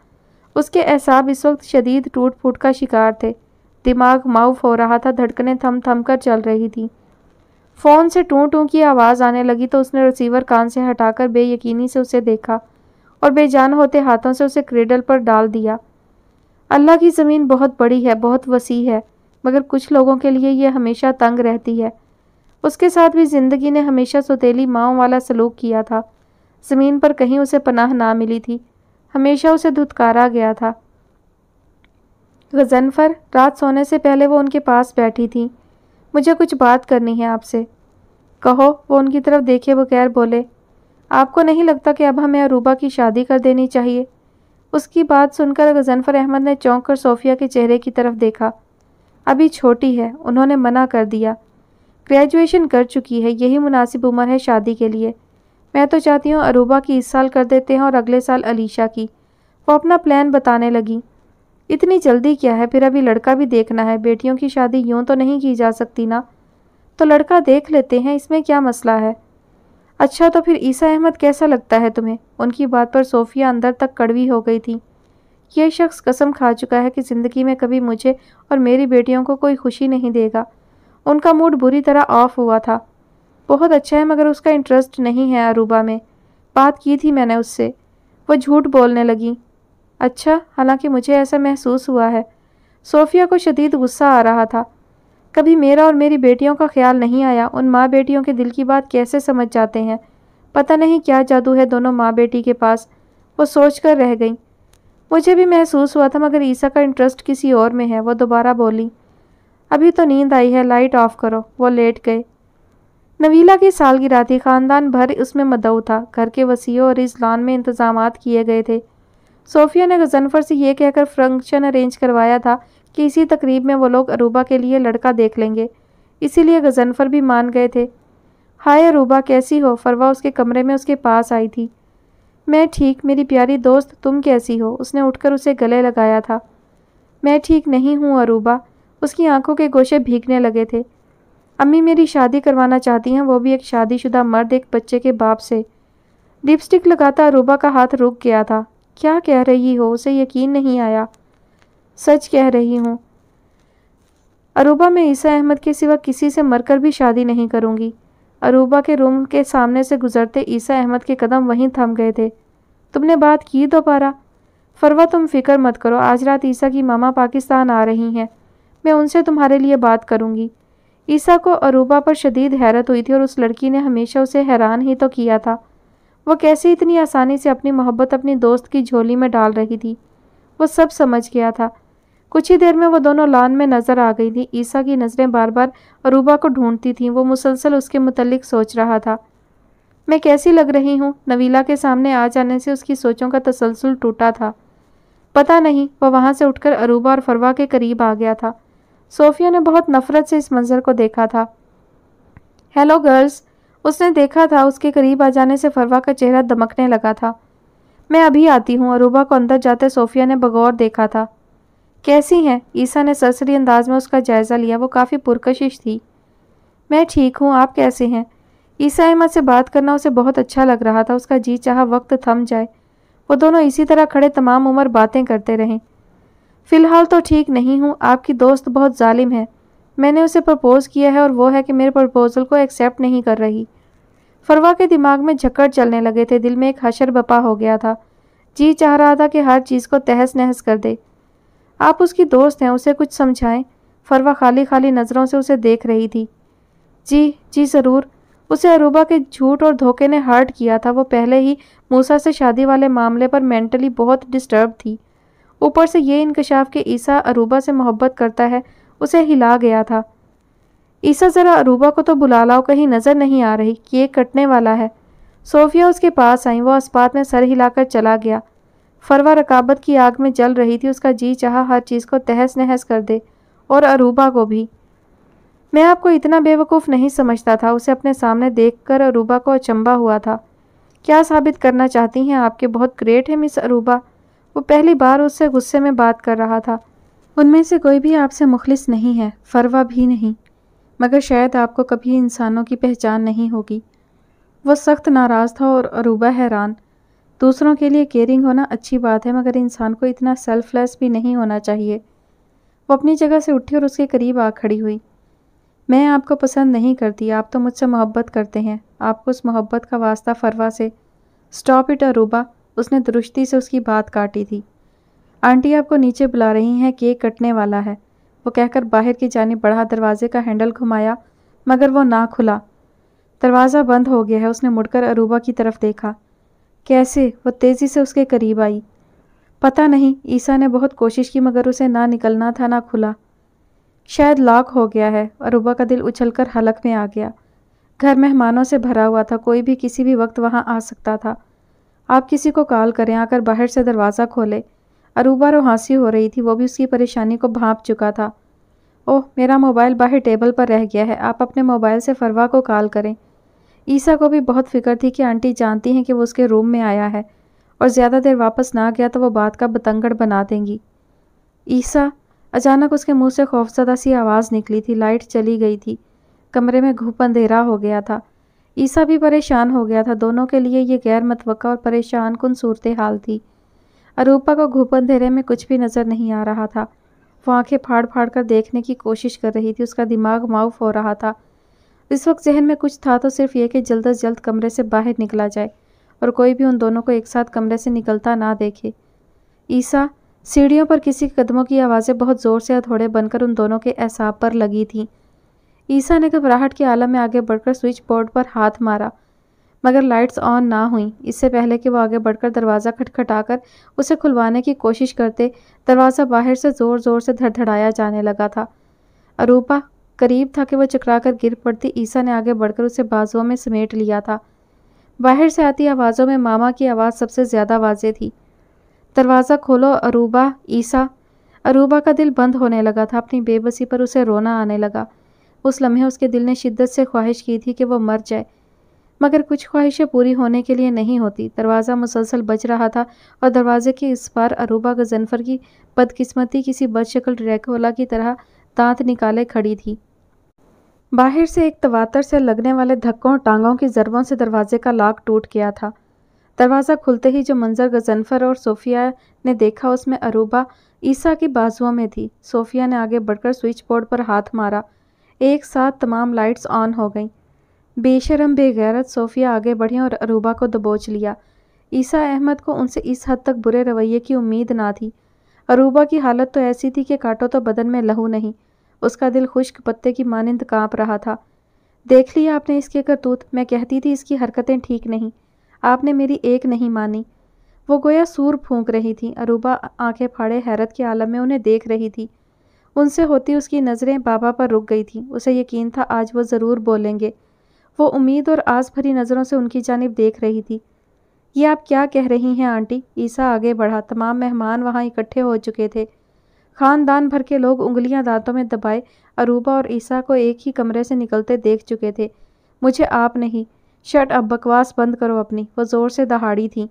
Speaker 1: उसके एहसाब इस वक्त शदीद टूट फूट का शिकार थे दिमाग माउफ हो रहा था धड़कने थम थम कर चल रही थी फ़ोन से टू टू की आवाज़ आने लगी तो उसने रिसीवर कान से हटाकर बेयकीनी से उसे देखा और बेजान होते हाथों से उसे क्रेडल पर डाल दिया अल्लाह की ज़मीन बहुत बड़ी है बहुत वसी है मगर कुछ लोगों के लिए यह हमेशा तंग रहती है उसके साथ भी ज़िंदगी ने हमेशा सतीली माओ वाला सलूक किया था ज़मीन पर कहीं उसे पनाह ना मिली थी हमेशा उसे धुतकारा गया था गजनफर रात सोने से पहले वो उनके पास बैठी थी मुझे कुछ बात करनी है आपसे कहो वो उनकी तरफ देखे बगैर बोले आपको नहीं लगता कि अब हमें अरूबा की शादी कर देनी चाहिए उसकी बात सुनकर गजनफर अहमद ने चौंक कर सोफिया के चेहरे की तरफ देखा अभी छोटी है उन्होंने मना कर दिया ग्रेजुएशन कर चुकी है यही मुनासिब उम्र है शादी के लिए मैं तो चाहती हूँ अरूबा की इस साल कर देते हैं और अगले साल अलीशा की वो अपना प्लान बताने लगी इतनी जल्दी क्या है फिर अभी लड़का भी देखना है बेटियों की शादी यूँ तो नहीं की जा सकती ना तो लड़का देख लेते हैं इसमें क्या मसला है अच्छा तो फिर ईसा अहमद कैसा लगता है तुम्हें उनकी बात पर सोफिया अंदर तक कड़वी हो गई थी यह शख्स कसम खा चुका है कि ज़िंदगी में कभी मुझे और मेरी बेटियों को कोई खुशी नहीं देगा उनका मूड बुरी तरह ऑफ हुआ था बहुत अच्छा है मगर उसका इंटरेस्ट नहीं है अरूबा में बात की थी मैंने उससे वह झूठ बोलने लगी अच्छा हालांकि मुझे ऐसा महसूस हुआ है सोफिया को शदीद गुस्सा आ रहा था कभी मेरा और मेरी बेटियों का ख्याल नहीं आया उन माँ बेटियों के दिल की बात कैसे समझ जाते हैं पता नहीं क्या जादू है दोनों माँ बेटी के पास वो सोच कर रह गई मुझे भी महसूस हुआ था मगर ईसा का इंटरेस्ट किसी और में है वो दोबारा बोली अभी तो नींद आई है लाइट ऑफ करो वो लेट गए नवीला की सालगिरह थी ख़ानदान भर उसमें मदऊ था घर के वसीयों और इस लॉन में इंतजाम किए गए थे सोफिया ने गजनफर से यह कहकर फंक्शन अरेंज करवाया था कि इसी तकरीब में वो लोग अरूबा के लिए लड़का देख लेंगे इसीलिए गजनफर भी मान गए थे हाय अरूबा कैसी हो फरवा उसके कमरे में उसके पास आई थी मैं ठीक मेरी प्यारी दोस्त तुम कैसी हो उसने उठकर उसे गले लगाया था मैं ठीक नहीं हूँ अरूबा उसकी आंखों के गोशे भीगने लगे थे अम्मी मेरी शादी करवाना चाहती हैं वो भी एक शादीशुदा मर्द एक बच्चे के बाप से लिपस्टिक लगाता अरूबा का हाथ रुक गया था क्या कह रही हो उसे यकीन नहीं आया सच कह रही हूँ अरूबा में ईसा अहमद के सिवा किसी से मरकर भी शादी नहीं करूँगी अरूबा के रूम के सामने से गुजरते ईसा अहमद के कदम वहीं थम गए थे तुमने बात की दोबारा तो फरवा तुम फिक्र मत करो आज रात ईसा की मामा पाकिस्तान आ रही हैं मैं उनसे तुम्हारे लिए बात करूँगी ईसा को अरूबा पर शदीद हैरत हुई थी और उस लड़की ने हमेशा उसे हैरान ही तो किया था वो कैसे इतनी आसानी से अपनी मोहब्बत अपनी दोस्त की झोली में डाल रही थी वो सब समझ गया था कुछ ही देर में वो दोनों लान में नज़र आ गई थी ईसा की नज़रें बार बार अरूबा को ढूंढती थीं वो मुसलसल उसके मुतलिक सोच रहा था मैं कैसी लग रही हूँ नवीला के सामने आ जाने से उसकी सोचों का तसलसल टूटा था पता नहीं वह वहाँ से उठकर अरूबा और फरवा के करीब आ गया था सोफिया ने बहुत नफरत से इस मंज़र को देखा था हेलो गर्ल्स उसने देखा था उसके करीब आ जाने से फरवा का चेहरा दमकने लगा था मैं अभी आती हूँ अरूबा को अंदर जाते सोफिया ने बगौर देखा था कैसी हैं ईसा ने सरसरी अंदाज में उसका जायज़ा लिया वो काफ़ी पुरकशिश थी मैं ठीक हूँ आप कैसे हैं ईसा अहमद से बात करना उसे बहुत अच्छा लग रहा था उसका जी चाह वक्त थम जाए वो दोनों इसी तरह खड़े तमाम उम्र बातें करते रहें फ़िलहाल तो ठीक नहीं हूँ आपकी दोस्त बहुत जालिम है मैंने उसे प्रपोज़ किया है और वो है कि मेरे प्रपोज़ल को एक्सेप्ट नहीं कर रही फरवा के दिमाग में झक्कड़ चलने लगे थे दिल में एक हशर बपा हो गया था जी चाह रहा था कि हर चीज़ को तहस नहस कर दे आप उसकी दोस्त हैं उसे कुछ समझाएं फरवा खाली खाली नज़रों से उसे देख रही थी जी जी ज़रूर उसे अरूबा के झूठ और धोखे ने हर्ट किया था वो पहले ही मूसा से शादी वाले मामले पर मेंटली बहुत डिस्टर्ब थी ऊपर से ये इनकशाफ कि ईसा अरूबा से मोहब्बत करता है उसे हिला गया था ईसा ज़रा अरूबा को तो बुला लाओ कहीं नज़र नहीं आ रही कि ये कटने वाला है सोफिया उसके पास आई वो इस्पात में सर हिलाकर चला गया फरवा रकाबत की आग में जल रही थी उसका जी चाह हर चीज़ को तहस नहस कर दे और अरूबा को भी मैं आपको इतना बेवकूफ़ नहीं समझता था उसे अपने सामने देखकर अरूबा को अचंबा हुआ था क्या साबित करना चाहती हैं आपके बहुत ग्रेट है मिस अरूबा वो पहली बार उससे गुस्से में बात कर रहा था उनमें से कोई भी आपसे मुखलिस नहीं है फरवा भी नहीं मगर शायद आपको कभी इंसानों की पहचान नहीं होगी वह सख्त नाराज़ था और अरूबा हैरान दूसरों के लिए केयरिंग होना अच्छी बात है मगर इंसान को इतना सेल्फलेस भी नहीं होना चाहिए वो अपनी जगह से उठी और उसके करीब आ खड़ी हुई मैं आपको पसंद नहीं करती आप तो मुझसे मोहब्बत करते हैं आपको उस मोहब्बत का वास्ता फरवा से स्टॉप इट अरूबा उसने दुरुस्ती से उसकी बात काटी थी आंटी आपको नीचे बुला रही हैं केक कटने वाला है वो कहकर बाहर की जानी बढ़ा दरवाजे का हैंडल घुमाया मगर वो ना खुला दरवाज़ा बंद हो गया है उसने मुड़कर अरूबा की तरफ देखा कैसे वो तेज़ी से उसके करीब आई पता नहीं ईसा ने बहुत कोशिश की मगर उसे ना निकलना था ना खुला शायद लॉक हो गया है अरूबा का दिल उछलकर हलक में आ गया घर मेहमानों से भरा हुआ था कोई भी किसी भी वक्त वहाँ आ सकता था आप किसी को कॉल करें आकर बाहर से दरवाज़ा खोले अरूबा रोहासी हो रही थी वो भी उसकी परेशानी को भाप चुका था ओह मेरा मोबाइल बाहर टेबल पर रह गया है आप अपने मोबाइल से फरवा को कॉल करें ईसा को भी बहुत फिक्र थी कि आंटी जानती हैं कि वो उसके रूम में आया है और ज़्यादा देर वापस ना गया तो वो बात का बतंगड़ बना देंगी ईसा अचानक उसके मुंह से खौफजदा सी आवाज़ निकली थी लाइट चली गई थी कमरे में घूप अंधेरा हो गया था ईसा भी परेशान हो गया था दोनों के लिए ये गैर मतवक़ा और परेशान कन सूरत हाल थी अरूपा को घूपन अंधेरे में कुछ भी नज़र नहीं आ रहा था वो आंखें फाड़ फाड़ कर देखने की कोशिश कर रही थी उसका दिमाग माउफ हो रहा था इस वक्त जहन में कुछ था तो सिर्फ यह कि जल्द अज जल्द कमरे से बाहर निकला जाए और कोई भी उन दोनों को एक साथ कमरे से निकलता ना देखे ईसा सीढ़ियों पर किसी कदमों की आवाज़ें बहुत ज़ोर से हथौड़े बनकर उन दोनों के एहसाब पर लगी थीं ईसा ने घबराहट के आलम में आगे बढ़कर स्विच बोर्ड पर हाथ मारा मगर लाइट्स ऑन ना हुई इससे पहले कि वह आगे बढ़कर दरवाज़ा खटखटाकर उसे खुलवाने की कोशिश करते दरवाज़ा बाहर से ज़ोर ज़ोर से धड़धड़ाया जाने लगा था अरूपा करीब था कि वह चकराकर गिर पड़ती ईसा ने आगे बढ़कर उसे बाजुओं में समेट लिया था बाहर से आती आवाज़ों में मामा की आवाज़ सबसे ज़्यादा वाजे थी दरवाज़ा खोलो अरूबा ईसा अरूबा का दिल बंद होने लगा था अपनी बेबसी पर उसे रोना आने लगा उस लम्हे उसके दिल ने शिद्दत से ख्वाहिश की थी कि वह मर जाए मगर कुछ ख्वाहिशें पूरी होने के लिए नहीं होती दरवाज़ा मुसलसल बच रहा था और दरवाज़े के इस पार अरूबा गजनफर की बदकिस्मती किसी बदशकल रैकोला की तरह दांत निकाले खड़ी थी बाहर से एक तवातर से लगने वाले धक्कों और टांगों की ज़रबों से दरवाजे का लाक टूट गया था दरवाज़ा खुलते ही जो मंजर गजनफर और सोफिया ने देखा उसमें अरूबा ईसा की बाजुओं में थी सोफिया ने आगे बढ़कर स्विच बोर्ड पर हाथ मारा एक साथ तमाम लाइट्स ऑन हो गईं बेशरम बेगैरत सोफिया आगे बढ़ी और अरूबा को दबोच लिया ईसा अहमद को उनसे इस हद तक बुरे रवैये की उम्मीद ना थी अरूबा की हालत तो ऐसी थी कि काटो तो बदन में लहू नहीं उसका दिल खुश्क पत्ते की मानंद कांप रहा था देख लिया आपने इसके करतूत मैं कहती थी इसकी हरकतें ठीक नहीं आपने मेरी एक नहीं मानी वो गोया सूर फूंक रही थी अरूबा आंखें फाड़े हैरत के आलम में उन्हें देख रही थी उनसे होती उसकी नज़रें बाबा पर रुक गई थी उसे यकीन था आज वो ज़रूर बोलेंगे वो उम्मीद और आस भरी नज़रों से उनकी जानब देख रही थी ये आप क्या कह रही हैं आंटी ईसा आगे बढ़ा तमाम मेहमान वहाँ इकट्ठे हो चुके थे खानदान भर के लोग उंगलियां दांतों में दबाए अरूबा और ईसा को एक ही कमरे से निकलते देख चुके थे मुझे आप नहीं शर्ट अब बकवास बंद करो अपनी वो ज़ोर से दहाड़ी थी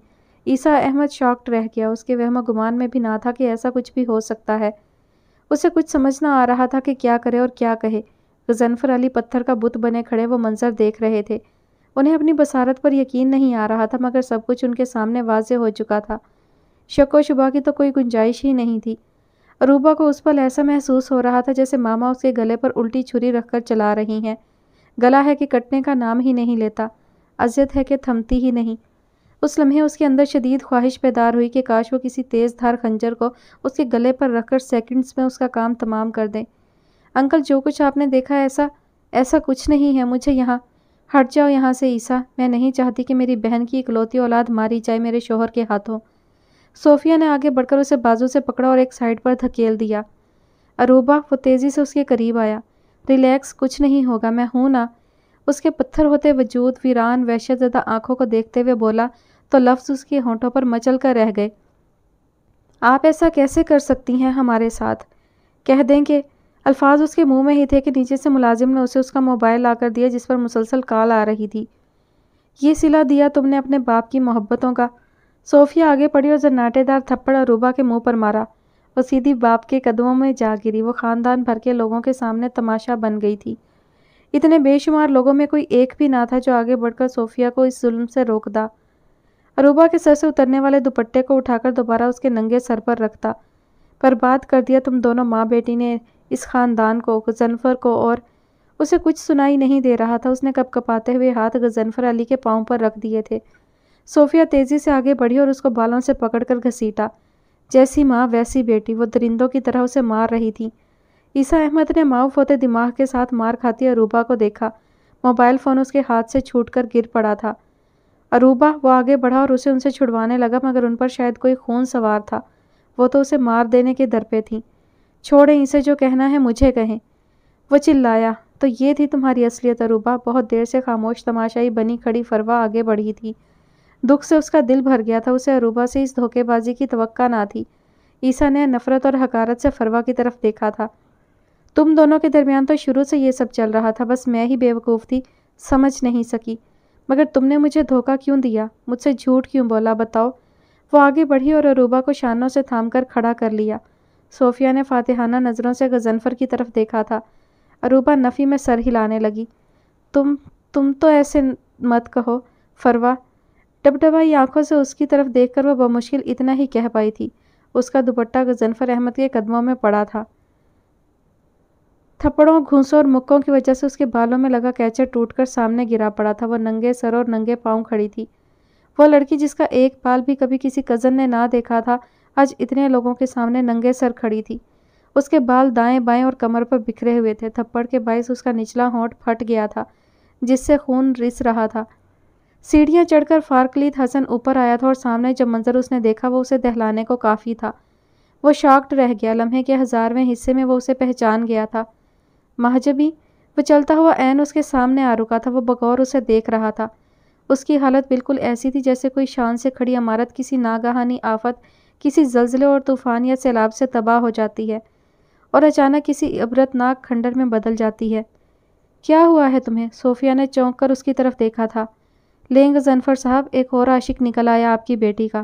Speaker 1: ईसा अहमद शॉक्ड रह गया उसके वहम गुमान में भी ना था कि ऐसा कुछ भी हो सकता है उसे कुछ समझ ना आ रहा था कि क्या करे और क्या कहे गजनफर तो अली पत्थर का बुत बने खड़े वो मंजर देख रहे थे उन्हें अपनी बसारत पर यकीन नहीं आ रहा था मगर सब कुछ उनके सामने वाज हो चुका था शको शुबा की तो कोई गुंजाइश ही नहीं थी अरूबा को उस पल ऐसा महसूस हो रहा था जैसे मामा उसके गले पर उल्टी छुरी रखकर चला रही हैं गला है कि कटने का नाम ही नहीं लेता अजियत है कि थमती ही नहीं उस लम्हे उसके अंदर शदीद ख्वाहिश पैदार हुई कि काश वो किसी तेज़ धार खंजर को उसके गले पर रखकर सेकंड्स में उसका काम तमाम कर दें अंकल जो कुछ आपने देखा ऐसा ऐसा कुछ नहीं है मुझे यहाँ हट जाओ यहाँ से ईसा मैं नहीं चाहती कि मेरी बहन की इकलौती औलाद मारी जाए मेरे शोहर के हाथों सोफिया ने आगे बढ़कर उसे बाजू से पकड़ा और एक साइड पर धकेल दिया अरूबा वो तेज़ी से उसके करीब आया रिलैक्स कुछ नहीं होगा मैं हूँ ना उसके पत्थर होते वजूद वीरान वहशतजदा आंखों को देखते हुए बोला तो लफ्ज़ उसके होंठों पर मचल कर रह गए आप ऐसा कैसे कर सकती हैं हमारे साथ कह दें कि अल्फाज उसके मुंह में ही थे कि नीचे से मुलाजिम ने उसे उसका मोबाइल ला कर दिया जिस पर मुसलसल कॉल आ रही थी ये सिला दिया तुमने अपने बाप की मोहब्बतों का सोफिया आगे पड़ी और जन्नाटेदार थप्पड़ अरूबा के मुंह पर मारा वो सीधी बाप के कदमों में जा गिरी वो ख़ानदान भर के लोगों के सामने तमाशा बन गई थी इतने बेशुमार लोगों में कोई एक भी ना था जो आगे बढ़कर सोफिया को इस जुल्म से रोकदा अरूबा के सर से उतरने वाले दुपट्टे को उठाकर दोबारा उसके नंगे सर पर रखता पर बात कर दिया तुम दोनों माँ बेटी ने इस ख़ानदान को गजनफर को और उसे कुछ सुनाई नहीं दे रहा था उसने कपकपाते हुए हाथ गजनफर अली के पाँव पर रख दिए थे सोफिया तेज़ी से आगे बढ़ी और उसको बालों से पकड़कर घसीटा जैसी माँ वैसी बेटी वो दरिंदों की तरह उसे मार रही थी ईसा अहमद ने माऊ फोते दिमाग के साथ मार खाती अरूबा को देखा मोबाइल फ़ोन उसके हाथ से छूट कर गिर पड़ा था अरूबा वो आगे बढ़ा और उसे उनसे छुड़वाने लगा मगर उन पर शायद कोई खून सवार था वो तो उसे मार देने के दर पे थी छोड़ें इसे जो कहना है मुझे कहें वो चिल्लाया तो ये थी तुम्हारी असलियत अरूबा बहुत देर से खामोश तमाशाई बनी खड़ी फरवा आगे बढ़ी थी दुख से उसका दिल भर गया था उसे अरूबा से इस धोखेबाजी की तवक्का ना थी ईसा ने नफरत और हकारत से फरवा की तरफ देखा था तुम दोनों के दरमियान तो शुरू से ये सब चल रहा था बस मैं ही बेवकूफ़ थी समझ नहीं सकी मगर तुमने मुझे धोखा क्यों दिया मुझसे झूठ क्यों बोला बताओ वो आगे बढ़ी और अरूबा को शानों से थाम कर खड़ा कर लिया सोफिया ने फातिहाना नज़रों से गजनफर की तरफ देखा था अरूबा नफ़ी में सर हिलाने लगी तुम तुम तो ऐसे मत कहो फरवा डबडबाई आंखों से उसकी तरफ देखकर वह बमुश्किल इतना ही कह पाई थी उसका दुपट्टा गजनफर अहमद के कदमों में पड़ा था थप्पड़ों घूसों और मुक्कों की वजह से उसके बालों में लगा कैचर टूटकर सामने गिरा पड़ा था वह नंगे सर और नंगे पाँव खड़ी थी वह लड़की जिसका एक बाल भी कभी किसी कज़न ने ना देखा था आज इतने लोगों के सामने नंगे सर खड़ी थी उसके बाल दाएं बाएं और कमर पर बिखरे हुए थे थप्पड़ के बायस उसका निचला होंठ फट गया था जिससे खून रिस रहा था सीढ़ियाँ चढ़कर फारकलीत हसन ऊपर आया था और सामने जब मंजर उसने देखा वो उसे दहलाने को काफ़ी था वो शॉक्ड रह गया लम्हे के हज़ारवें हिस्से में वो उसे पहचान गया था महजबी वो चलता हुआ ऐन उसके सामने आ रुका था वो बगौर उसे देख रहा था उसकी हालत बिल्कुल ऐसी थी जैसे कोई शान से खड़ी इमारत किसी नागहानी आफत किसी जल्जले और तूफान या सैलाब से तबाह हो जाती है और अचानक किसी इबरतनाक खंडर में बदल जाती है क्या हुआ है तुम्हें सोफिया ने चौंक कर उसकी तरफ देखा था लेंग जनफर साहब एक और आशिक निकल आया आपकी बेटी का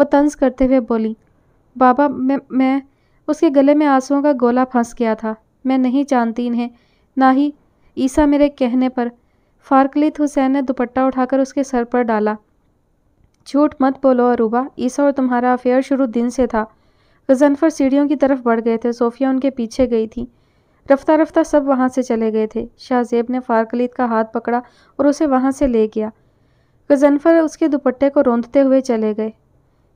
Speaker 1: वो तंज करते हुए बोली बाबा मैं मैं उसके गले में आंसुओं का गोला फंस गया था मैं नहीं जानती इन्हें ना ही ईसा मेरे कहने पर फारकलित हुसैन ने दुपट्टा उठाकर उसके सर पर डाला झूठ मत बोलो अरूबा ईसा और तुम्हारा अफेयर शुरू दिन से था गजनफर सीढ़ियों की तरफ बढ़ गए थे सोफिया उनके पीछे गई थी रफ्ता रफ्ता सब वहाँ से चले गए थे शाहजेब ने फारकलीद का हाथ पकड़ा और उसे वहाँ से ले गया गजनफर उसके दुपट्टे को रोंदते हुए चले गए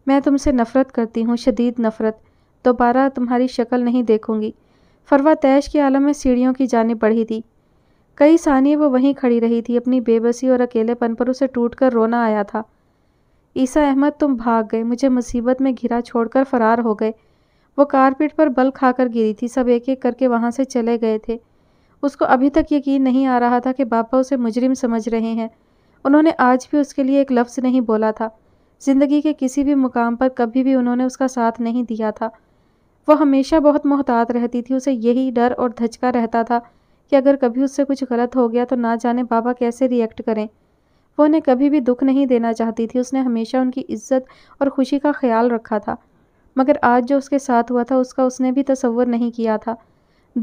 Speaker 1: मैं तुमसे नफ़रत करती हूँ शदीद नफ़रत दोबारा तुम्हारी शक्ल नहीं देखूंगी फरवा तैश के आलम में सीढ़ियों की जानी बढ़ी थी कई सानिए वो वहीं खड़ी रही थी अपनी बेबसी और अकेलेपन पर उसे टूट कर रोना आया था ईसा अहमद तुम भाग गए मुझे मुसीबत में घिरा छोड़कर फरार हो गए वो कारपेट पर बल खाकर गिरी थी सब एक एक करके वहाँ से चले गए थे उसको अभी तक यकीन नहीं आ रहा था कि बापा उसे मुजरिम समझ रहे हैं उन्होंने आज भी उसके लिए एक लफ्ज़ नहीं बोला था ज़िंदगी के किसी भी मुकाम पर कभी भी उन्होंने उसका साथ नहीं दिया था वह हमेशा बहुत मोहतात रहती थी उसे यही डर और धचका रहता था कि अगर कभी उससे कुछ गलत हो गया तो ना जाने बाबा कैसे रिएक्ट करें वह उन्हें कभी भी दुख नहीं देना चाहती थी उसने हमेशा उनकी इज्जत और खुशी का ख्याल रखा था मगर आज जो उसके साथ हुआ था उसका उसने भी तस्वर नहीं किया था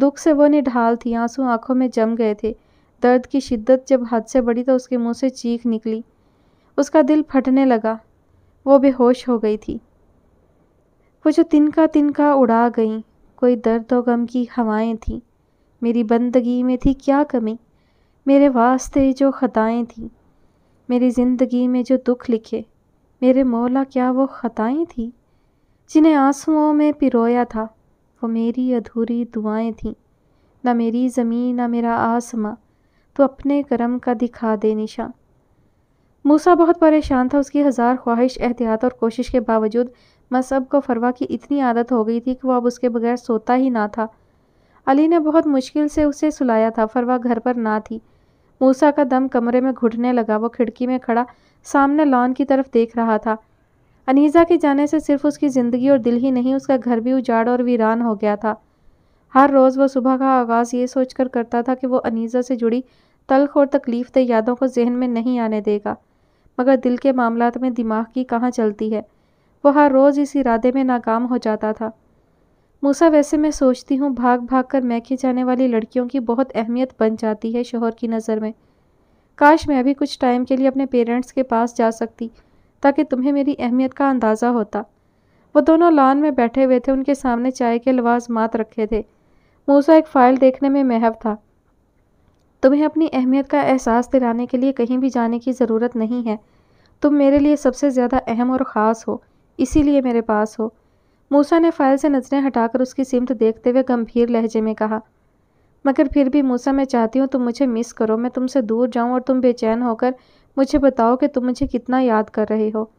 Speaker 1: दुख से वो ढाल थी आंसू आंखों में जम गए थे दर्द की शिद्दत जब हद से बढ़ी तो उसके मुंह से चीख निकली उसका दिल फटने लगा वो बेहोश हो गई थी वो जो तिनका तिनका उड़ा गई कोई दर्द और गम की हवाएं थीं मेरी बंदगी में थी क्या कमी मेरे वास्ते जो खताएं थीं मेरी ज़िंदगी में जो दुख लिखे मेरे मौला क्या वो ख़ताएँ थीं जिन्हें आंसुओं में पिरोया था वो मेरी अधूरी दुआएं थीं ना मेरी ज़मीन ना मेरा आसमां तो अपने करम का दिखा दे निशां मूसा बहुत परेशान था उसकी हज़ार ख्वाहिश एहतियात और कोशिश के बावजूद मसअब को फरवा की इतनी आदत हो गई थी कि वह अब उसके बगैर सोता ही ना था अली ने बहुत मुश्किल से उसे सुलाया था फरवा घर पर ना थी मूसा का दम कमरे में घुटने लगा वो खिड़की में खड़ा सामने लॉन की तरफ देख रहा था अनीजा के जाने से सिर्फ उसकी ज़िंदगी और दिल ही नहीं उसका घर भी उजाड़ और वीरान हो गया था हर रोज़ वह सुबह का आगाज़ ये सोचकर करता था कि वो अनीजा से जुड़ी तलख और तकलीफ दे यादों को जहन में नहीं आने देगा मगर दिल के मामला में दिमाग की कहाँ चलती है वह हर रोज़ इस इरादे में नाकाम हो जाता था मूसा वैसे मैं सोचती हूँ भाग भाग कर मैके जाने वाली लड़कियों की बहुत अहमियत बन जाती है शोहर की नज़र में काश मैं अभी कुछ टाइम के लिए अपने पेरेंट्स के पास जा सकती ताकि तुम्हें मेरी अहमियत का अंदाज़ा होता वो दोनों लॉन में बैठे हुए थे उनके सामने चाय के लवाजमात रखे थे मूसा एक फ़ाइल देखने में महव था तुम्हें अपनी अहमियत का एहसास दिलाने के लिए कहीं भी जाने की ज़रूरत नहीं है तुम मेरे लिए सबसे ज़्यादा अहम और ख़ास हो इसीलिए मेरे पास हो मूसा ने फाइल से नज़रें हटाकर उसकी सिमत देखते हुए गंभीर लहजे में कहा मगर फिर भी मूसा मैं चाहती हूँ तुम मुझे मिस करो मैं तुमसे दूर जाऊँ और तुम बेचैन होकर मुझे बताओ कि तुम मुझे कितना याद कर रहे हो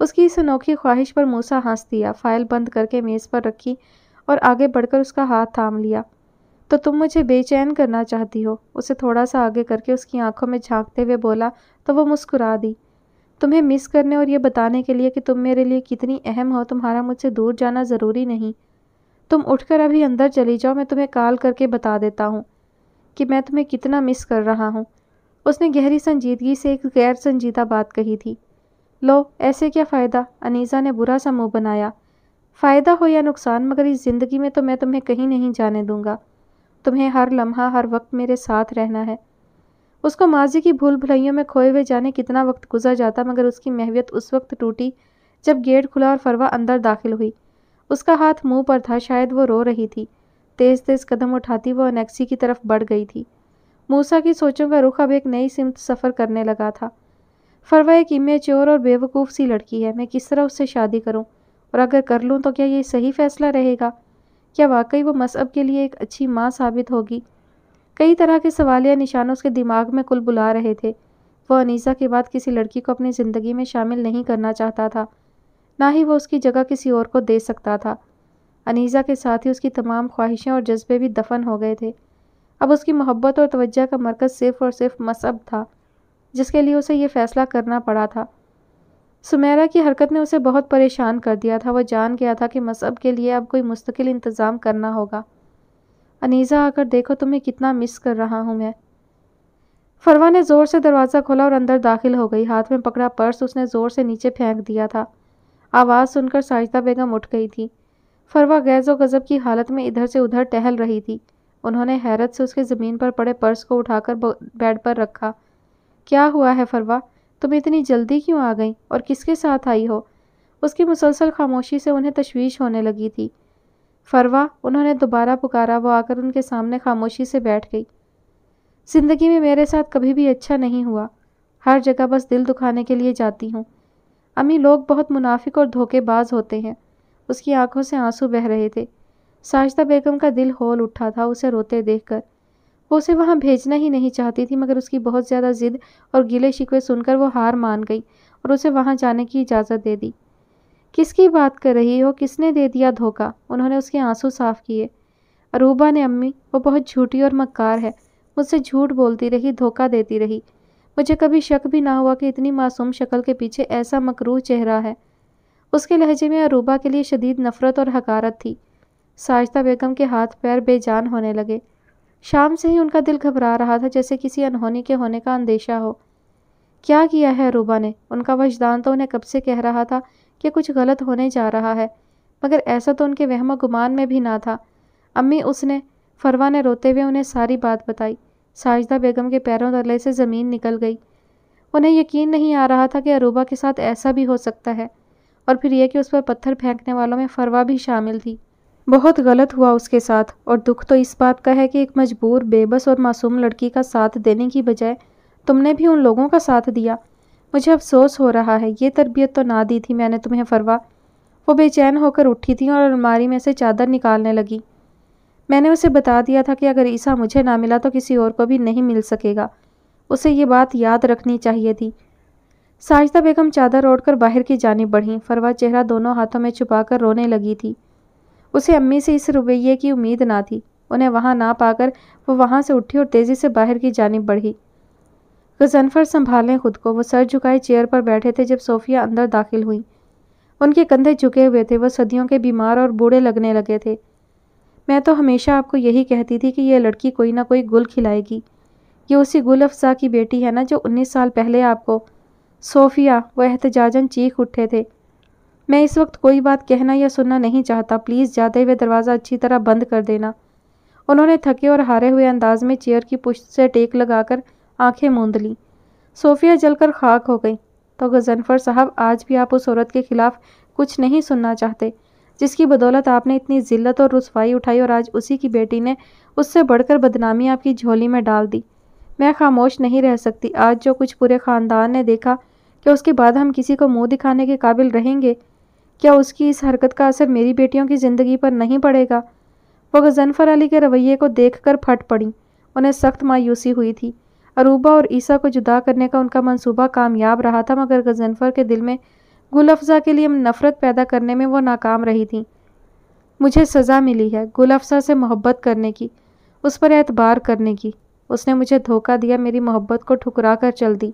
Speaker 1: उसकी इस अनोखी ख्वाहिश पर मूसा हंस दिया फाइल बंद करके मेज़ पर रखी और आगे बढ़कर उसका हाथ थाम लिया तो तुम मुझे बेचैन करना चाहती हो उसे थोड़ा सा आगे करके उसकी आंखों में झांकते हुए बोला तो वो मुस्कुरा दी तुम्हें मिस करने और ये बताने के लिए कि तुम मेरे लिए कितनी अहम हो तुम्हारा मुझसे दूर जाना ज़रूरी नहीं तुम उठकर अभी अंदर चली जाओ मैं तुम्हें कॉल करके बता देता हूँ कि मैं तुम्हें कितना मिस कर रहा हूँ उसने गहरी संजीदगी से एक गैर संजीदा बात कही थी लो ऐसे क्या फ़ायदा अनीज़ा ने बुरा सा मुंह बनाया फ़ायदा हो या नुकसान मगर इस ज़िंदगी में तो मैं तुम्हें कहीं नहीं जाने दूंगा तुम्हें हर लम्हा हर वक्त मेरे साथ रहना है उसको माजी की भूल भुलैयों में खोए हुए जाने कितना वक्त गुजर जाता मगर उसकी महवियत उस वक्त टूटी जब गेट खुला और फरवा अंदर दाखिल हुई उसका हाथ मुंह पर था शायद वो रो रही थी तेज तेज कदम उठाती वो अनेक्सी की तरफ बढ़ गई थी मूसा की सोचों का रुख अब एक नई सिमत सफ़र करने लगा था फरवा एक इमे चोर और बेवकूफ़ सी लड़की है मैं किस तरह उससे शादी करूँ और अगर कर लूँ तो क्या ये सही फैसला रहेगा क्या वाकई वो मसहब के लिए एक अच्छी माँ साबित होगी कई तरह के सवाल या निशान उसके दिमाग में कुल बुला रहे थे वह अनीसा के बाद किसी लड़की को अपनी ज़िंदगी में शामिल नहीं करना चाहता था ना ही वह उसकी जगह किसी और को दे सकता था अनीसा के साथ ही उसकी तमाम ख्वाहिशें और जज्बे भी दफन हो गए थे अब उसकी मोहब्बत और तवज्जा का मरकज़ सिर्फ और सिर्फ मसब था जिसके लिए उसे यह फ़ैसला करना पड़ा था सुमेरा की हरकत ने उसे बहुत परेशान कर दिया था वह जान गया था कि मसहब के लिए अब कोई मुस्तकिल इंतज़ाम करना होगा अनीज़ा आकर देखो तुम्हें कितना मिस कर रहा हूँ मैं फरवा ने ज़ोर से दरवाज़ा खोला और अंदर दाखिल हो गई हाथ में पकड़ा पर्स उसने ज़ोर से नीचे फेंक दिया था आवाज़ सुनकर साजिदा बेगम उठ गई थी फरवा गैज़ गज़ब की हालत में इधर से उधर टहल रही थी उन्होंने हैरत से उसके ज़मीन पर पड़े पर्स को उठाकर बेड पर रखा क्या हुआ है फरवा तुम इतनी जल्दी क्यों आ गई और किसके साथ आई हो उसकी मुसलसल खामोशी से उन्हें तशवीश होने लगी थी फरवा उन्होंने दोबारा पुकारा वो आकर उनके सामने खामोशी से बैठ गई जिंदगी में मेरे साथ कभी भी अच्छा नहीं हुआ हर जगह बस दिल दुखाने के लिए जाती हूँ अम्मी लोग बहुत मुनाफिक और धोखेबाज होते हैं उसकी आंखों से आंसू बह रहे थे साजदा बेगम का दिल होल उठा था उसे रोते देखकर वो उसे वहाँ भेजना ही नहीं चाहती थी मगर उसकी बहुत ज़्यादा ज़िद और गिले शिकवे सुनकर वो हार मान गई और उसे वहाँ जाने की इजाज़त दे दी किसकी बात कर रही हो किसने दे दिया धोखा उन्होंने उसके आंसू साफ किए अरूबा ने अम्मी वो बहुत झूठी और मक्कार है मुझसे झूठ बोलती रही धोखा देती रही मुझे कभी शक भी ना हुआ कि इतनी मासूम शक्ल के पीछे ऐसा मकरूह चेहरा है उसके लहजे में अरूबा के लिए शदीद नफ़रत और हकारत थी साजदा बेगम के हाथ पैर बेजान होने लगे शाम से ही उनका दिल घबरा रहा था जैसे किसी अनहोनी के होने का अंदेशा हो क्या किया है अरूबा ने उनका वजदान तो उन्हें कब से कह रहा था कि कुछ गलत होने जा रहा है मगर ऐसा तो उनके वहम गुमान में भी ना था अम्मी उसने फरवा ने रोते हुए उन्हें सारी बात बताई साजदा बेगम के पैरों तले से ज़मीन निकल गई उन्हें यकीन नहीं आ रहा था कि अरूबा के साथ ऐसा भी हो सकता है और फिर यह कि उस पर पत्थर फेंकने वालों में फरवा भी शामिल थी बहुत गलत हुआ उसके साथ और दुख तो इस बात का है कि एक मजबूर बेबस और मासूम लड़की का साथ देने की बजाय तुमने भी उन लोगों का साथ दिया मुझे अफसोस हो रहा है ये तरबियत तो ना दी थी मैंने तुम्हें फरवा वो बेचैन होकर उठी थी और अलमारी में से चादर निकालने लगी मैंने उसे बता दिया था कि अगर ईसा मुझे ना मिला तो किसी और को भी नहीं मिल सकेगा उसे ये बात याद रखनी चाहिए थी साजिदा बेगम चादर ओढ़कर बाहर की जानब बढ़ी फरवा चेहरा दोनों हाथों में छुपाकर रोने लगी थी उसे अम्मी से इस रवैये की उम्मीद ना थी उन्हें वहाँ ना पाकर वो वहाँ से उठी और तेज़ी से बाहर की जानब बढ़ी गजनफर संभालें खुद को वो सर झुकाए चेयर पर बैठे थे जब सोफिया अंदर दाखिल हुई उनके कंधे झुके हुए थे वह सदियों के बीमार और बूढ़े लगने लगे थे मैं तो हमेशा आपको यही कहती थी कि यह लड़की कोई ना कोई गुल खिलाएगी ये उसी गुल अफसा की बेटी है ना जो उन्नीस साल पहले आपको सोफिया वह एहतजाजन चीख उठे थे मैं इस वक्त कोई बात कहना या सुनना नहीं चाहता प्लीज़ जाते हुए दरवाज़ा अच्छी तरह बंद कर देना उन्होंने थके और हारे हुए अंदाज में चेयर की पुश्त से टेक लगाकर आंखें मूंद ली सोफिया जलकर खाक हो गई तो गजनफर साहब आज भी आप उस औरत के खिलाफ कुछ नहीं सुनना चाहते जिसकी बदौलत आपने इतनी जिल्लत और रसवाई उठाई और आज उसी की बेटी ने उससे बढ़कर बदनामी आपकी झोली में डाल दी मैं खामोश नहीं रह सकती आज जो कुछ पूरे ख़ानदान ने देखा कि उसके बाद हम किसी को मुंह दिखाने के काबिल रहेंगे क्या उसकी इस हरकत का असर मेरी बेटियों की ज़िंदगी पर नहीं पड़ेगा वो गजनफर अली के रवैये को देखकर फट पड़ी उन्हें सख्त मायूसी हुई थी अरूबा और ईसा को जुदा करने का उनका मंसूबा कामयाब रहा था मगर गजनफर के दिल में गुल अफजा के लिए नफ़रत पैदा करने में वो नाकाम रही थी मुझे सज़ा मिली है गुल अफजा से मोहब्बत करने की उस पर एतबार करने की उसने मुझे धोखा दिया मेरी मोहब्बत को ठुकरा कर चल दी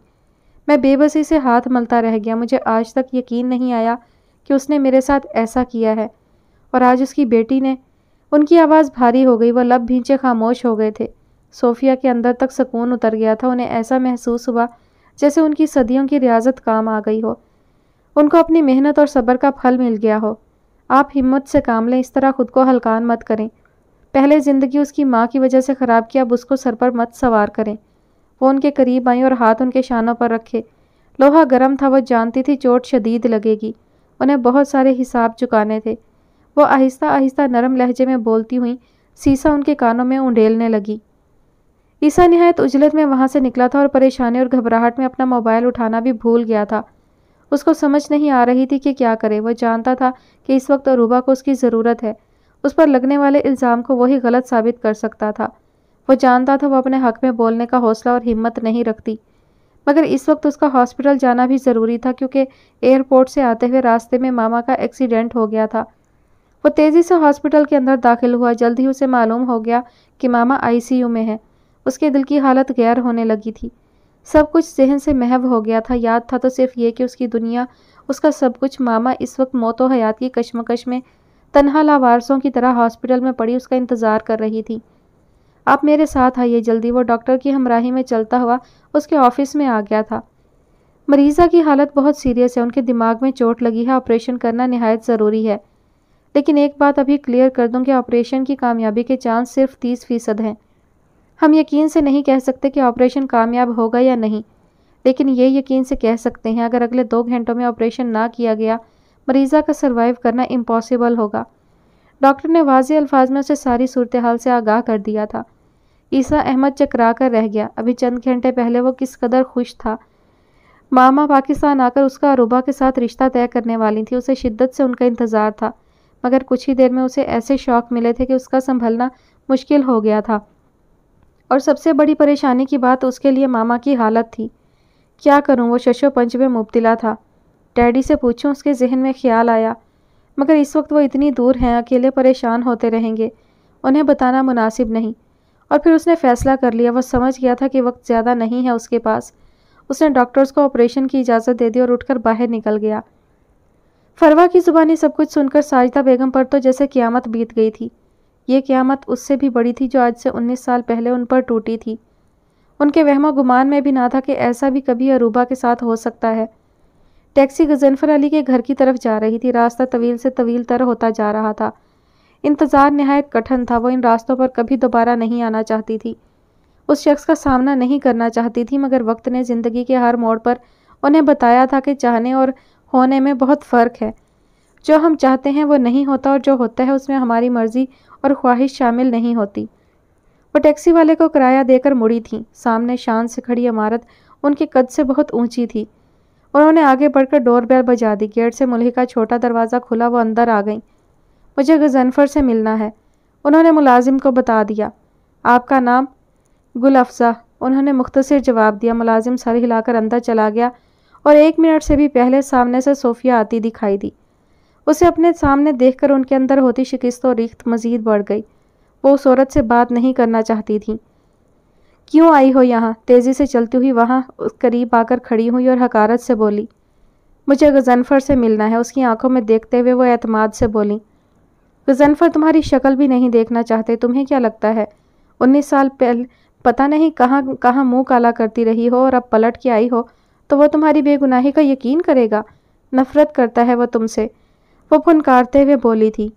Speaker 1: मैं बेबसी से हाथ मलता रह गया मुझे आज तक यकीन नहीं आया कि उसने मेरे साथ ऐसा किया है और आज उसकी बेटी ने उनकी आवाज़ भारी हो गई वह लब भींचे खामोश हो गए थे सोफिया के अंदर तक सुकून उतर गया था उन्हें ऐसा महसूस हुआ जैसे उनकी सदियों की रियाजत काम आ गई हो उनको अपनी मेहनत और सब्र का फल मिल गया हो आप हिम्मत से काम लें इस तरह खुद को हलकान मत करें पहले ज़िंदगी उसकी माँ की वजह से ख़राब किया अब उसको सर पर मत सवार करें वो उनके करीब आई और हाथ उनके शानों पर रखे लोहा गर्म था वो जानती थी चोट शदीद लगेगी उन्हें बहुत सारे हिसाब चुकाने थे वो आहिस्ता आहिस्ता नरम लहजे में बोलती हुई सीसा उनके कानों में उंडेलने लगी ईसा नहायत उजलत में वहाँ से निकला था और परेशानी और घबराहट में अपना मोबाइल उठाना भी भूल गया था उसको समझ नहीं आ रही थी कि क्या करे वह जानता था कि इस वक्त अरूबा को उसकी ज़रूरत है उस पर लगने वाले इल्ज़ाम को वही गलत साबित कर सकता था वो जानता था वह अपने हक में बोलने का हौसला और हिम्मत नहीं रखती मगर इस वक्त उसका हॉस्पिटल जाना भी ज़रूरी था क्योंकि एयरपोर्ट से आते हुए रास्ते में मामा का एक्सीडेंट हो गया था वो तेज़ी से हॉस्पिटल के अंदर दाखिल हुआ जल्द ही उसे मालूम हो गया कि मामा आईसीयू में है उसके दिल की हालत गैर होने लगी थी सब कुछ जहन से महव हो गया था याद था तो सिर्फ ये कि उसकी दुनिया उसका सब कुछ मामा इस वक्त मौत व हयात की कश्मकश में तनहा लावारसों की तरह हॉस्पिटल में पड़ी उसका इंतज़ार कर रही थी आप मेरे साथ आइए जल्दी वो डॉक्टर की हमराही में चलता हुआ उसके ऑफिस में आ गया था मरीज़ा की हालत बहुत सीरियस है उनके दिमाग में चोट लगी है ऑपरेशन करना नहायत ज़रूरी है लेकिन एक बात अभी क्लियर कर दूं कि ऑपरेशन की कामयाबी के चांस सिर्फ तीस फीसद हैं हम यकीन से नहीं कह सकते कि ऑपरेशन कामयाब होगा या नहीं लेकिन ये यकीन से कह सकते हैं अगर अगले दो घंटों में ऑपरेशन ना किया गया मरीज़ा का सर्वाइव करना इम्पॉसिबल होगा डॉक्टर ने वाज अल्फाज में उसे सारी सूरत हाल से आगाह कर दिया था ईसा अहमद चकरा कर रह गया अभी चंद घंटे पहले वो किस कदर खुश था मामा पाकिस्तान आकर उसका अरूबा के साथ रिश्ता तय करने वाली थी उसे शिद्दत से उनका इंतज़ार था मगर कुछ ही देर में उसे ऐसे शौक मिले थे कि उसका संभलना मुश्किल हो गया था और सबसे बड़ी परेशानी की बात उसके लिए मामा की हालत थी क्या करूं वो शशोपंच में मुबतला था डैडी से पूछूं उसके जहन में ख्याल आया मगर इस वक्त वो इतनी दूर हैं अकेले परेशान होते रहेंगे उन्हें बताना मुनासिब नहीं और फिर उसने फ़ैसला कर लिया वह समझ गया था कि वक्त ज़्यादा नहीं है उसके पास उसने डॉक्टर्स को ऑपरेशन की इजाज़त दे दी और उठकर बाहर निकल गया फरवा की ज़ुबानी सब कुछ सुनकर साजदा बेगम पर तो जैसे क़्यामत बीत गई थी ये क़्यामत उससे भी बड़ी थी जो आज से उन्नीस साल पहले उन पर टूटी थी उनके वहमा गुमान में भी ना था कि ऐसा भी कभी अरूबा के साथ हो सकता है टैक्सी गजनफर अली के घर की तरफ जा रही थी रास्ता तवील से तवील तर होता जा रहा था इंतज़ार नहायत कठिन था वो इन रास्तों पर कभी दोबारा नहीं आना चाहती थी उस शख्स का सामना नहीं करना चाहती थी मगर वक्त ने ज़िंदगी के हर मोड़ पर उन्हें बताया था कि चाहने और होने में बहुत फ़र्क है जो हम चाहते हैं वो नहीं होता और जो होता है उसमें हमारी मर्ज़ी और ख्वाहिश शामिल नहीं होती वो टैक्सी वाले को किराया देकर मुड़ी थी सामने शान से खड़ी इमारत उनके कद से बहुत ऊंची थी उन्होंने आगे बढ़कर डोरबेल बजा दी गेट से का छोटा दरवाज़ा खुला वो अंदर आ गई मुझे गजनफर से मिलना है उन्होंने मुलाजिम को बता दिया आपका नाम गुल अफजा उन्होंने मुख्तसर जवाब दिया मुलाजिम सर हिलाकर अंदर चला गया और एक मिनट से भी पहले सामने से सोफिया आती दिखाई दी उसे अपने सामने देखकर उनके अंदर होती शिकस्त और रिख्त मजीद बढ़ गई वो उस औरत से बात नहीं करना चाहती थी क्यों आई हो यहाँ तेज़ी से चलती हुई वहाँ करीब आकर खड़ी हुई और हकारत से बोली मुझे गजनफर से मिलना है उसकी आंखों में देखते हुए वो एतमाद से बोली गजनफर तुम्हारी शक्ल भी नहीं देखना चाहते तुम्हें क्या लगता है उन्नीस साल पहले पता नहीं कहाँ कहाँ मुँह काला करती रही हो और अब पलट के आई हो तो वह तुम्हारी बेगुनाही का यकीन करेगा नफरत करता है वह तुमसे वो फुनकारते हुए बोली थी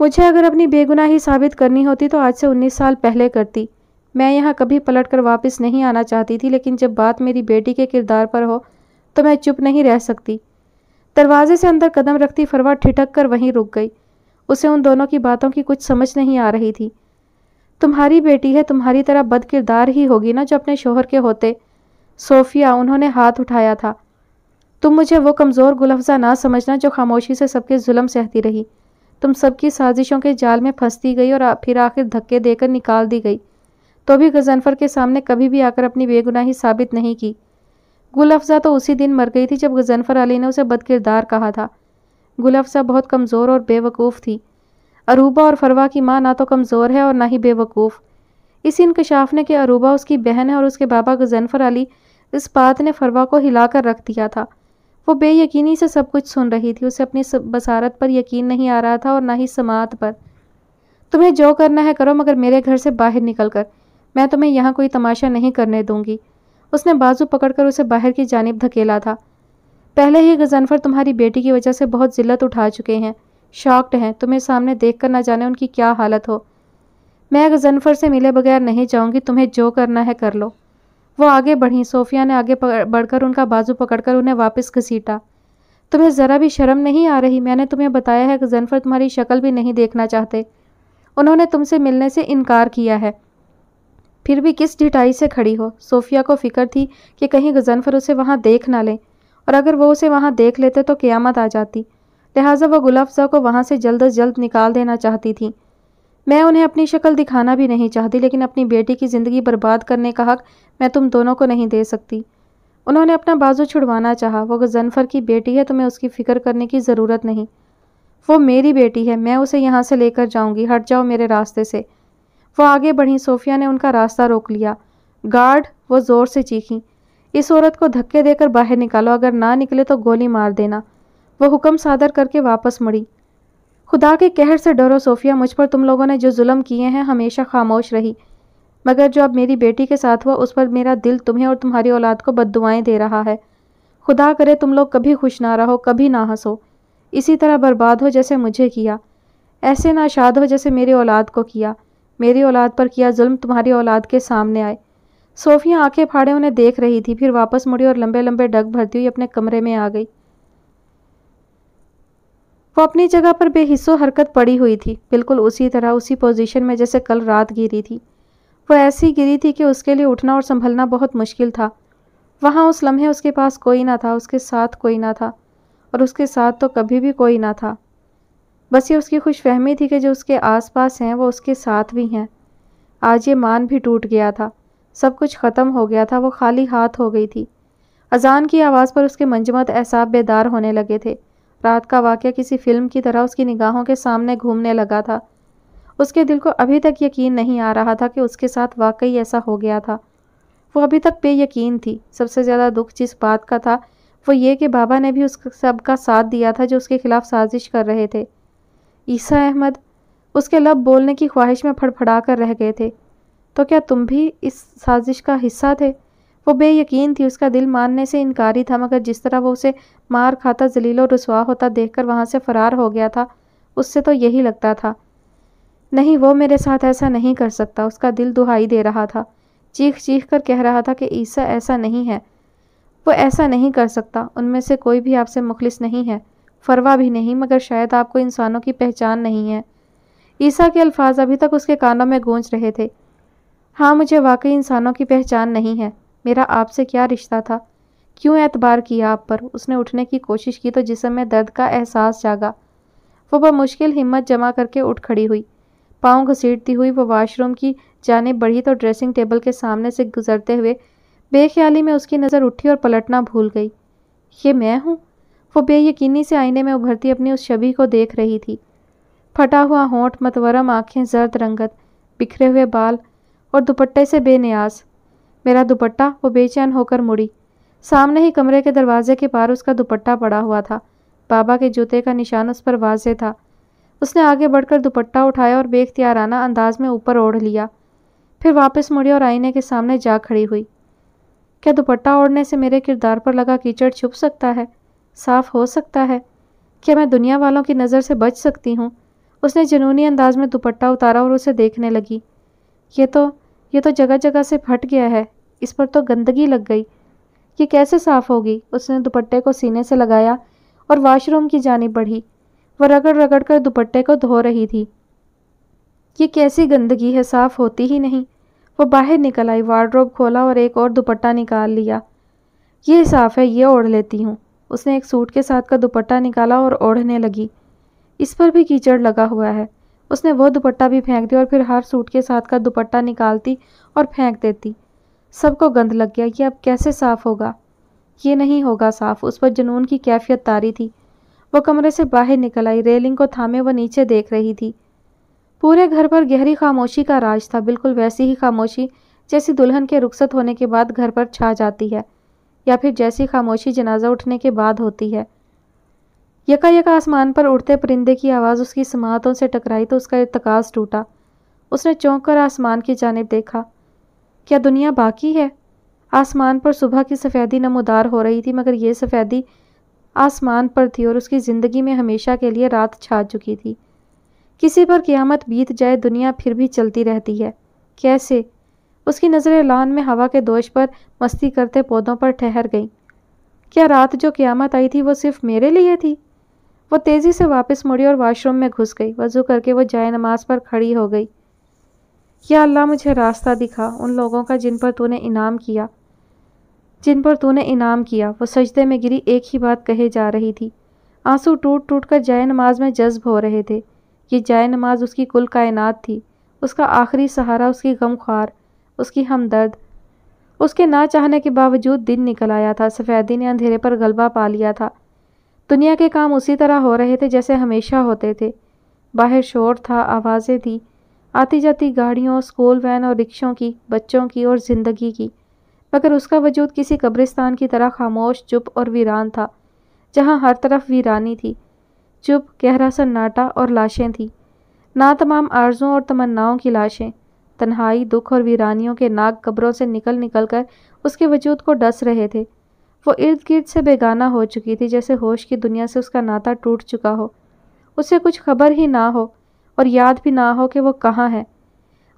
Speaker 1: मुझे अगर अपनी बेगुनाही साबित करनी होती तो आज से उन्नीस साल पहले करती मैं यहाँ कभी पलट कर वापस नहीं आना चाहती थी लेकिन जब बात मेरी बेटी के किरदार पर हो तो मैं चुप नहीं रह सकती दरवाजे से अंदर कदम रखती फरवा ठिठक कर वहीं रुक गई उसे उन दोनों की बातों की कुछ समझ नहीं आ रही थी तुम्हारी बेटी है तुम्हारी तरह बद किरदार ही होगी ना जो अपने शोहर के होते सोफिया उन्होंने हाथ उठाया था तुम मुझे वो कमज़ोर गुलफजा ना समझना जो खामोशी से सबके जुल्म सहती रही तुम सबकी साजिशों के जाल में फंसती गई और फिर आखिर धक्के देकर निकाल दी गई तो भी गजनफर के सामने कभी भी आकर अपनी बेगुनाही साबित नहीं की अफजा तो उसी दिन मर गई थी जब गजनफर अली ने उसे बदकिरदार कहा था अफजा बहुत कमज़ोर और बेवकूफ़ थी अरूबा और फरवा की माँ ना तो कमज़ोर है और ना ही बेवकूफ़ इसी इनकशाफ ने कि अरूबा उसकी बहन है और उसके बाबा गजनफर अली इस बात ने फरवा को हिलाकर रख दिया था वो बेयकीनी से सब कुछ सुन रही थी उसे अपनी बसारत पर यकीन नहीं आ रहा था और ना ही समात पर तुम्हें जो करना है करो मगर मेरे घर से बाहर निकल कर मैं तुम्हें यहाँ कोई तमाशा नहीं करने दूंगी उसने बाजू पकड़कर उसे बाहर की जानब धकेला था पहले ही गजनफर तुम्हारी बेटी की वजह से बहुत जिल्लत उठा चुके हैं शॉक्ड हैं तुम्हें सामने देख कर ना जाने उनकी क्या हालत हो मैं गजनफर से मिले बगैर नहीं जाऊँगी तुम्हें जो करना है कर लो वो आगे बढ़ी सोफिया ने आगे बढ़कर उनका बाजू पकड़कर उन्हें वापस घसीटा तुम्हें ज़रा भी शर्म नहीं आ रही मैंने तुम्हें बताया है कि जनफर तुम्हारी शक्ल भी नहीं देखना चाहते उन्होंने तुमसे मिलने से इनकार किया है फिर भी किस ढिटाई से खड़ी हो सोफिया को फिक्र थी कि कहीं गजनफर उसे वहाँ देख ना ले और अगर वो उसे वहाँ देख लेते तो क़्यामत आ जाती लिहाजा वह गुलाफजा को वहाँ से जल्द अज जल्द निकाल देना चाहती थी मैं उन्हें अपनी शक्ल दिखाना भी नहीं चाहती लेकिन अपनी बेटी की ज़िंदगी बर्बाद करने का हक मैं तुम दोनों को नहीं दे सकती उन्होंने अपना बाजू छुड़वाना चाहा वो गजनफर की बेटी है तुम्हें उसकी फ़िक्र करने की ज़रूरत नहीं वो मेरी बेटी है मैं उसे यहाँ से लेकर जाऊँगी हट जाओ मेरे रास्ते से वो आगे बढ़ी सोफिया ने उनका रास्ता रोक लिया गार्ड वो ज़ोर से चीखी इस औरत को धक्के देकर बाहर निकालो अगर ना निकले तो गोली मार देना वो हुक्म सादर करके वापस मुड़ी खुदा के कहर से डरो सोफिया मुझ पर तुम लोगों ने जो जुल्म किए हैं हमेशा खामोश रही मगर जो अब मेरी बेटी के साथ हुआ उस पर मेरा दिल तुम्हें और तुम्हारी औलाद को बददुआएँ दे रहा है खुदा करे तुम लोग कभी खुश ना रहो कभी ना हंसो इसी तरह बर्बाद हो जैसे मुझे किया ऐसे ना शाद हो जैसे मेरी औलाद को किया मेरी औलाद पर किया जुल्म तुम्हारी औलाद के सामने आए सोफिया आंखें फाड़े उन्हें देख रही थी फिर वापस मुड़ी और लंबे लंबे डग भरती हुई अपने कमरे में आ गई वो अपनी जगह पर बेहिस्सों हरकत पड़ी हुई थी बिल्कुल उसी तरह उसी पोजीशन में जैसे कल रात गिरी थी वो ऐसी गिरी थी कि उसके लिए उठना और संभलना बहुत मुश्किल था वहाँ उस लम्हे उसके पास कोई ना था उसके साथ कोई ना था और उसके साथ तो कभी भी कोई ना था बस ये उसकी खुशफहमी थी कि जो उसके पास हैं वो उसके साथ भी हैं आज ये मान भी टूट गया था सब कुछ ख़त्म हो गया था वो खाली हाथ हो गई थी अजान की आवाज़ पर उसके मंजमत एहसाब बेदार होने लगे थे रात का वाक्य किसी फिल्म की तरह उसकी निगाहों के सामने घूमने लगा था उसके दिल को अभी तक यकीन नहीं आ रहा था कि उसके साथ वाकई ऐसा हो गया था वो अभी तक बेयकीन थी सबसे ज़्यादा दुख जिस बात का था वो ये कि बाबा ने भी उस सब का साथ दिया था जो उसके खिलाफ साजिश कर रहे थे ईसा अहमद उसके लब बोलने की ख्वाहिश में फड़फड़ा कर रह गए थे तो क्या तुम भी इस साजिश का हिस्सा थे वो बेयकीन थी उसका दिल मानने से इनकारी था मगर जिस तरह वो उसे मार खाता जलीलो रसवा होता देखकर वहाँ से फरार हो गया था उससे तो यही लगता था नहीं वो मेरे साथ ऐसा नहीं कर सकता उसका दिल दुहाई दे रहा था चीख चीख कर कह रहा था कि ईसा ऐसा नहीं है वो ऐसा नहीं कर सकता उनमें से कोई भी आपसे मुखलिस नहीं है फरवा भी नहीं मगर शायद आपको इंसानों की पहचान नहीं है ईसा के अल्फाज अभी तक उसके कानों में गूंज रहे थे हाँ मुझे वाकई इंसानों की पहचान नहीं है मेरा आपसे क्या रिश्ता था क्यों एतबार किया आप पर उसने उठने की कोशिश की तो जिसम में दर्द का एहसास जागा वो मुश्किल हिम्मत जमा करके उठ खड़ी हुई पाँव घसीटती हुई वो वाशरूम की जाने बढ़ी तो ड्रेसिंग टेबल के सामने से गुजरते हुए बेख्याली में उसकी नज़र उठी और पलटना भूल गई ये मैं हूँ वो बेयकीनी से आईने में उभरती अपनी उस छवि को देख रही थी फटा हुआ होंठ मतवरम आंखें जर्द रंगत बिखरे हुए बाल और दुपट्टे से बेनियाज मेरा दुपट्टा वो बेचैन होकर मुड़ी सामने ही कमरे के दरवाजे के पार उसका दुपट्टा पड़ा हुआ था बाबा के जूते का निशान उस पर वाजे था उसने आगे बढ़कर दुपट्टा उठाया और बेख्तियाराना अंदाज में ऊपर ओढ़ लिया फिर वापस मुड़ी और आईने के सामने जा खड़ी हुई क्या दुपट्टा ओढ़ने से मेरे किरदार पर लगा कीचड़ छुप सकता है साफ हो सकता है क्या मैं दुनिया वालों की नज़र से बच सकती हूँ उसने जुनूनी अंदाज में दुपट्टा उतारा और उसे देखने लगी ये तो ये तो जगह जगह से फट गया है इस पर तो गंदगी लग गई ये कैसे साफ़ होगी उसने दुपट्टे को सीने से लगाया और वॉशरूम की जानी बढ़ी वह रगड़ रगड़ कर दुपट्टे को धो रही थी ये कैसी गंदगी है साफ़ होती ही नहीं वो बाहर निकल आई वार्ड्रोब खोला और एक और दुपट्टा निकाल लिया ये साफ़ है ये ओढ़ लेती हूँ उसने एक सूट के साथ का दुपट्टा निकाला और ओढ़ने लगी इस पर भी कीचड़ लगा हुआ है उसने वह दुपट्टा भी फेंक दिया और फिर हर सूट के साथ का दुपट्टा निकालती और फेंक देती सबको गंद लग गया कि अब कैसे साफ होगा ये नहीं होगा साफ उस पर जुनून की कैफियत तारी थी वो कमरे से बाहर निकल आई रेलिंग को थामे वह नीचे देख रही थी पूरे घर पर गहरी खामोशी का राज था बिल्कुल वैसी ही खामोशी जैसी दुल्हन के रुखसत होने के बाद घर पर छा जाती है या फिर जैसी खामोशी जनाजा उठने के बाद होती है यका यका आसमान पर उड़ते परिंदे की आवाज़ उसकी समातों से टकराई तो उसका इरतकाज टूटा उसने चौंक कर आसमान की जानब देखा क्या दुनिया बाकी है आसमान पर सुबह की सफ़ेदी नमोदार हो रही थी मगर यह सफ़ेदी आसमान पर थी और उसकी ज़िंदगी में हमेशा के लिए रात छा चुकी थी किसी पर क़ियामत बीत जाए दुनिया फिर भी चलती रहती है कैसे उसकी नज़रें लान में हवा के दोष पर मस्ती करते पौधों पर ठहर गईं क्या रात जो क़्यामत आई थी वो सिर्फ मेरे लिए थी वो तेज़ी से वापस मुड़ी और वॉशरूम में घुस गई वजू करके वो जाए नमाज पर खड़ी हो गई या अल्लाह मुझे रास्ता दिखा उन लोगों का जिन पर तूने इनाम किया जिन पर तूने इनाम किया वो सजदे में गिरी एक ही बात कहे जा रही थी आंसू टूट टूट कर जाए नमाज में जज्ब हो रहे थे ये जाए नमाज उसकी कुल कायनात थी उसका आखिरी सहारा उसकी ख्वार उसकी हमदर्द उसके ना चाहने के बावजूद दिन निकल आया था सफ़ेदी ने अंधेरे पर गलबा पा लिया था दुनिया के काम उसी तरह हो रहे थे जैसे हमेशा होते थे बाहर शोर था आवाज़ें थी आती जाती गाड़ियों स्कूल वैन और रिक्शों की बच्चों की और ज़िंदगी की मगर उसका वजूद किसी कब्रिस्तान की तरह खामोश चुप और वीरान था जहाँ हर तरफ वीरानी थी चुप गहरा सन्नाटा और लाशें थीं ना तमाम आर्ज़ों और तमन्नाओं की लाशें तन्हाई दुख और वीरानियों के नाग कब्रों से निकल निकल कर उसके वजूद को डस रहे थे वो इर्द गिर्द से बेगाना हो चुकी थी जैसे होश की दुनिया से उसका नाता टूट चुका हो उसे कुछ खबर ही ना हो और याद भी ना हो कि वो कहाँ है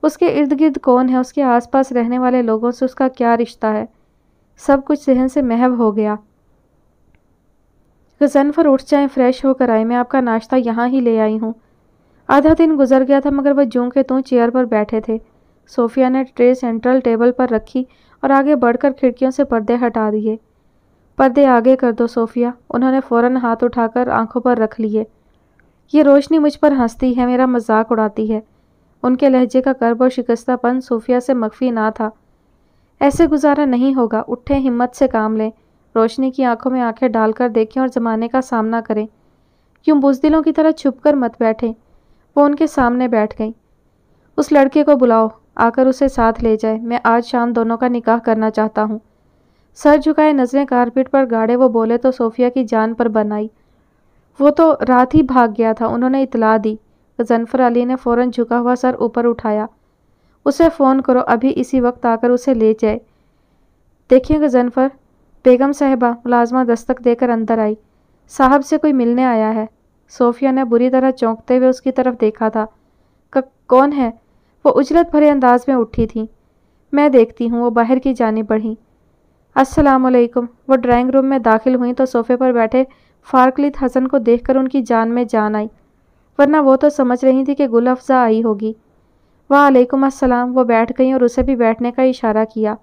Speaker 1: उसके इर्द गिर्द कौन है उसके आसपास रहने वाले लोगों से उसका क्या रिश्ता है सब कुछ जहन से महव हो गया गजनफर उठ जाए फ्रेश होकर आए मैं आपका नाश्ता यहाँ ही ले आई हूँ आधा दिन गुजर गया था मगर वह जूं के तू चेयर पर बैठे थे सोफिया ने ट्रे सेंट्रल टेबल पर रखी और आगे बढ़कर खिड़कियों से पर्दे हटा दिए पर्दे आगे कर दो सोफिया उन्होंने फ़ौरन हाथ उठाकर आंखों पर रख लिए ये रोशनी मुझ पर हंसती है मेरा मजाक उड़ाती है उनके लहजे का कर्ब और शिकस्तापन सोफिया से मख्फी ना था ऐसे गुजारा नहीं होगा उठे हिम्मत से काम लें रोशनी की आंखों में आंखें डालकर देखें और ज़माने का सामना करें क्यों बुजदिलों की तरह छुप कर मत बैठें वो उनके सामने बैठ गई उस लड़के को बुलाओ आकर उसे साथ ले जाए मैं आज शाम दोनों का निकाह करना चाहता हूँ सर झुकाए नजरें कारपेट पर गाड़े वो बोले तो सोफिया की जान पर बनाई वो तो रात ही भाग गया था उन्होंने इतला दी जनफर अली ने फ़ौरन झुका हुआ सर ऊपर उठाया उसे फ़ोन करो अभी इसी वक्त आकर उसे ले जाए देखिए जनफर बेगम साहबा मुलाजमा दस्तक देकर अंदर आई साहब से कोई मिलने आया है सोफिया ने बुरी तरह चौंकते हुए उसकी तरफ देखा था कौन है वो उजलत भरे अंदाज में उठी थी मैं देखती हूँ वो बाहर की जानी बढ़ी असलकम वो ड्राइंग रूम में दाखिल हुई तो सोफे पर बैठे फारकलित हसन को देखकर उनकी जान में जान आई वरना वो तो समझ रही थी कि गुल अफजा आई होगी वालेकुम अस्सलाम वो बैठ गई और उसे भी बैठने का इशारा किया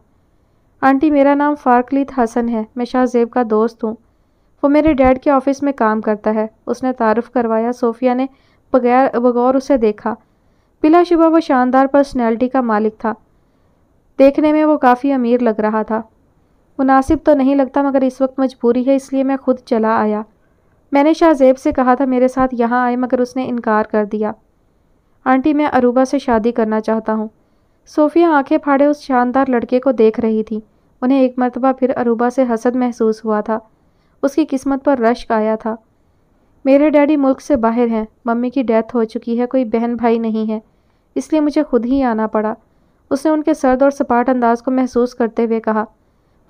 Speaker 1: आंटी मेरा नाम फारकलित हसन है मैं शाहजेब का दोस्त हूँ वो मेरे डैड के ऑफिस में काम करता है उसने तारुफ करवाया सोफिया ने बगैर बगौर उसे देखा बिलाशुबा वो शानदार पर्सनैलिटी का मालिक था देखने में वो काफ़ी अमीर लग रहा था मुनासिब तो नहीं लगता मगर इस वक्त मजबूरी है इसलिए मैं खुद चला आया मैंने शाहजेब से कहा था मेरे साथ यहाँ आए मगर उसने इनकार कर दिया आंटी मैं अरूबा से शादी करना चाहता हूँ सोफिया आंखें फाड़े उस शानदार लड़के को देख रही थी उन्हें एक मरतबा फिर अरूबा से हसद महसूस हुआ था उसकी किस्मत पर रश्क आया था मेरे डैडी मुल्क से बाहर हैं मम्मी की डेथ हो चुकी है कोई बहन भाई नहीं है इसलिए मुझे खुद ही आना पड़ा उसने उनके सर्द और सपाट अंदाज को महसूस करते हुए कहा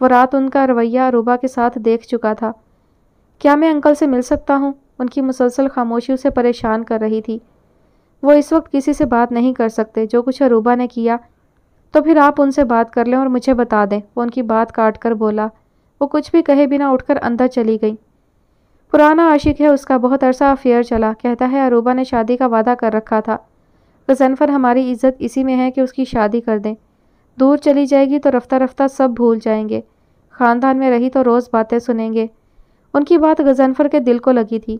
Speaker 1: वो रात उनका रवैया अरूबा के साथ देख चुका था क्या मैं अंकल से मिल सकता हूँ उनकी मुसलसल खामोशी उसे परेशान कर रही थी वो इस वक्त किसी से बात नहीं कर सकते जो कुछ अरूबा ने किया तो फिर आप उनसे बात कर लें और मुझे बता दें वो उनकी बात काट कर बोला वो कुछ भी कहे बिना उठकर अंदर चली गई पुराना आशिक है उसका बहुत अरसा अफेयर चला कहता है अरूबा ने शादी का वादा कर रखा था गजनफर हमारी इज्जत इसी में है कि उसकी शादी कर दें दूर चली जाएगी तो रफ्ता रफ्ता सब भूल जाएंगे ख़ानदान में रही तो रोज़ बातें सुनेंगे उनकी बात गजनफर के दिल को लगी थी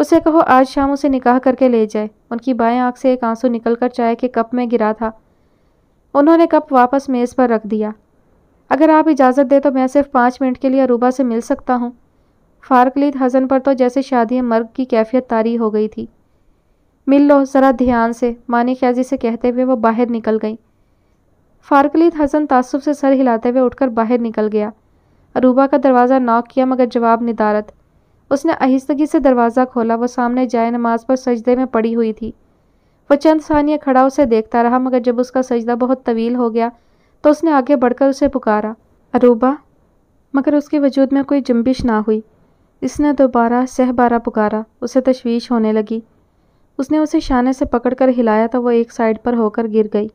Speaker 1: उसे कहो आज शाम उसे निकाह करके ले जाए उनकी बाएं आंख से एक आंसू निकलकर चाय के कप में गिरा था उन्होंने कप वापस मेज़ पर रख दिया अगर आप इजाज़त दें तो मैं सिर्फ पाँच मिनट के लिए अरूबा से मिल सकता हूँ फारकलीद हज़न पर तो जैसे शादी मर्ग की कैफियत तारी हो गई थी मिल लो ज़रा ध्यान से मानी ख्याजी से कहते हुए वो बाहर निकल गई फारकलीद हसन तासुब से सर हिलाते हुए उठकर बाहर निकल गया अरूबा का दरवाज़ा नॉक किया मगर जवाब निदारत उसने आहिस्तगी से दरवाज़ा खोला वो सामने जाए नमाज पर सजदे में पड़ी हुई थी वह चंद सानिया खड़ा उसे देखता रहा मगर जब उसका सजदा बहुत तवील हो गया तो उसने आगे बढ़कर उसे पुकारा अरूबा मगर उसके वजूद में कोई जम्बिश ना हुई इसने दोबारा सहबारा पुकारा उसे तशवीश होने लगी उसने उसे शाने से पकड़कर हिलाया तो वह एक साइड पर होकर गिर गई